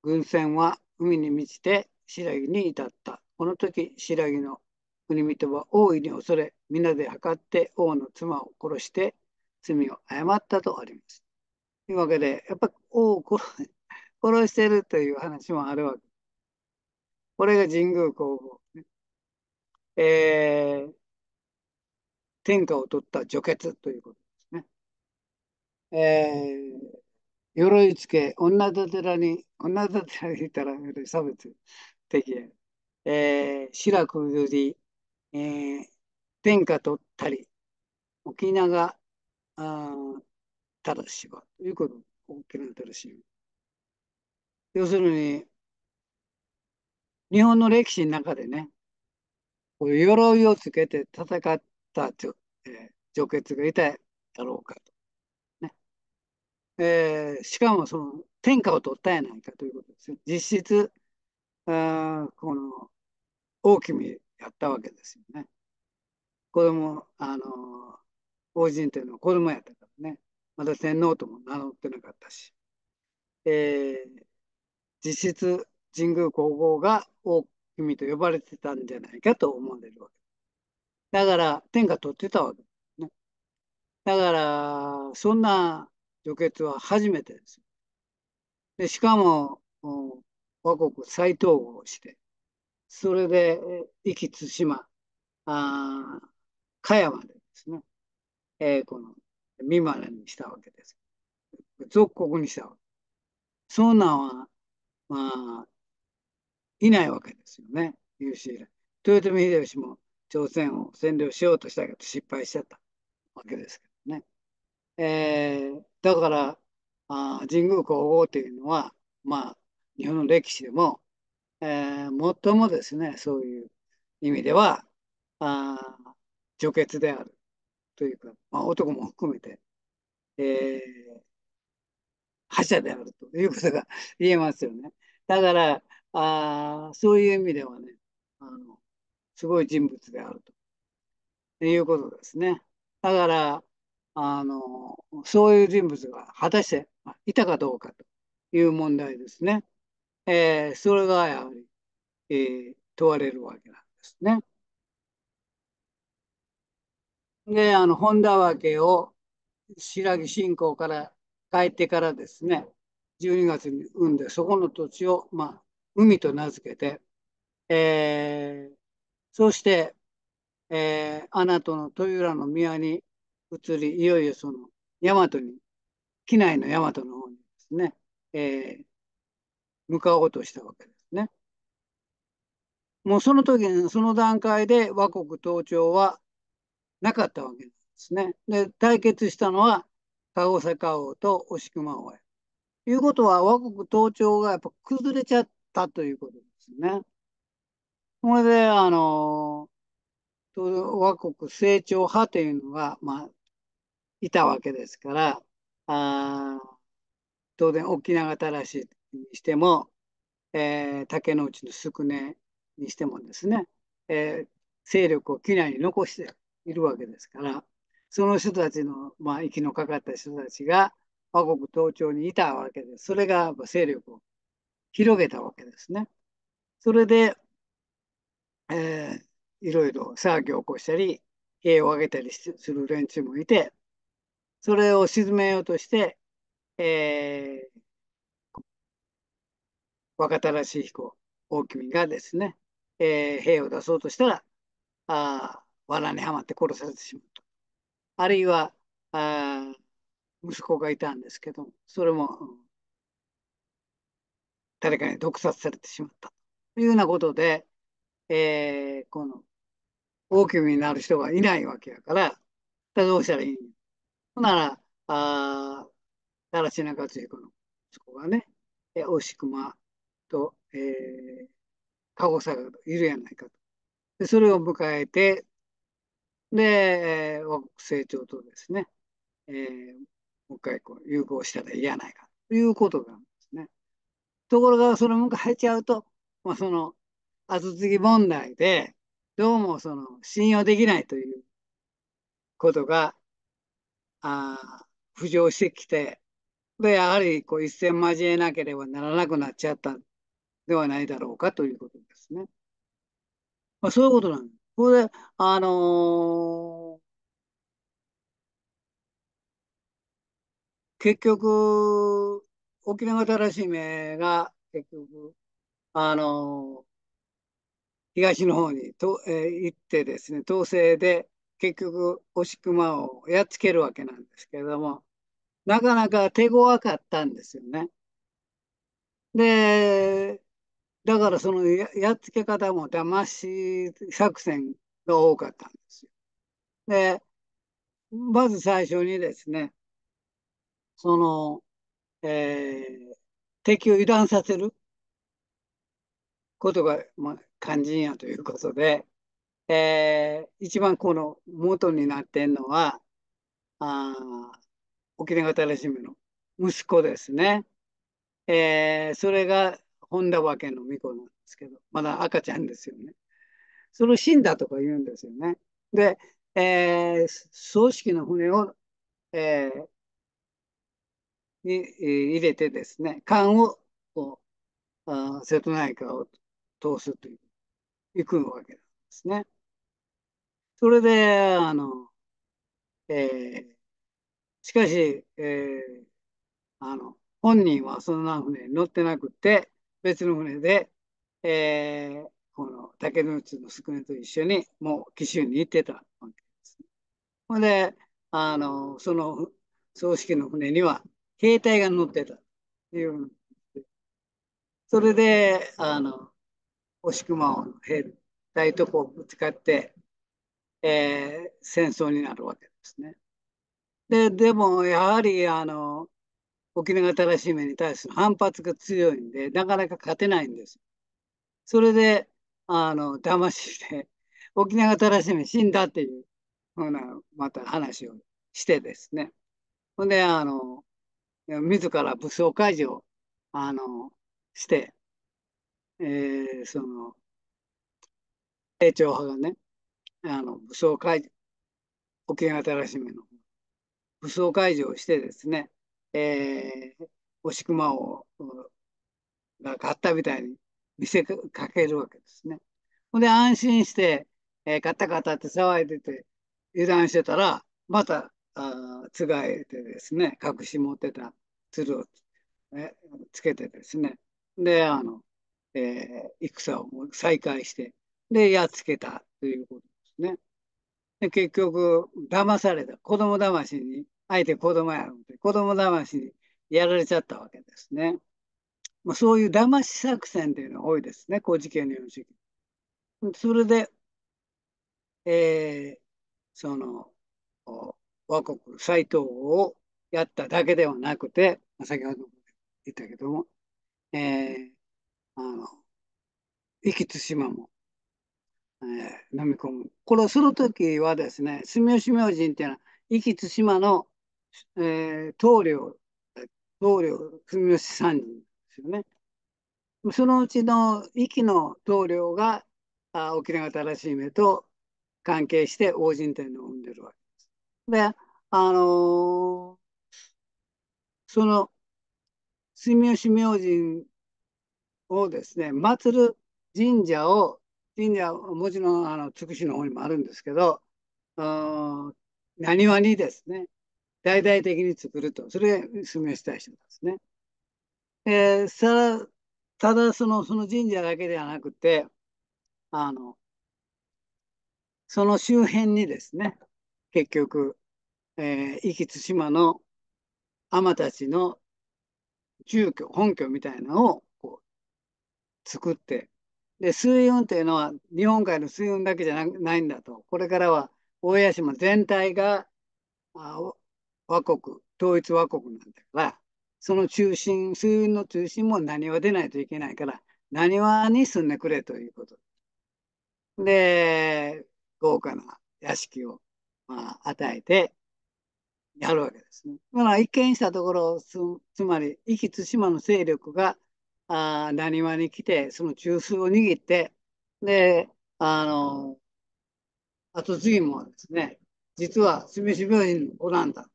軍船は海に満ちて白木に至った。この時、白木の国人は大いに恐れ、皆で測って王の妻を殺して罪を誤ったとあります。というわけで、やっぱ王を殺してるという話もあるわけこれが神宮皇后、えー、天下を取った除血ということ。えー、鎧つけ、女だてらに、女だてらにいたら、差別的や。えー、白くゆり、えー、天下取ったり、沖縄あただしは、ということ、沖縄ただし要するに、日本の歴史の中でね、鎧をつけて戦った女,、えー、女傑がいただろうかと。えー、しかもその天下を取ったやないかということですよ。実質、あこの、大君やったわけですよね。子供、あの、王子というのは子供やったからね。また天皇とも名乗ってなかったし。えー、実質、神宮皇后が大君と呼ばれてたんじゃないかと思われるわけだから、天下取ってたわけですね。だから、そんな除血は初めてです。でしかも、和国再統合してそれで壱岐対馬あ加山でですね、えー、この三丸にしたわけです。属国にしたわけ。そんなんは、まあ、いないわけですよね、有史以来。豊臣秀吉も朝鮮を占領しようとしたけど失敗しちゃったわけですけどね。えだからあ神宮皇后というのは、まあ、日本の歴史でも、え最もですねそういう意味ではあ除血であるというか、まあ、男も含めて、え覇者であるということが 言えますよね。だからあそういう意味ではねあのすごい人物であるということですね。だからあの、そういう人物が果たしていたかどうかという問題ですね。えー、それがやはり、えー、問われるわけなんですね。で、あの、本田分を白木信仰から帰ってからですね、12月に産んで、そこの土地を、まあ、海と名付けて、えー、そして、えー、アナとの豊浦の宮に移り、いよいよその、大和に、機内の大和の方にですね、えー、向かおうとしたわけですね。もうその時、その段階で倭国盗聴はなかったわけですね。で、対決したのは、鹿児坂王と牛熊王や。ということは、倭国盗聴がやっぱ崩れちゃったということですね。それで、あの共和国成長派というのが、まあ、いたわけですから、あ当然沖縄たらしにしても、えー、竹之内の宿根にしてもですね、えー、勢力を機内に残しているわけですから、その人たちの、まあ、息のかかった人たちが、和国東朝にいたわけです。それが勢力を広げたわけですね。それで、えー、いろいろ騒ぎを起こしたり、兵を挙げたりする連中もいて、それを鎮めようとして、えー、若田らしい彦、大みがですね、えー、兵を出そうとしたら、あ罠にはまって殺されてしまうあるいは、あ息子がいたんですけどそれも誰かに毒殺されてしまったというようなことで、えー、この大きめになる人がいないわけやから、からどうしたらいいんほなら、あだらしなかつこの息子がね、えおしくまと、えー、かごさがいるやないかと。でそれを迎えて、で、和国成長とですね、えー、もう一回こう融合したらいいやないかということなんですね。ところが、それを迎えちゃうと、まあ、その、後継ぎ問題で、どうもその信用できないということがあ浮上してきてでやはりこう一戦交えなければならなくなっちゃったではないだろうかということですね。まあ、そういうことなんです。これで、あのー、結局、沖縄たらしめが結局、あの東の方にと、えー、行ってですね統制で結局押し熊をやっつけるわけなんですけれどもなかなか手強かったんですよね。でだからそのややっつけ方も騙し作戦が多かったんですよ。でまず最初にですねその、えー、敵を油断させることが、まあ、肝心やということで、えー、一番この元になってんのは、あ沖縄楽しみの息子ですね。えー、それが本田和家の巫女なんですけど、まだ赤ちゃんですよね。その死んだとか言うんですよね。で、えー、葬式の船を、えー、に、入れてですね、缶をこうあ瀬戸内海を通すという行くわけなんですね。それで、あの、えー、しかし、えー、あの、本人はそんな船に乗ってなくて、別の船で、えー、この竹の内の宿根と一緒に、もう紀州に行ってたわけです。ほんで、あの、その葬式の船には兵隊が乗ってたという。それで、あの、惜しくも兵隊とこうぶつかって、えー、戦争になるわけですね。ででもやはりあの沖縄正しい目に対する反発が強いんでなかなか勝てないんです。それであの騙して沖縄正しいめ死んだっていうふうなまた話をしてですね。ほんであの自ら武装解除をあのしてえー、その、清長派がね、あの、武装解除、桶縄たらしめの武装解除をしてですね、えー、押熊を、が買ったみたいに見せかけるわけですね。ほんで安心して、えー、買った買ったって騒いでて、油断してたら、また、あつがえてですね、隠し持ってた鶴をつ,、えつけてですね、で、あの、えー、戦を再開して、で、やっつけたということですね。で結局、騙された。子供騙しに、相手子供やろうて、子供騙しにやられちゃったわけですね。まあ、そういう騙し作戦というのが多いですね、高知県の四式。それで、えー、その、和国斎藤をやっただけではなくて、先ほども言ったけども、えー、あの、壱岐対馬も、えー、飲み込む。これをす時はですね、住吉明神っていうのは、壱岐対馬の、えー、棟梁、棟梁住吉三人ですよね。そのうちの壱岐の棟梁があ沖縄正しい目と関係して王神天皇を生んでるわけです。で、あのー、その住吉明神をですね、祀る神社を、神社はもちろんあのくしの方にもあるんですけど、なにわにですね、大々的に作ると。それ説明したい人ですね。えー、さただその、その神社だけではなくて、あの、その周辺にですね、結局、え壱岐対馬の海女たちの住居、本居みたいなのを作って、で、水運というのは日本海の水運だけじゃないんだと。これからは大谷島全体が、あ、和国、統一和国なんだから、その中心、水運の中心も何は出ないといけないから、何はに住んでくれということ。で、豪華な屋敷を、まあ、与えてやるわけですね。まあ、一見したところ、つまり、壱岐対馬の勢力がああ、なに来て、その中枢を握って、で、あの、後継ぎもですね、実は住吉病院の子なんだ。だか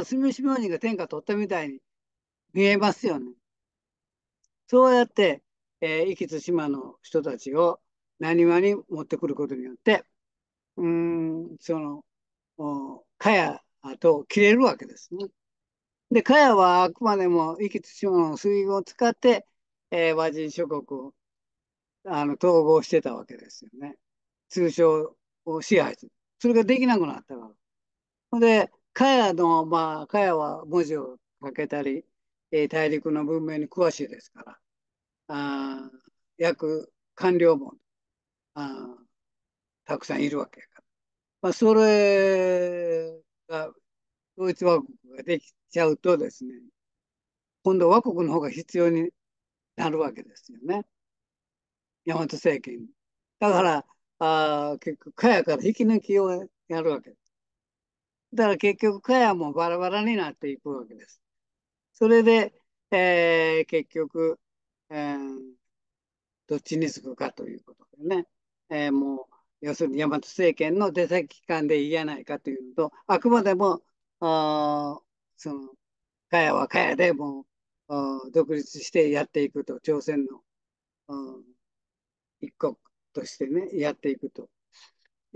ら住吉病院が天下取ったみたいに見えますよね。そうやって、えー、生津島の人たちをなにわに持ってくることによって、うん、その、おかやと切れるわけですね。で、かやはあくまでも生岐津島の水を使って、えー、和人諸国をあの統合してたわけですよね。通称を支配する。それができなくなったから。ほんで、カヤの、まあ、カヤは文字を書けたり、えー、大陸の文明に詳しいですから、あ約官僚もあたくさんいるわけやから。まあ、それが、ドイツ和国ができちゃうとですね、今度和国の方が必要になるわけですよね。大和政権。だから、あ結局、かやから引き抜きをやるわけです。だから結局、かやもバラバラになっていくわけです。それで、えー、結局、えー、どっちにつくかということでね。えー、もう、要するに大和政権の出先機関でいいやないかというと、あくまでも、あその、かやはかやでも独立してやっていくと、朝鮮の一国としてね、やっていくと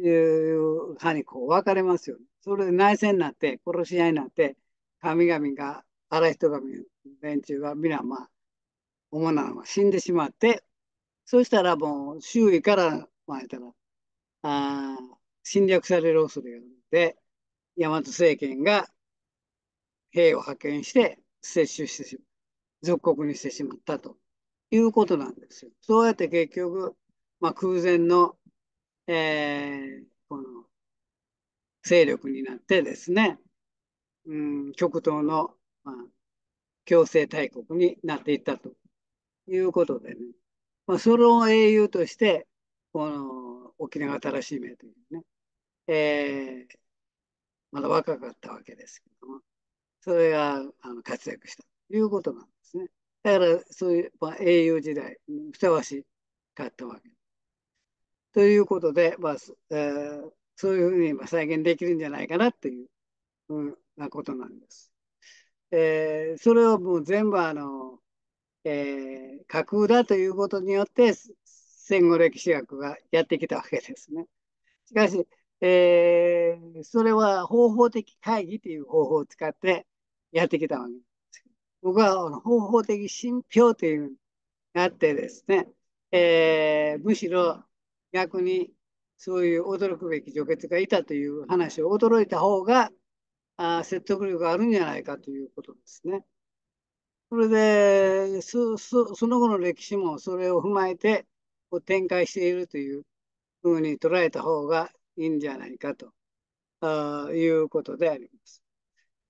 いう派にこう分かれますよね。それで内戦になって、殺し合いになって、神々が、荒人神の連中が皆、まあ、主なのが死んでしまって、そしたらもう周囲から、まあ、たらあ侵略される恐れがあるので、大和政権が兵を派遣して接種してしまう。属国にしてしまったということなんですよ。そうやって結局、まあ、空前の、えー、この勢力になってですね、うん、極東の、まあ、共生大国になっていったということでね、まあ、その英雄として、この沖縄新しい名というね、えー、まだ若かったわけですけども、それがあの活躍したということなんです。だからそういう、まあ、栄時代にふさわしかったわけ。ということで、まあえー、そういうふうに今再現できるんじゃないかなっていう、うん、なことなんです。えー、それをもう全部あの、えー、架空だということによって戦後歴史学がやってきたわけですね。しかし、えー、それは方法的会議という方法を使ってやってきたわけです。僕は方法的信憑というのがあってですね、えー、むしろ逆にそういう驚くべき女傑がいたという話を驚いた方があ説得力があるんじゃないかということですね。それでその後の歴史もそれを踏まえてこう展開しているというふうに捉えた方がいいんじゃないかということであります。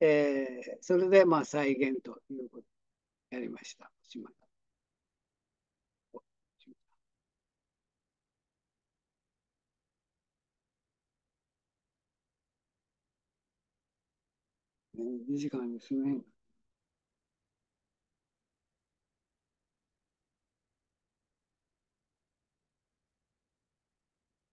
えー、それでまあ再現ということやりました。2時間ですね。